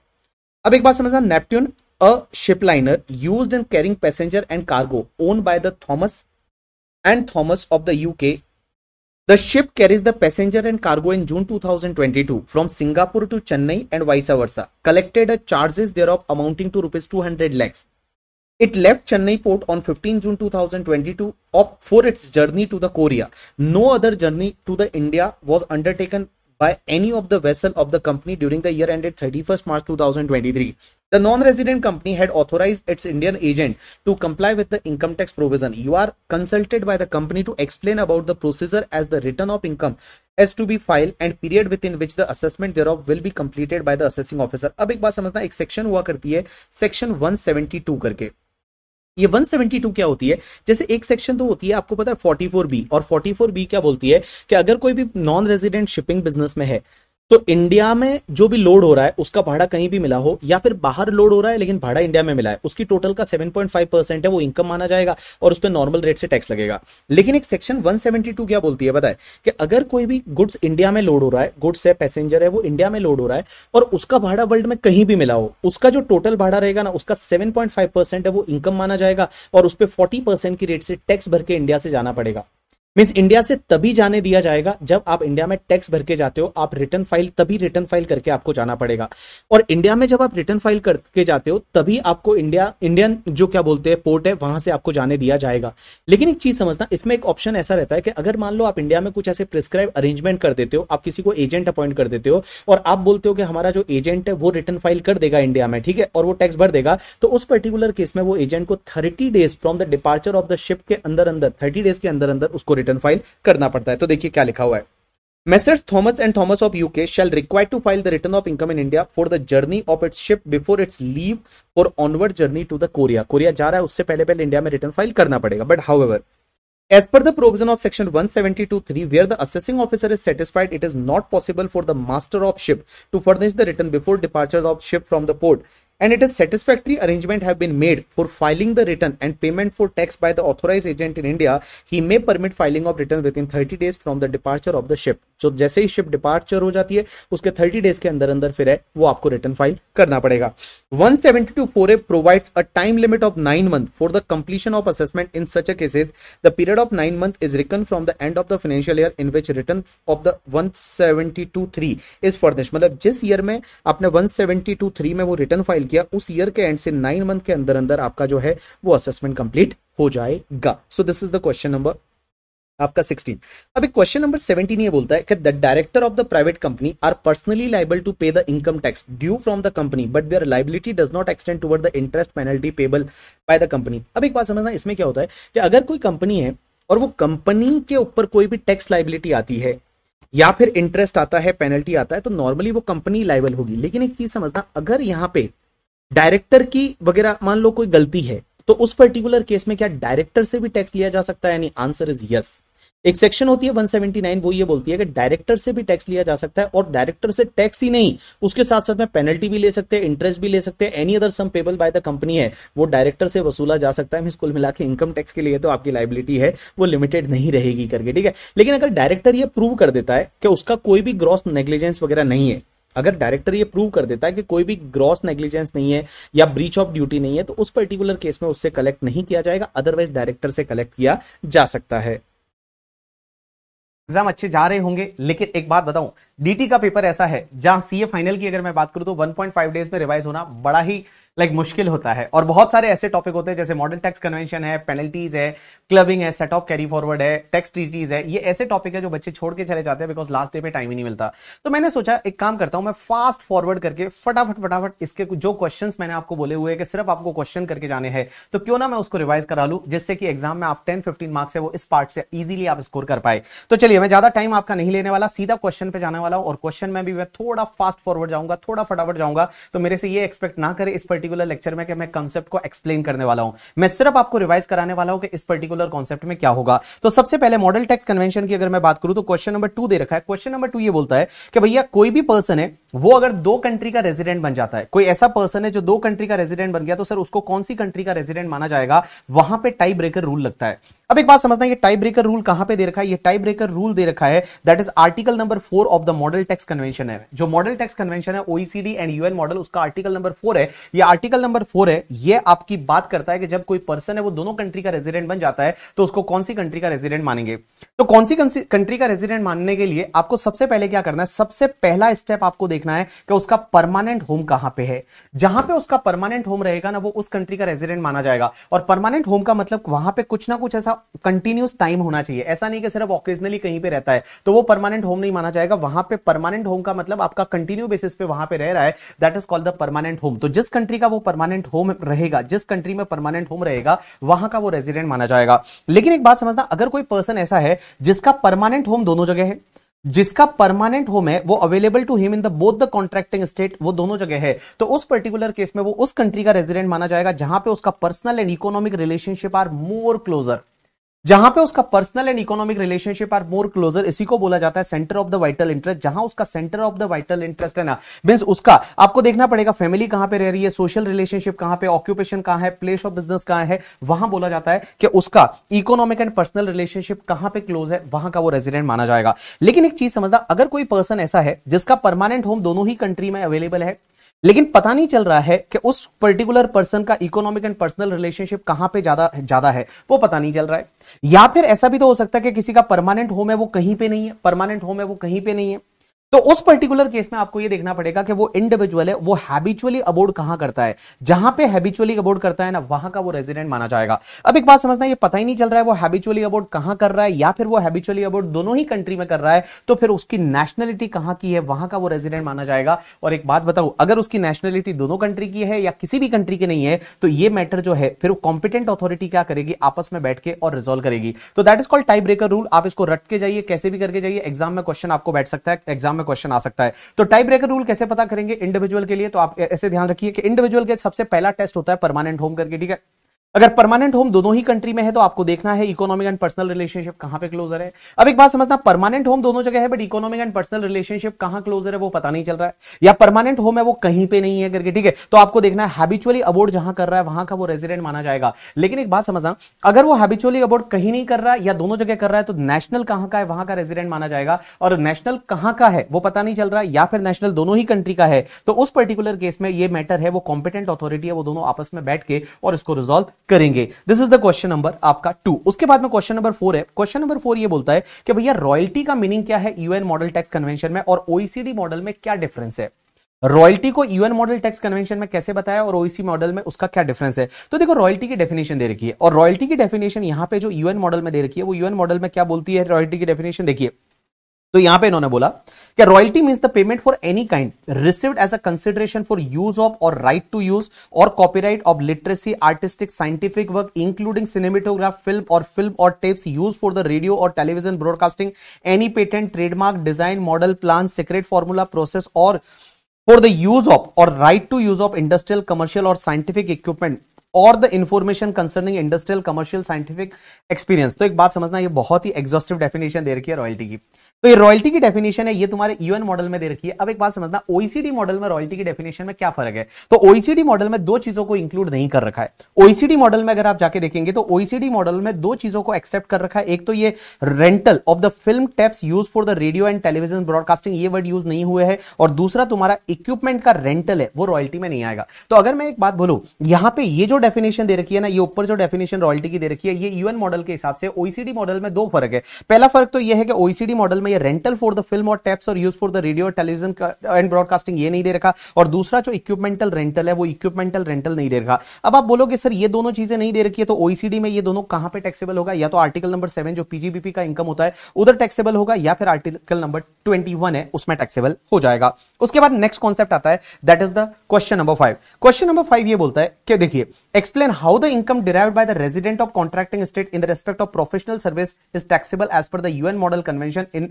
अब एक बात समझना Neptune a ship liner use in carrying passenger and cargo own by the Thomas and Thomas of the UK The ship carries the passenger and cargo in June 2022 from Singapore to Chennai and vice charges Collected of amounting to rupees two hundred lakhs It left Chennai port on 15 June 2022 for its journey to the Korea. No other journey to the India was undertaken by any of the vessel of the company during the year ended 31st March 2023. The non-resident company had authorized its Indian agent to comply with the income tax provision. You are consulted by the company to explain about the procedure as the return of income as to be filed and period within which the assessment thereof will be completed by the assessing officer. अब एक बात समझना एक section हुआ करती है section 172 करके ये 172 क्या होती है जैसे एक सेक्शन तो होती है आपको पता है बी और बी क्या बोलती है कि अगर कोई भी नॉन रेजिडेंट शिपिंग बिजनेस में है तो इंडिया में जो भी लोड हो रहा है उसका भाड़ा कहीं भी मिला हो या फिर बाहर लोड हो रहा है लेकिन भाड़ा इंडिया में मिला है उसकी टोटल का 7.5 परसेंट है वो इनकम माना जाएगा और उस पर नॉर्मल रेट से टैक्स लगेगा लेकिन एक सेक्शन 172 क्या बोलती है बताए कि अगर कोई भी गुड्स इंडिया में लोड हो रहा है गुड्स है पैसेंजर है वो इंडिया में लोड हो रहा है और उसका भाड़ा वर्ल्ड में कहीं भी मिला हो उसका जो टोटल भाड़ा रहेगा ना उसका सेवन है वो इनकम माना जाएगा और उस पर फोर्टी की रेट से टैक्स भर के इंडिया से जाना पड़ेगा मीन्स इंडिया से तभी जाने दिया जाएगा जब आप इंडिया में टैक्स भर के जाते हो आप रिटर्न फाइल तभी रिटर्न फाइल करके आपको जाना पड़ेगा और इंडिया में जब आप रिटर्न फाइल करके जाते हो तभी आपको इंडिया इंडियन जो क्या बोलते हैं पोर्ट है वहां से आपको जाने दिया जाएगा लेकिन एक चीज समझना इसमें एक ऑप्शन ऐसा रहता है कि अगर मान लो आप इंडिया में कुछ ऐसे प्रिस्क्राइब अरेंजमेंट कर देते हो आप किसी को एजेंट अपॉइंट कर देते हो और आप बोलते हो कि हमारा जो एजेंट है वो रिटर्न फाइल कर देगा इंडिया में ठीक है और वो टैक्स भर देगा तो उस पर्टिकुलर केस में वो एजेंट को thirty days from the departure of the ship के अंदर अंदर थर्टी डेज के अंदर अंदर उसको रिटर्न फाइल करना पड़ता है तो देखिए क्या लिखा हुआ है messrs Thomas and Thomas of UK shall require to file the return of income in India for the journey of its ship before its leave for onward journey to the Korea Korea जा रहा है उससे पहले पहले India में return file करना पड़ेगा but however as per the provision of section one seventy two three where the assessing officer is satisfied it is not possible for the master of ship to furnish the return before departure of ship from the port and it is satisfactory arrangement have been made for filing the return and payment for tax by the authorized agent in India, he may permit filing of return within 30 days from the departure of the ship. So जैसे ही ship departure हो जाती है उसके 30 days के अंदर अंदर फिर है वो आपको return file करना पड़ेगा 172 4A provides a time limit of 9 month for the completion of assessment in such a cases. The period of 9 month is reckoned from the end of the financial year in which return of the 172 3 is furnished. मतलब जिस year में आपने 172 3 में वो return file किया उस year के and से नाइन मंथ के अंदर अंदर आपका जो है वो असेसमेंट कंप्लीट हो जाएगा so this is the question number आपका 16 अब एक क्वेश्चन नंबर 17 ये बोलता है कि the director of the private company are personally liable to pay the income tax due from the company but their liability does not extend toward the interest penalty payable by the company अब एक बात समझना इसमें क्या होता है कि अगर कोई कंपनी है और वो कंपनी के ऊपर कोई भी टैक्स लाइबिलिटी आती है या फिर इंटरेस्ट आता है पेनल्टी आता है तो नॉर्मली वो कंपनी लाइबल होगी लेकिन एक चीज समझना अगर यहाँ पे डायरेक्टर की वगैरह मान लो कोई गलती है तो उस पर्टिकुलर केस में क्या डायरेक्टर से भी टैक्स लिया जा सकता है यानी आंसर इज यस एक सेक्शन होती है 179 वो ये बोलती है कि डायरेक्टर से भी टैक्स लिया जा सकता है और डायरेक्टर से टैक्स ही नहीं उसके साथ साथ में पेनल्टी भी ले सकते हैं इंटरेस्ट भी ले सकते हैं any other sum payable by the company है वो डायरेक्टर से वसूला जा सकता है कुल मिला के इनकम टैक्स के लिए तो आपकी लाइबिलिटी है वो लिमिटेड नहीं रहेगी करके ठीक है लेकिन अगर डायरेक्टर यह प्रूव कर देता है कि उसका कोई भी ग्रॉस नेग्लिजेंस वगैरह नहीं है अगर डायरेक्टर ये प्रूव कर देता है कि कोई भी ग्रॉस नेग्लिजेंस नहीं है या ब्रीच ऑफ ड्यूटी नहीं है तो उस पर्टिकुलर केस में उससे कलेक्ट नहीं किया जाएगा अदरवाइज डायरेक्टर से कलेक्ट किया जा सकता है एग्जाम अच्छे जा रहे होंगे लेकिन एक बात बताऊं डीटी का पेपर ऐसा है जहां सीए फाइनल की अगर मैं बात करूं तो 1.5 डेज में रिवाइज होना बड़ा ही लाइक मुश्किल होता है और बहुत सारे ऐसे टॉपिक होते हैं जैसे मॉडल टैक्स कन्वेंशन है पेनल्टीज है क्लबिंग है सेट ऑफ कैरी फॉरवर्ड है टैक्स ट्रीटीज है ये ऐसे टॉपिक है जो बच्चे छोड़ के चले जाते हैं बिकॉज लास्ट डे पे टाइम ही नहीं मिलता तो मैंने सोचा एक काम करता हूं मैं फास्ट फॉरवर्ड करके फटाफट फटाफट इसके जो क्वेश्चन मैंने आपको बोले हुए कि सिर्फ आपको क्वेश्चन करके जाने हैं तो क्यों ना मैं उसको रिवाइज करा लू जिससे कि एग्जाम में आप टेन फिफ्टीन मार्क्स है वो इस पार्ट से इजिली आप स्कोर कर पाए तो चलिए मैं ज्यादा टाइम आपका नहीं लेने वाला सीधा क्वेश्चन पे जाने वाला हूं और क्वेश्चन में भी मैं थोड़ा फास्ट फॉरवर्ड जाऊंगा थोड़ा फटाफट जाऊंगा तो मेरे से ये एक्सपेक्ट ना करे इस पर पर्टिकुलर लेक्चर में कि मैं कॉन्सेप्ट को एक्सप्लेन करने वाला हूं मैं सिर्फ आपको रिवाइज कराने वाला हूं कि इस पर्टिकुलर कॉन्सेप्ट में क्या होगा तो सबसे पहले मॉडल टैक्स कन्वेंशन की अगर मैं बात करूं तो क्वेश्चन नंबर टू दे रखा है क्वेश्चन नंबर टू ये बोलता है कि भैया कोई भी पर्सन है वो अगर दो कंट्री का रेजिडेंट बन जाता है कोई ऐसा पर्सन है जो दो कंट्री का रेजिडेंट बन गया तो सर उसको कौन सी कंट्री का रेजिडेंट माना जाएगा वहां पे टाई ब्रेकर रूल लगता है अब एक बात समझना ये टाई ब्रेकर रूल कहां पे दे रखा है ये टाई ब्रेकर रूल दे रखा है that is article number four of the model tax convention है जो मॉडल टैक्स कन्वेंशन है ओईसीडी एंड यूएन मॉडल उसका आर्टिकल नंबर फोर है ये आर्टिकल नंबर फोर है ये आपकी बात करता है कि जब कोई पर्सन है वो दोनों कंट्री का रेजिडेंट बन जाता है तो उसको कौन सी कंट्री का रेजिडेंट मानेंगे तो कौन सी कंट्री का रेजिडेंट मानने के लिए आपको सबसे पहले क्या करना है सबसे पहला स्टेप आपको देख देखना है कि उसका परमानेंट होम कहां पे है जहां पे उसका परमानेंट होम रहेगा ना वो उस कंट्री का रेजिडेंट माना जाएगा और परमानेंट होम का मतलब वहां पे कुछ ना कुछ ऐसा कंटिन्यूस टाइम होना चाहिए ऐसा नहीं कि सिर्फ ऑकेजनली कहीं पे रहता है तो वो परमानेंट होम नहीं माना जाएगा वहां पे परमानेंट होम का मतलब आपका कंटिन्यू बेसिस पे वहां पे रह रहा है that is called the permanent home तो जिस कंट्री का वो परमानेंट होम रहेगा जिस कंट्री में परमानेंट होम रहेगा वहां का वो रेजिडेंट माना जाएगा लेकिन एक बात समझना अगर कोई पर्सन ऐसा है जिसका परमानेंट होम दोनों जगह है जिसका परमानेंट होम है वो available to him in the both the contracting state वो दोनों जगह है तो उस पर्टिकुलर केस में वो उस कंट्री का रेजिडेंट माना जाएगा जहां पे उसका personal and economic relationship are more closer जहां पे उसका personal and economic relationship are more closer इसी को बोला जाता है centre of the vital interest जहां उसका centre of the vital interest है ना मीन्स उसका आपको देखना पड़ेगा फैमिली कहां पे रह रही है सोशल रिलेशनशिप कहां पे ऑक्यूपेशन कहां है प्लेस ऑफ बिजनेस कहां है वहां बोला जाता है कि उसका इकोनॉमिक एंड पर्सनल रिलेशनशिप कहां पे क्लोज है वहां का वो रेजिडेंट माना जाएगा लेकिन एक चीज समझना अगर कोई पर्सन ऐसा है जिसका परमानेंट होम दोनों ही कंट्री में अवेलेबल है लेकिन पता नहीं चल रहा है कि उस पर्टिकुलर पर्सन का इकोनॉमिक एंड पर्सनल रिलेशनशिप कहां पे ज्यादा ज्यादा है वो पता नहीं चल रहा है या फिर ऐसा भी तो हो सकता है कि किसी का परमानेंट होम है वो कहीं पे नहीं है परमानेंट होम है वो कहीं पे नहीं है तो उस पर्टिकुलर केस में आपको ये देखना पड़ेगा कि वो इंडिविजुअल है वो हैबिचुअली अबोर्ड कहां करता है जहां पे हैबिचुअली अबोर्ड करता है ना वहां का वो रेजिडेंट माना जाएगा अब एक बात समझना ये पता ही नहीं चल रहा है वो हैबिचुअली अबोर्ड कहां कर रहा है या फिर वो हैबिचुअली अबोर्ड दोनों ही कंट्री में कर रहा है तो फिर उसकी नेशनलिटी कहां की है वहां का वो रेजिडेंट माना जाएगा और एक बात बताऊं अगर उसकी नेशनलिटी दोनों कंट्री की है या किसी भी कंट्री की नहीं है तो ये मैटर जो है फिर कॉम्पिटेंट अथॉरिटी क्या करेगी आपस में बैठ के और रिजोल्व करेगी तो that is called type breaker rule आप इसको रट के जाइए कैसे भी करके जाइए एग्जाम में क्वेश्चन आपको बैठ सकता है एग्जाम में क्वेश्चन आ सकता है तो टाइप ब्रेकर रूल कैसे पता करेंगे इंडिविजुअल के लिए तो आप ऐसे ध्यान रखिए कि इंडिविजुअल के सबसे पहला टेस्ट होता है परमानेंट होम करके ठीक है अगर परमानेंट होम दोनों ही कंट्री में है तो आपको देखना है इकोनॉमिक एंड पर्सनल रिलेशनशिप कहां पे क्लोजर है अब एक बात समझना परमानेंट होम दोनों जगह है but economic and personal relationship कहां क्लोजर है वो पता नहीं चल रहा है या परमानेंट होम है वो कहीं पे नहीं है करके ठीक है तो आपको देखना है हैबिचुअली अबोर्ड जहां कर रहा है वहां का वो रेजिडेंट माना जाएगा लेकिन एक बात समझना अगर वो हैबिचुअली अबोर्ड कहीं नहीं कर रहा है या दोनों जगह कर रहा है तो नेशनल कहां का है वहां का रेजिडेंट माना जाएगा और नेशनल कहां का है वो पता नहीं चल रहा है या फिर नेशनल दोनों ही कंट्री का है तो उस पर्टिकुलर केस में ये मैटर है वो कॉम्पिटेंट अथॉरिटी है वो दोनों आपस में बैठ के और इसको रिजोल्व करेंगे this is the question number आपका टू उसके बाद में क्वेश्चन नंबर फोर है क्वेश्चन नंबर फोर ये बोलता है कि भैया रॉयल्टी का मीनिंग क्या है यूएन मॉडल टैक्स कन्वेंशन में और ओईसीडी मॉडल e में क्या डिफरेंस है रॉयल्टी को यूएन मॉडल टैक्स कन्वेंशन में कैसे बताया और ओईसी मॉडल e में उसका क्या डिफरेंस है तो देखो रॉयल्टी की डेफिनेशन दे रखी है और रॉयल्टी की डेफिनेशन यहां पे जो यूएन मॉडल में दे रखी है वो यूएन मॉडल में क्या बोलती है रॉयल्टी की डेफिनेशन देखिए तो यहां पे इन्होंने बोला कि royalty mean the payment for any kind received as a consideration for use of और राइट टू यूज और copyright of literacy artistic scientific work including cinematograph film और फिल्म और tapes use for the radio और television broadcasting any patent trademark design model plan secret formula process और for the use of और right to use of industrial commercial और scientific equipment और the information concerning industrial commercial scientific experience तो एक बात समझना ये बहुत ही एग्जॉस्टिव डेफिनेशन दे रखी है रॉयल्टी की तो ये रॉयल्टी की डेफिनेशन है ये तुम्हारे यूएन मॉडल में दे रखी है अब एक बात समझना ओईसीडी मॉडल में रॉयल्टी की डेफिनेशन में क्या फर्क है तो ओईसीडी मॉडल में दो चीजों को इंक्लूड नहीं कर रखा है ओईसीडी मॉडल में अगर आप जाके देखेंगे तो ओईसीडी मॉडल में दो चीजों को एक्सेप्ट कर रखा है एक तो ये rental of the film tapes use for the radio and television broadcasting ये वर्ड यूज नहीं हुए है और दूसरा तुम्हारा इक्विपमेंट का रेंटल है वो रॉयल्टी में नहीं आएगा तो अगर मैं एक बात बोलू यहां पर ये जो डेफिनेशन दे रखी है ना ये ऊपर जो डेफिनेशन रॉयल्टी की दे रखी है ये यूएन मॉडल के हिसाब से ओईसीडी मॉडल में दो फर्क है पहला फर्क तो ये है कि ओईसीडी मॉडल में ये रेंटल फॉर द फिल्म और टैप्स और use for the radio television and broadcasting ये नहीं दे रखा और दूसरा जो इक्विपमेंटल रेंटल है वो इक्विपमेंटल रेंटल नहीं दे रखा अब आप बोलोगे सर ये दोनों चीजें नहीं दे रखी है तो ओईसीडी में ये दोनों कहां पर टैक्सेबल होगा या तो आर्टिकल नंबर सेवन जो पीजीबीपी का इनकम होता है उधर टैक्सेबल होगा या फिर आर्टिकल नंबर ट्वेंटी है उसमें टैक्सेबल हो जाएगा उसके बाद नेक्स्ट कॉन्सेप्ट आता है that is the question number five question number five ये बोलता है कि देखिए Explain how the income derived by the resident of contracting state in the respect of professional service is taxable as per the UN model convention in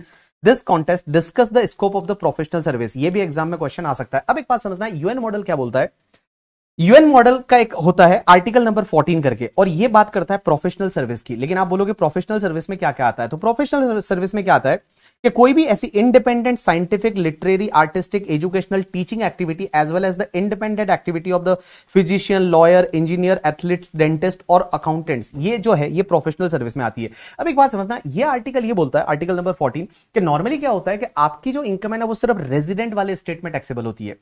this contest discuss the scope of the professional service ये भी exam में question आ सकता है अब एक बात समझना है यूएन मॉडल क्या बोलता है यूएन मॉडल का एक होता है आर्टिकल नंबर 14 करके और ये बात करता है प्रोफेशनल सर्विस की लेकिन आप बोलोगे प्रोफेशनल सर्विस में क्या क्या आता है तो प्रोफेशनल सर्विस में क्या आता है कि कोई भी ऐसी independent scientific literary artistic educational teaching activity as well as the independent activity of the physician lawyer engineer athletes dentist और अकाउंटेंट्स ये जो है ये प्रोफेशनल सर्विस में आती है अब एक बात समझना ये आर्टिकल ये बोलता है आर्टिकल नंबर फोर्टीन कि नॉर्मली क्या होता है कि आपकी जो इनकम है ना वो सिर्फ रेजिडेंट वाले स्टेट में टैक्सेबल होती है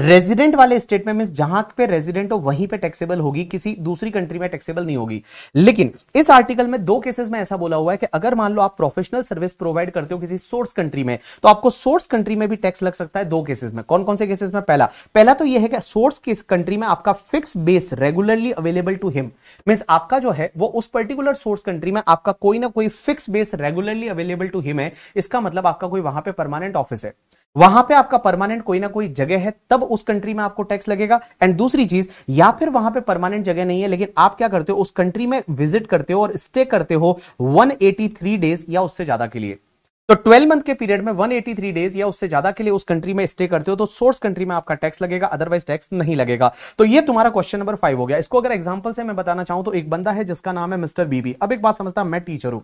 रेजिडेंट वाले स्टेट में मीन जहां पे रेजिडेंट हो वहीं पे टैक्सेबल होगी किसी दूसरी कंट्री में टैक्सेबल नहीं होगी लेकिन इस आर्टिकल में दो केसेस में ऐसा बोला हुआ है कि अगर मान लो आप प्रोफेशनल सर्विस प्रोवाइड करते हो किसी सोर्स कंट्री में तो आपको सोर्स कंट्री में भी टैक्स लग सकता है दो केसेस में कौन कौन से केसेस में पहला पहला तो यह है कि सोर्स किस कंट्री में आपका fix base regularly available to him mean आपका जो है वो उस पर्टिकुलर सोर्स कंट्री में आपका कोई ना कोई fix base regularly available to him है इसका मतलब आपका कोई वहां पर परमानेंट ऑफिस है वहां पे आपका परमानेंट कोई ना कोई जगह है तब उस कंट्री में आपको टैक्स लगेगा एंड दूसरी चीज या फिर वहां पे परमानेंट जगह नहीं है लेकिन आप क्या करते हो उस कंट्री में विजिट करते हो और स्टे करते हो 183 डेज या उससे ज्यादा के लिए तो 12 मंथ के पीरियड में 183 डेज या उससे ज्यादा के लिए उस कंट्री में स्टे करते हो तो सोर्स कंट्री में आपका टैक्स लगेगा अदरवाइज टैक्स नहीं लगेगा तो ये तुम्हारा क्वेश्चन नंबर फाइव हो गया इसको अगर एग्जाम्पल से मैं बताना चाहूं तो एक बंदा है जिसका नाम है मिस्टर बीबी अब एक बात समझता मैं टीचर हूं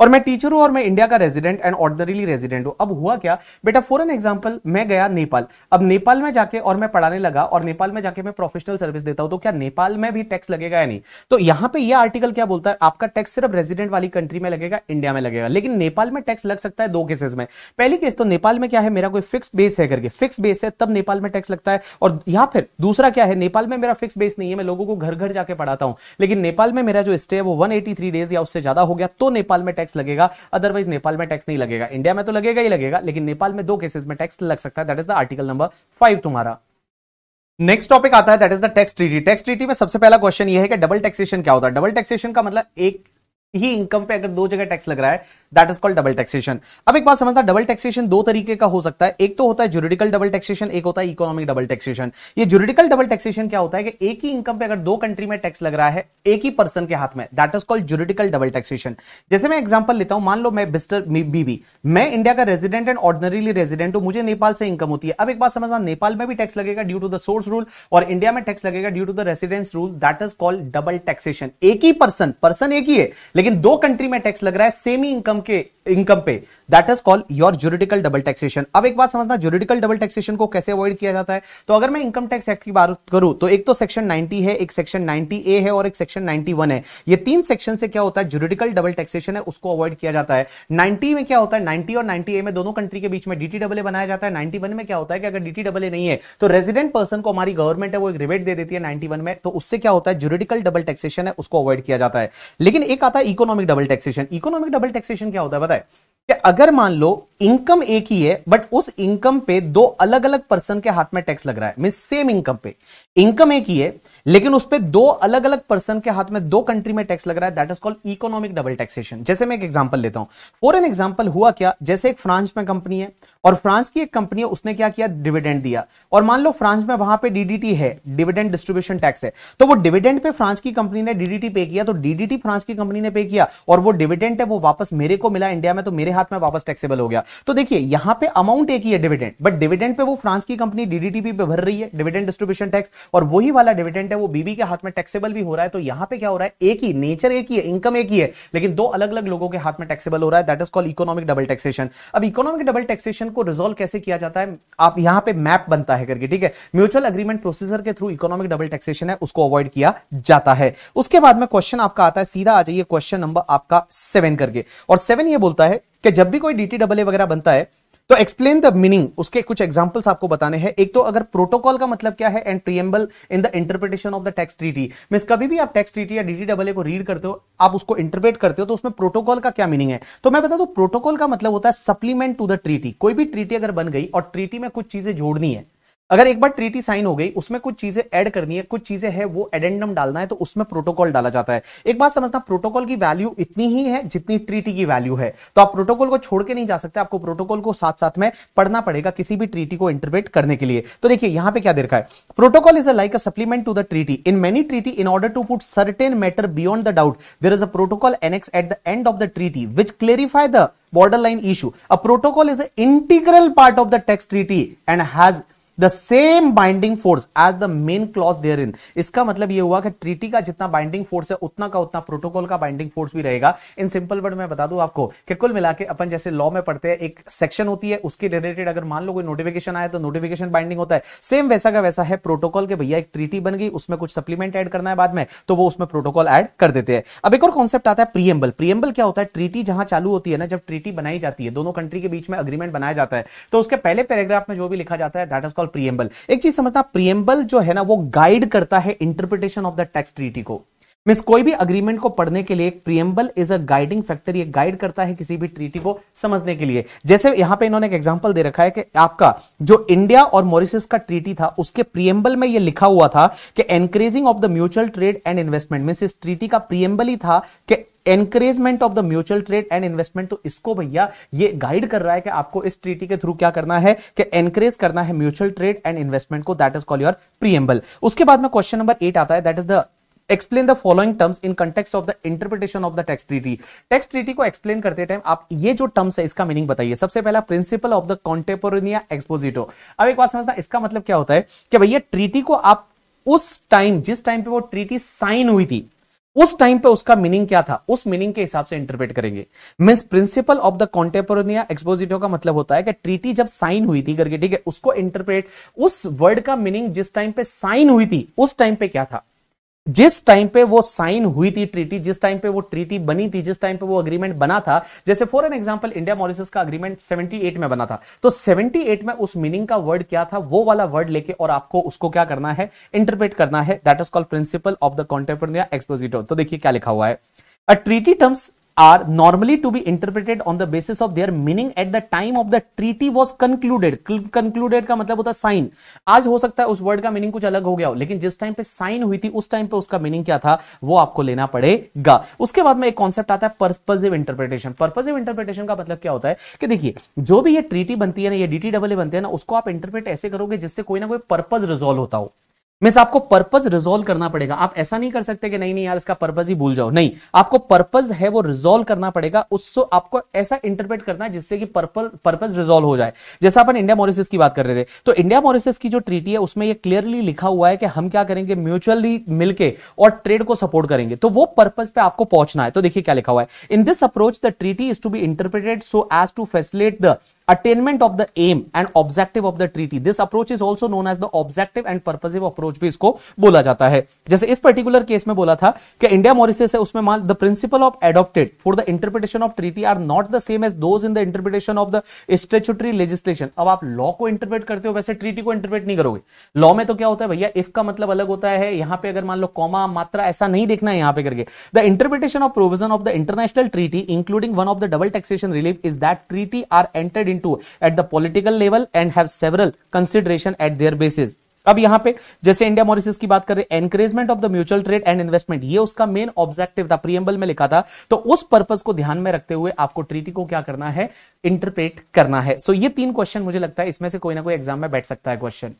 और मैं टीचर हूं और मैं इंडिया का रेजिडेंट एंड ऑर्डनरीली रेजिडेंट हूं अब हुआ क्या बेटा फॉर एन एग्जाम्पल मैं गया नेपाल अब नेपाल में जाके और मैं पढ़ाने लगा और नेपाल में जाके मैं प्रोफेशनल सर्विस देता हूं तो क्या नेपाल में भी टैक्स लगेगा या नहीं तो यहां पर यह आर्टिकल क्या बोलता है आपका टैक्स सिर्फ रेजिडेंट वाली कंट्री में लगेगा इंडिया में लगेगा लेकिन नेपाल में टैक्स लग सकता है दो केसेस में पहली केस तो नेपाल में क्या है मेरा कोई फिक्स बेस है करके फिक्स बेस है तब नेपाल में टैक्स लगता है और या फिर दूसरा क्या है नेपाल में मेरा फिक्स बेस नहीं है मैं लोगों को घर घर जाके पढ़ाता हूं लेकिन नेपाल में मेरा जो स्टे है वो 183 डेज या उससे ज्यादा हो गया तो नेपाल में टैक्स टैक्स लगेगा अदरवाइज नेपाल में टैक्स नहीं लगेगा इंडिया में तो लगेगा ही लगेगा लेकिन नेपाल में दो केसेस में टैक्स लग सकता है that is the article number five तुम्हारा नेक्स्ट टॉपिक आता है that is the tax treaty tax treaty में सबसे पहला क्वेश्चन ये है कि डबल टैक्सेशन क्या होता है डबल टैक्सेशन का मतलब एक ही इनकम पे अगर दो जगह टैक्स लग रहा है that is called double taxation अब एक बात समझना डबल टैक्सेशन दो तरीके का हो सकता है एक तो होता है जुरिडिकल डबल टैक्सेशन एक होता है इकोनॉमिक डबल टैक्सेशन ये जुरिडिकल डबल टैक्सेशन क्या होता है कि एक ही इनकम पे अगर दो कंट्री में टैक्स लग रहा है एक ही पर्सन के हाथ में that is called juridical double taxation जैसे मैं एग्जाम्पल लेता हूं मान लो मैं बिस्टर बीबी मैं इंडिया का रेजिडेंट एंड ऑर्डनरीली रेजिडेंट हूं मुझे नेपाल से इनकम होती है अब एक बात समझना नेपाल में भी टैक्स लगेगा due to the source rule और इंडिया में टैक्स लगेगा due to the residence rule that is called double taxation एक ही पर्सन पर्सन एक ही है लेकिन दो कंट्री में टैक्स लग रहा है सेमी इनकम के इनकम पे that is called your juridical double taxation अब एक बात समझना जुरिडिकल डबल टैक्सेशन को कैसे अवॉइड किया जाता है तो अगर मैं इनकम टैक्स एक्ट की बात करूं तो एक तो सेक्शन 90 है एक सेक्शन 90 ए है और एक सेक्शन 91 है ये तीन सेक्शन से क्या होता है जुरिडिकल डबल टैक्सेशन है उसको अवॉइड किया जाता है 90 में क्या होता है 90 और 90 ए में दोनों कंट्री के बीच में डीटी डबल बनाया जाता है 91 में क्या होता है कि अगर डीटी डबल नहीं है तो रेजिडेंट पर्सन को हमारी गवर्नमेंट है वो एक रिबेट दे देती है 91 में तो उससे क्या होता है जुरिडिकल डबल टैक्सेशन है उसको अवॉइड किया जाता है लेकिन एक आता है economic double taxation economic double taxation क्या होता है बताए कि अगर मान लो इनकम एक ही है बट उस इनकम पे दो अलग अलग पर्सन के हाथ में टैक्स लग रहा है मीन सेम इनकम पे इनकम एक ही है लेकिन उस पर दो अलग अलग पर्सन के हाथ में दो कंट्री में टैक्स लग रहा है that is called economic double taxation जैसे मैं एक एग्जाम्पल लेता हूं फॉर एन एग्जाम्पल हुआ क्या जैसे एक फ्रांस में कंपनी है और फ्रांस की एक कंपनी है उसने क्या किया डिविडेंड दिया और मान लो फ्रांस में वहां पर डीडीटी है डिविडेंड डिस्ट्रीब्यूशन टैक्स है तो वो डिविडेंड पे फ्रांस की कंपनी ने डीडीटी पे किया तो डीडीटी फ्रांस की कंपनी ने पे किया और वो डिविडेंड है वो वापस मेरे को मिला इंडिया में तो मेरे हाथ में वापस टैक्सेबल हो गया तो देखिए यहां पे अमाउंट एक ही है डिविडेंड बट डिविडेंड पे वो फ्रांस की कंपनी डीडीटीपी पे भर रही है डिविडेंड डिस्ट्रीब्यूशन टैक्स और वही वाला डिविडेंड है वो बीबी के हाथ में टैक्सेबल भी हो रहा है तो यहां पे क्या हो रहा है एक ही नेचर एक ही है इनकम एक ही है लेकिन दो अलग अलग लोगों के हाथ में टैक्सेबल हो रहा है that is called economic double taxation अब इकोनॉमिक डबल टैक्सेशन को रिजोल्व कैसे किया जाता है आप यहां पर मैप बनता है करके ठीक है म्यूचुअल अग्रीमेंट प्रोसीजर के थ्रू इकोनॉमिक डबल टैक्सेशन है उसको अवॉइड किया जाता है उसके बाद में क्वेश्चन आपका आता है सीधा आ जाइए क्वेश्चन नंबर आपका सेवन करके और सेवन ये बोलता है कि जब भी कोई डी टी वगैरह बनता है तो एक्सप्लेन द मीनिंग उसके कुछ एग्जाम्पल्स आपको बताने हैं एक तो अगर प्रोटोकॉल का मतलब क्या है and preamble in the interpretation of the tax treaty mean कभी भी आप टैक्स ट्रीटी या डीटी डबल ए को रीड करते हो आप उसको इंटरप्रेट करते हो तो उसमें प्रोटोकॉल का क्या मीनिंग है तो मैं बता दू प्रोटोकॉल का मतलब होता है सप्लीमेंट टू द ट्रीटी कोई भी ट्रीटी अगर बन गई और ट्रीटी में कुछ चीजें जोड़नी है अगर एक बार ट्रीटी साइन हो गई उसमें कुछ चीजें ऐड करनी है कुछ चीजें है वो एडेंडम डालना है तो उसमें प्रोटोकॉल डाला जाता है एक बात समझना प्रोटोकॉल की वैल्यू इतनी ही है जितनी ट्रीटी की वैल्यू है तो आप प्रोटोकॉल को छोड़ के नहीं जा सकते आपको प्रोटोकॉल को साथ साथ में पढ़ना पड़ेगा किसी भी ट्रीटी को इंटरप्रेट करने के लिए तो देखिए यहां पर क्या देखा है protocol is a like a supplement to the treaty in many treaty in order to put certain matter beyond the doubt there is a protocol annex at the end of the treaty which clarify the line issue. A protocol is a integral part of the tax treaty and has the same binding force as the main clause there in इसका मतलब यह हुआ कि treaty का जितना binding force है उतना का उतना प्रोटोकॉल का बाइंडिंग फोर्स भी रहेगा इन सिंपल वर्ड मैं बता दू आपको कि कुल मिला के अपन जैसे लॉ में पढ़ते हैं एक सेक्शन होती है उसके रिलेटेड अगर मान लो कोई नोटिफिकेशन आया तो नोटिफिकेशन बाइंडिंग होता है सेम वैसा का वैसा है प्रोटोकॉल के भैया एक ट्रीटी बन गई उसमें कुछ सप्लीमेंट एड करना है बाद में तो वो उसमें प्रोटोकॉल एड कर देते हैं अब एक और कॉन्सेप्ट आता है प्रियम्बल प्रियम्बल क्या होता है ट्रीटी जहां चालू होती है ना जब ट्रीटी बनाई जाती है दोनों कंट्री के बीच में अग्रीमेंट बनाया जाता है तो उसके पहले पैराग्राफ में जो भी लिखा जाता है दैट इज कॉल्ड प्रियम्बल एक चीज समझना प्रियम्बल जो है ना वो गाइड करता है interpretation of the tax treaty को मीन्स कोई भी अग्रीमेंट को पढ़ने के लिए एक preamble is a guiding factor ये गाइड करता है किसी भी ट्रीटी को समझने के लिए जैसे यहां पे इन्होंने एक एग्जांपल दे रखा है कि आपका जो इंडिया और मॉरिशस का ट्रीटी था उसके प्रियम्बल में ये लिखा हुआ था कि encouraging of the mutual trade and investment means इस ट्रीटी का प्रियम्बल ही था कि encouragement of the mutual trade and investment तो इसको भैया ये गाइड कर रहा है कि आपको इस ट्रीटी के थ्रू क्या करना है कि एनकरेज करना है म्यूचुअल ट्रेड एंड इन्वेस्टमेंट को that is call your preamble उसके बाद में क्वेश्चन नंबर एट आता है that is the explain the following terms in context of the interpretation of the tax treaty tax treaty को explain करते time आप ये जो टर्म्स है इसका मीनिंग बताइए सबसे पहला principle of the contemporanea expositio अब एक बात समझना इसका मतलब क्या होता है कि भैया ट्रीटी को आप उस टाइम जिस टाइम पे वो ट्रीटी साइन हुई थी उस टाइम पे उसका मीनिंग क्या था उस मीनिंग के हिसाब से इंटरप्रेट करेंगे means principle of the contemporanea expositio का मतलब होता है कि ट्रीटी जब साइन हुई थी करके ठीक है उसको इंटरप्रेट उस वर्ड का मीनिंग जिस टाइम पे साइन हुई थी उस टाइम पे क्या था जिस टाइम पे वो साइन हुई थी ट्रीटी जिस टाइम पे वो ट्रीटी बनी थी जिस टाइम पे वो अग्रीमेंट बना था जैसे for an example India Mauritius का अग्रीमेंट 78 में बना था तो 78 में उस मीनिंग का वर्ड क्या था वो वाला वर्ड लेके और आपको उसको क्या करना है इंटरप्रेट करना है that is called principle of the contemporanea expositio तो देखिए क्या लिखा हुआ है a treaty terms are normally to be interpreted on the basis of their meaning at the time of the treaty was concluded concluded का मतलब होता है साइन आज हो सकता है उस वर्ड का मीनिंग कुछ अलग हो गया हो लेकिन जिस टाइम पे साइन हुई थी उस टाइम पे उसका मीनिंग क्या था वो आपको लेना पड़ेगा उसके बाद में एक कॉन्सेप्ट आता है पर्पजिव इंटरप्रिटेशन पर्पजिव इंटरप्रिटेशन का मतलब क्या होता है कि देखिए जो भी ये ट्रीटी बनती है ना ये डीटी बनती है ना उसको आप इंटरप्रेट ऐसे करोगे जिससे कोई ना कोई पर्पज रिजोल्व होता हो मिस आपको पर्पज रिजोल्व करना पड़ेगा आप ऐसा नहीं कर सकते कि नहीं नहीं यार इसका पर्पज ही भूल जाओ नहीं आपको पर्पज है वो रिजोल्व करना पड़ेगा उसको आपको ऐसा इंटरप्रेट करना है जिससे कि पर्पज रिजोल्व हो जाए जैसा अपन इंडिया मोरिसिस की बात कर रहे थे तो इंडिया मोरिसिस की जो ट्रीटी है उसमें ये क्लियरली लिखा हुआ है कि हम क्या करेंगे म्यूचुअली मिलकर और ट्रेड को सपोर्ट करेंगे तो वो पर्पज पे आपको पहुंचना है तो देखिए क्या लिखा हुआ है in this approach the treaty is to be interpreted so as to facilitate the attainment of the aim and objective of the treaty this approach is also known as the objective and purposive approach भी इसको बोला जाता है जैसे इस particular case में बोला था कि इंडिया मॉरिसस है उसमें मान the principle of adopted for the interpretation of treaty are not the same as those in the interpretation of the statutory legislation अब आप लॉ को इंटरप्रेट करते हो वैसे ट्रीटी को इंटरप्रेट नहीं करोगे लॉ में तो क्या होता है भैया इफ का मतलब अलग होता है यहां पर अगर मान लो कॉमा मात्रा ऐसा नहीं देखना है यहां पर करके the interpretation of provision of the international treaty including one of the double taxation relief is that treaty are entered in to at the political level and have several consideration at their basis अब यहां पे जैसे India Mauritius की बात कर रहे हैं encouragement of the mutual trade and investment ये उसका मेन ऑब्जेक्टिव था प्रियम्बल में लिखा था तो उस पर्पज को ध्यान में रखते हुए आपको ट्रीटी को क्या करना है इंटरप्रेट करना है सो so, ये तीन क्वेश्चन मुझे लगता है इसमें से कोई ना कोई एग्जाम में बैठ सकता है क्वेश्चन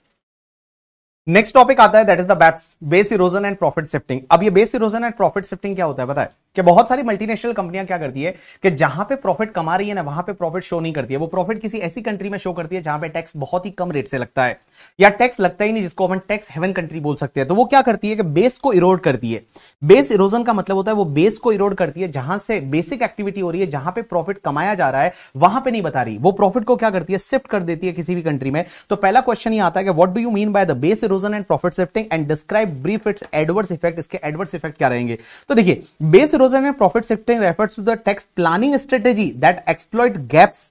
नेक्स्ट टॉपिक आता है that is the base erosion and profit shifting अब ये base erosion and profit shifting क्या होता है बताए कि बहुत सारी मल्टीनेशनल कंपनियां क्या करती है कि जहां पे प्रॉफिट कमा रही है ना वहां पे प्रॉफिट शो नहीं करती है वो प्रॉफिट किसी ऐसी कंट्री में शो करती है जहां पे टैक्स बहुत ही कम रेट से लगता है या टैक्स लगता ही नहीं जिसको अपन टैक्स हेवन कंट्री बोल सकते हैं तो वो क्या करती है कि बेस को इरोड करती है बेस इरोजन का मतलब होता है वो बेस को इरोड करती है जहां से बेसिक एक्टिविटी हो रही है जहां पे प्रॉफिट कमाया जा रहा है वहां पर नहीं बता रही वो प्रॉफिट को क्या करती है शिफ्ट कर देती है किसी भी कंट्री में तो पहला क्वेश्चन ये आता है कि what do you mean by the base erosion and profit shifting and describe brief its adverse effect इसके एडवर्स इफेक्ट क्या रहेंगे तो देखिए base Rosen and profit shifting refers to the tax planning strategy that exploit gaps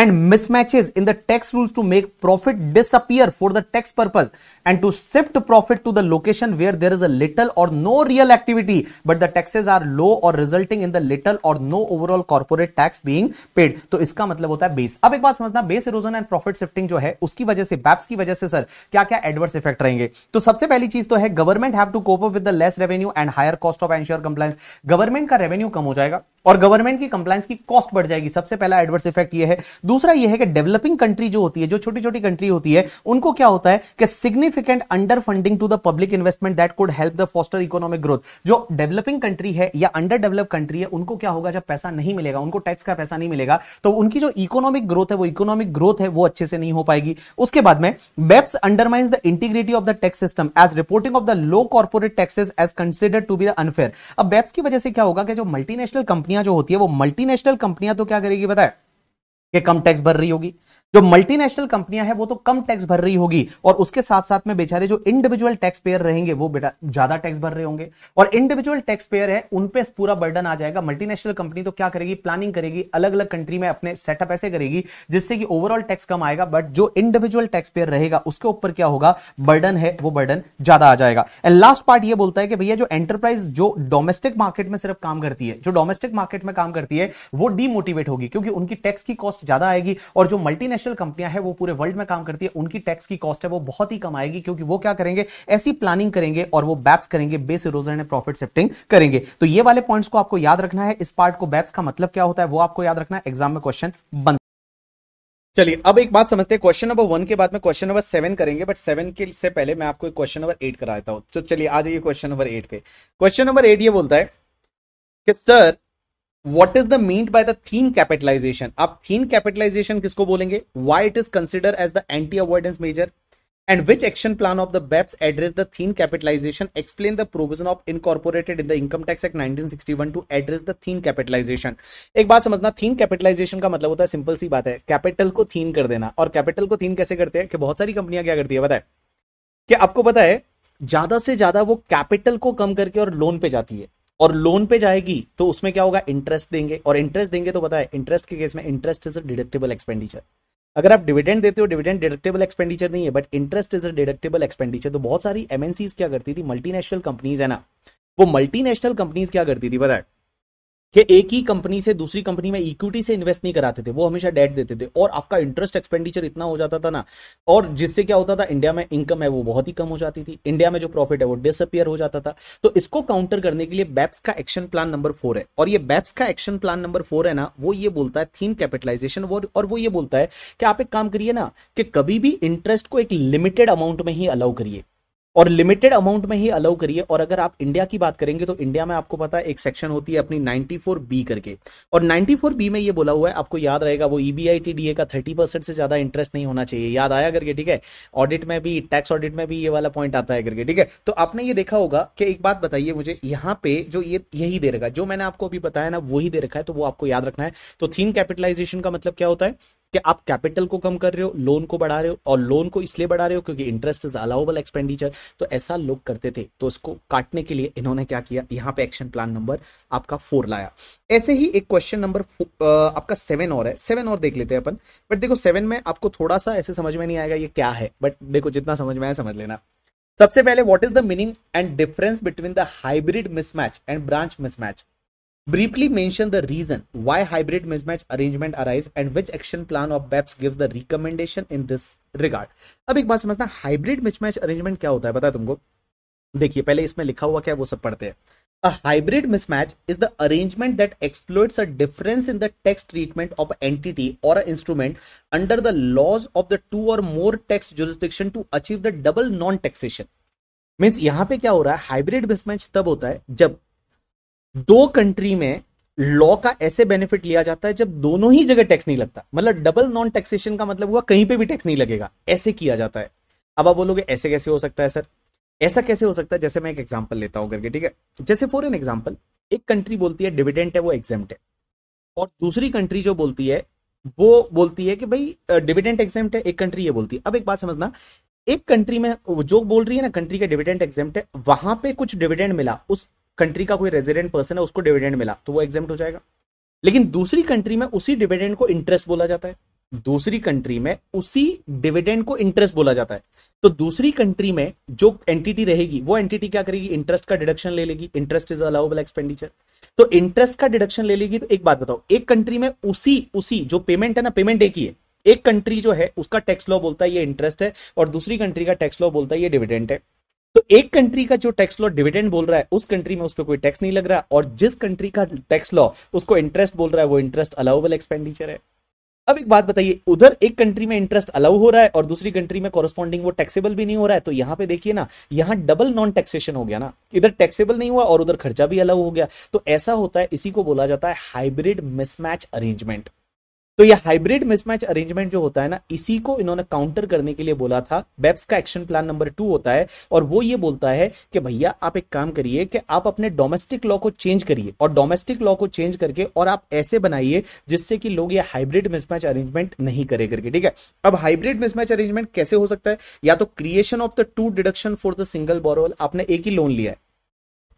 and mismatches in the tax rules to make profit disappear for the tax purpose and to shift profit to the location where there is a little or no real activity but the taxes are low or resulting in the little or no overall corporate tax being paid तो इसका मतलब होता है base अब एक बात समझना base erosion and profit shifting जो है उसकी वजह से बैप्स की वजह से सर क्या क्या एडवर्स इफेक्ट रहेंगे तो सबसे पहली चीज तो है government have to cope up with the less revenue and higher cost of ensure compliance government का रेवेन्यू कम हो जाएगा और गवर्नमेंट की कंप्लायंस की कॉस्ट बढ़ जाएगी सबसे पहला एडवर्स इफेक्ट ये है दूसरा यह है कि डेवलपिंग कंट्री जो होती है जो छोटी छोटी कंट्री होती है उनको क्या होता है कि significant under funding to the public investment that could help the foster economic growth जो डेवलपिंग कंट्री है या अंडर डेवलप कंट्री है उनको क्या होगा जब पैसा नहीं मिलेगा उनको टैक्स का पैसा नहीं मिलेगा तो उनकी जो इकोनॉमिक ग्रोथ है वो इकोनॉमिक ग्रोथ है वो अच्छे से नहीं हो पाएगी उसके बाद में BEPS undermines the integrity of the tax system as reporting of the low corporate taxes as consider to be the unfair अब बेप्स की वजह से क्या होगा कि जो मल्टीनेशनल कंपनियां जो होती है वो मल्टीनेशनल कंपनियां तो क्या करेगी बताए कि कम टैक्स भर रही होगी जो मल्टीनेशनल कंपनियां हैं वो तो कम टैक्स भर रही होगी और उसके साथ साथ में बेचारे जो इंडिविजुअल टैक्स पेयर रहेंगे वो बेटा ज्यादा टैक्स भर रहे होंगे और इंडिविजुअल टैक्स पेयर है उन पे पूरा बर्डन आ जाएगा मल्टीनेशनल कंपनी तो क्या करेगी प्लानिंग करेगी अलग अलग कंट्री में अपने सेटअप ऐसे करेगी जिससे कि ओवरऑल टैक्स कम आएगा बट जो इंडिविजुअल टैक्स पेयर रहेगा उसके ऊपर क्या होगा बर्डन है वो बर्डन ज्यादा आ जाएगा एंड लास्ट पार्ट ये बोलता है कि भैया जो एंटरप्राइज जो डोमेस्टिक मार्केट में सिर्फ काम करती है जो डोमेस्टिक मार्केट में काम करती है वो डीमोटिवेट होगी क्योंकि उनकी टैक्स की कॉस्ट ज्यादा आएगी और जो मल्टीनेशनल कंपनियां हैं वो पूरे वर्ल्ड में काम करती है उनकी टैक्स की कॉस्ट है वो बहुत ही कम आएगी क्योंकि वो क्या करेंगे ऐसी प्लानिंग करेंगे और वो बैप्स करेंगे base erosion and profit shifting करेंगे तो ये वाले पॉइंट्स को आपको याद रखना है इस पार्ट को बैप्स का मतलब क्या होता है वो आपको याद रखना एग्जाम में क्वेश्चन बन चलिए अब एक बात समझते हैं क्वेश्चन नंबर वन के बाद में क्वेश्चन नंबर सेवन करेंगे बट सेवन के से पहले मैं आपको क्वेश्चन नंबर एट करा देता हूं तो चलिए आ जाइए क्वेश्चन नंबर एट पे क्वेश्चन नंबर एट ये बोलता है कि sir what is the mean by the thin capitalization आप थीन कैपिटलाइजेशन किसको बोलेंगे why it is consider as the anti avoidance measure and which action plan of the BEPS address the thin capitalization explain the provision of incorporated in the income tax act nineteen sixty one to address the thin capitalization एक बात समझना थीन capitalisation का मतलब होता है simple सी बात है capital को थीन कर देना और कैपिटल को थीन कैसे करते हैं कि बहुत सारी कंपनियां क्या करती है बताए कि आपको पता है ज्यादा से ज्यादा वो कैपिटल को कम करके और लोन पे जाती है और लोन पे जाएगी तो उसमें क्या होगा इंटरेस्ट देंगे और इंटरेस्ट देंगे तो बताए इंटरेस्ट के केस में interest is a deductible expenditure अगर आप डिविडेंड देते हो डिविडेंड डिडक्टेबल एक्सपेंडिचर नहीं है but interest is a deductible expenditure तो बहुत सारी एमएनसीज क्या करती थी मल्टीनेशनल कंपनीज है ना वो मल्टीनेशनल कंपनीज क्या करती थी बताए कि एक ही कंपनी से दूसरी कंपनी में इक्विटी से इन्वेस्ट नहीं कराते थे वो हमेशा डेट देते थे और आपका इंटरेस्ट एक्सपेंडिचर इतना हो जाता था ना और जिससे क्या होता था इंडिया में इनकम है वो बहुत ही कम हो जाती थी इंडिया में जो प्रॉफिट है वो डिसअपियर हो जाता था तो इसको काउंटर करने के लिए बैप्स का एक्शन प्लान नंबर फोर है और ये बैप्स का एक्शन प्लान नंबर फोर है ना वो ये बोलता है थीम कैपिटलाइजेशन और वो ये बोलता है कि आप एक काम करिए ना कि कभी भी इंटरेस्ट को एक लिमिटेड अमाउंट में ही अलाउ करिए और लिमिटेड अमाउंट में ही अलाउ करिए और अगर आप इंडिया की बात करेंगे तो इंडिया में आपको पता है एक सेक्शन होती है अपनी 94 बी करके और 94 बी में ये बोला हुआ है आपको याद रहेगा वो डीए e का 30 परसेंट से ज्यादा इंटरेस्ट नहीं होना चाहिए याद आया करके ठीक है ऑडिट में भी टैक्स ऑडिट में भी ये वाला पॉइंट आता है करके ठीक है तो आपने ये देखा होगा कि एक बात बताइए मुझे यहाँ पे जो ये यही दे रखा है जो मैंने आपको अभी बताया ना वही दे रखा है तो वो आपको याद रखना है तो थीम कैपिटलाइजेशन का मतलब क्या होता है कि आप कैपिटल को कम कर रहे हो लोन को बढ़ा रहे हो और लोन को इसलिए बढ़ा रहे हो क्योंकि इंटरेस्ट इज अलाउबल एक्सपेंडिचर तो ऐसा लोग करते थे तो इसको काटने के लिए इन्होंने क्या किया यहाँ पे एक्शन प्लान नंबर आपका फोर लाया ऐसे ही एक क्वेश्चन नंबर आपका सेवन और है सेवन और देख लेते हैं अपन बट देखो सेवन में आपको थोड़ा सा ऐसे समझ में नहीं आएगा ये क्या है बट देखो जितना समझ में आया समझ लेना सबसे पहले what is the meaning and difference between the hybrid mismatch and branch mismatch briefly mention the reason why hybrid mismatch arrangement arise and which action plan of BEPS gives the recommendation in this regard अब एक बात समझना hybrid mismatch arrangement क्या होता है पता तुमको देखिए पहले इसमें लिखा हुआ क्या है वो सब पढ़ते हैं A hybrid mismatch is the arrangement that exploits a difference in the text treatment of an entity or an instrument under the laws of the two or more tax jurisdiction to achieve the double non-taxation. Means यहाँ पे क्या हो रहा है hybrid mismatch तब होता है जब दो कंट्री में लॉ का ऐसे बेनिफिट लिया जाता है जब दोनों ही जगह टैक्स नहीं लगता मतलब डबल नॉन टैक्सेशन का मतलब हुआ कहीं पे भी टैक्स नहीं लगेगा ऐसे किया जाता है अब आप बोलोगे ऐसे कैसे हो सकता है सर ऐसा कैसे हो सकता है जैसे मैं एक एग्जाम्पल लेता हूं करके ठीक है जैसे फॉर एन एग्जाम्पल एक कंट्री बोलती है डिविडेंट है वो एग्जाम्प्ट है और दूसरी कंट्री जो बोलती है वो बोलती है कि भाई डिविडेंट एग्जाम्प्ट है एक कंट्री ये बोलती है अब एक बात समझना एक कंट्री में जो बोल रही है ना कंट्री का डिविडेंट एग्जाम्प्ट है वहां पे कुछ डिविडेंड मिला उस कंट्री का कोई रेजिडेंट पर्सन है उसको डिविडेंड मिला तो वो एग्जेप्ट हो जाएगा लेकिन दूसरी कंट्री में उसी डिविडेंड को इंटरेस्ट बोला जाता है दूसरी कंट्री में उसी डिविडेंड को इंटरेस्ट बोला जाता है तो दूसरी कंट्री में जो एंटिटी रहेगी वो एंटिटी क्या करेगी इंटरेस्ट का डिडक्शन ले लेगी इंटरेस्ट इज अलाउबल एक्सपेंडिचर तो इंटरेस्ट का डिडक्शन ले लेगी तो एक बात बताओ एक कंट्री में उसी उसी जो पेमेंट है ना पेमेंट एक ही है एक कंट्री जो है उसका टैक्स लॉ बोलता है ये इंटरेस्ट है और दूसरी कंट्री का टैक्स लॉ बोलता है ये डिविडेंट है तो एक कंट्री का जो टैक्स लॉ डिविडेंड बोल रहा है उस कंट्री में उस पर कोई टैक्स नहीं लग रहा और जिस कंट्री का टैक्स लॉ उसको इंटरेस्ट बोल रहा है वो इंटरेस्ट अलाउबल एक्सपेंडिचर है अब एक बात बताइए उधर एक कंट्री में इंटरेस्ट अलाउ हो रहा है और दूसरी कंट्री में कॉरस्पॉन्डिंग वो टैक्सेबल भी नहीं हो रहा है तो यहां पे देखिए ना यहां डबल नॉन टैक्सेशन हो गया ना इधर टैक्सेबल नहीं हुआ और उधर खर्चा भी अलाउ हो गया तो ऐसा होता है इसी को बोला जाता है हाइब्रिड मिसमैच अरेंजमेंट तो ये हाइब्रिड मिसमैच अरेंजमेंट जो होता है ना इसी को इन्होंने काउंटर करने के लिए बोला था बेब्स का एक्शन प्लान नंबर टू होता है और वो ये बोलता है कि भैया आप एक काम करिए कि आप अपने डोमेस्टिक लॉ को चेंज करिए और डोमेस्टिक लॉ को चेंज करके और आप ऐसे बनाइए जिससे कि लोग ये हाइब्रिड मिसमैच अरेंजमेंट नहीं करे करके ठीक है अब हाइब्रिड मिसमैच अरेंजमेंट कैसे हो सकता है या तो creation of the two deduction for the single borrowal आपने एक ही लोन लिया है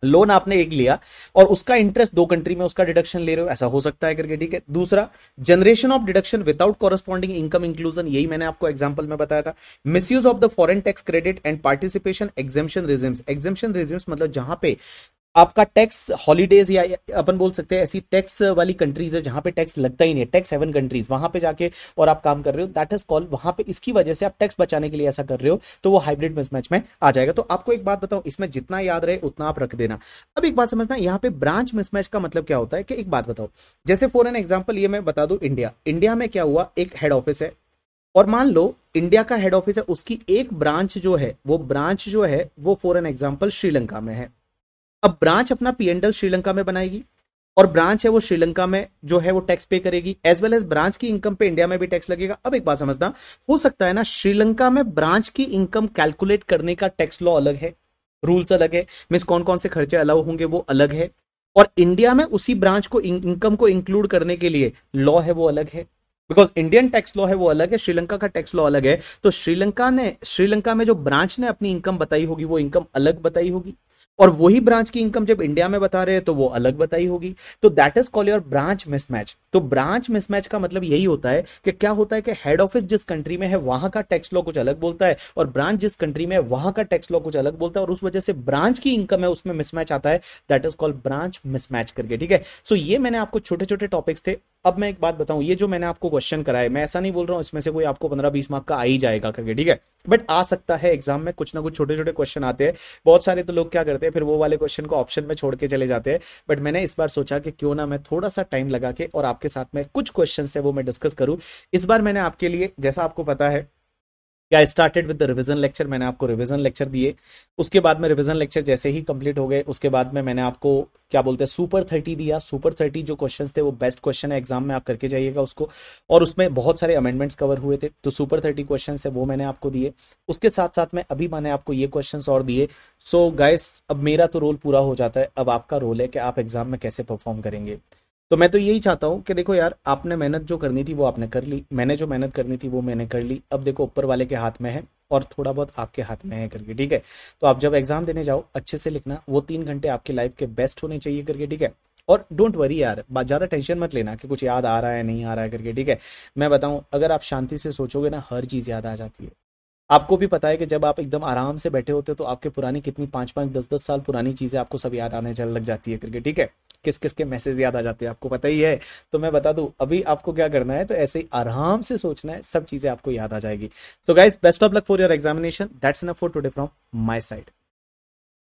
लोन आपने एक लिया और उसका इंटरेस्ट दो कंट्री में उसका डिडक्शन ले रहे हो ऐसा हो सकता है करके ठीक है दूसरा generation of deduction without corresponding income inclusion यही मैंने आपको एग्जांपल में बताया था miss use of the foreign tax credit and participation exemption regimes exemption regimes मतलब जहां पे आपका टैक्स हॉलीडेज या अपन बोल सकते हैं ऐसी टैक्स वाली कंट्रीज है जहां पे टैक्स लगता ही नहीं है टैक्स हेवन कंट्रीज वहां पे जाके और आप काम कर रहे हो दैट इज कॉल वहां पे इसकी वजह से आप टैक्स बचाने के लिए ऐसा कर रहे हो तो वो हाइब्रिड मिसमैच में आ जाएगा तो आपको एक बात बताऊं इसमें जितना याद रहे उतना आप रख देना अब एक बात समझना यहाँ पे ब्रांच मिसमैच का मतलब क्या होता है कि एक बात बताओ जैसे फॉर एन एग्जाम्पल ये मैं बता दू इंडिया इंडिया में क्या हुआ एक हेड ऑफिस है और मान लो इंडिया का हेड ऑफिस है उसकी एक ब्रांच जो है वो ब्रांच जो है वो फॉर एन एग्जाम्पल श्रीलंका में है अब ब्रांच अपना पीएनडल श्रीलंका में बनाएगी और ब्रांच है वो श्रीलंका में जो है वो टैक्स पे करेगी एज वेल एज ब्रांच की इनकम पे इंडिया में भी टैक्स लगेगा अब एक बात समझना हो सकता है ना श्रीलंका में ब्रांच की इनकम कैलकुलेट करने का टैक्स लॉ अलग है रूल्स अलग है मीन कौन कौन से खर्चे अलाउ होंगे वो अलग है और इंडिया में उसी ब्रांच को इनकम को इंक्लूड करने के लिए लॉ है वो अलग है बिकॉज इंडियन टैक्स लॉ है वो अलग है श्रीलंका का टैक्स लॉ अलग है तो श्रीलंका ने श्रीलंका में जो ब्रांच ने अपनी इनकम बताई होगी वो इनकम अलग बताई होगी और वही ब्रांच की इनकम जब इंडिया में बता रहे हैं तो वो अलग बताई होगी तो that is call your branch mismatch तो ब्रांच मिसमैच का मतलब यही होता है कि क्या होता है कि हेड ऑफिस जिस कंट्री में है वहां का टैक्स लॉ कुछ अलग बोलता है और ब्रांच जिस कंट्री में है वहां का टैक्स लॉ कुछ अलग बोलता है और उस वजह से ब्रांच की इनकम है उसमें मिसमैच आता है that is called branch mismatch करके ठीक है सो so ये मैंने आपको छोटे छोटे टॉपिक्स थे अब मैं एक बात बताऊं ये जो मैंने आपको क्वेश्चन कराया मैं ऐसा नहीं बोल रहा हूँ इसमें से कोई आपको पंद्रह बीस मार्क का आ ही जाएगा करके ठीक है बट आ सकता है एग्जाम में कुछ ना कुछ छोटे छोटे क्वेश्चन आते हैं बहुत सारे तो लोग क्या करते हैं फिर वो वाले क्वेश्चन को ऑप्शन में छोड़ के चले जाते हैं बट मैंने इस बार सोचा कि क्यों ना मैं थोड़ा सा टाइम लगा के और आपके साथ में कुछ क्वेश्चन है वो मैं डिस्कस करूँ इस बार मैंने आपके लिए जैसा आपको पता है I started with the revision lecture मैंने आपको रिविजन लेक्चर दिए उसके बाद में रिविजन लेक्चर जैसे ही कंप्लीट हो गए उसके बाद में मैंने आपको क्या बोलते हैं सुपर थर्टी दिया सुपर थर्टी जो क्वेश्चन थे वो बेस्ट क्वेश्चन है एग्जाम में आप करके जाइएगा उसको और उसमें बहुत सारे अमेंडमेंट्स कवर हुए थे तो सुपर थर्टी क्वेश्चन है वो मैंने आपको दिए उसके साथ साथ में अभी मैंने आपको ये क्वेश्चन और दिए सो गाइस अब मेरा तो रोल पूरा हो जाता है अब आपका रोल है कि आप एग्जाम में कैसे परफॉर्म करेंगे तो मैं तो यही चाहता हूं कि देखो यार आपने मेहनत जो करनी थी वो आपने कर ली मैंने जो मेहनत करनी थी वो मैंने कर ली अब देखो ऊपर वाले के हाथ में है और थोड़ा बहुत आपके हाथ में है करके ठीक है तो आप जब एग्जाम देने जाओ अच्छे से लिखना वो तीन घंटे आपके लाइफ के बेस्ट होने चाहिए करके ठीक है और डोंट वरी यार ज़्यादा टेंशन मत लेना कि कुछ याद आ रहा है नहीं आ रहा है करके ठीक है मैं बताऊं अगर आप शांति से सोचोगे ना हर चीज़ याद आ जाती है आपको भी पता है कि जब आप एकदम आराम से बैठे होते हो तो आपके पुरानी कितनी पांच पांच दस दस साल पुरानी चीज़ें आपको सब याद आने लग जाती है करके ठीक है किस किस के मैसेज याद आ जाते हैं आपको पता ही है तो मैं बता दू अभी आपको क्या करना है तो ऐसे ही आराम से सोचना है सब चीजें आपको याद आ जाएगी so guys best of luck for your examination that's enough for today from my side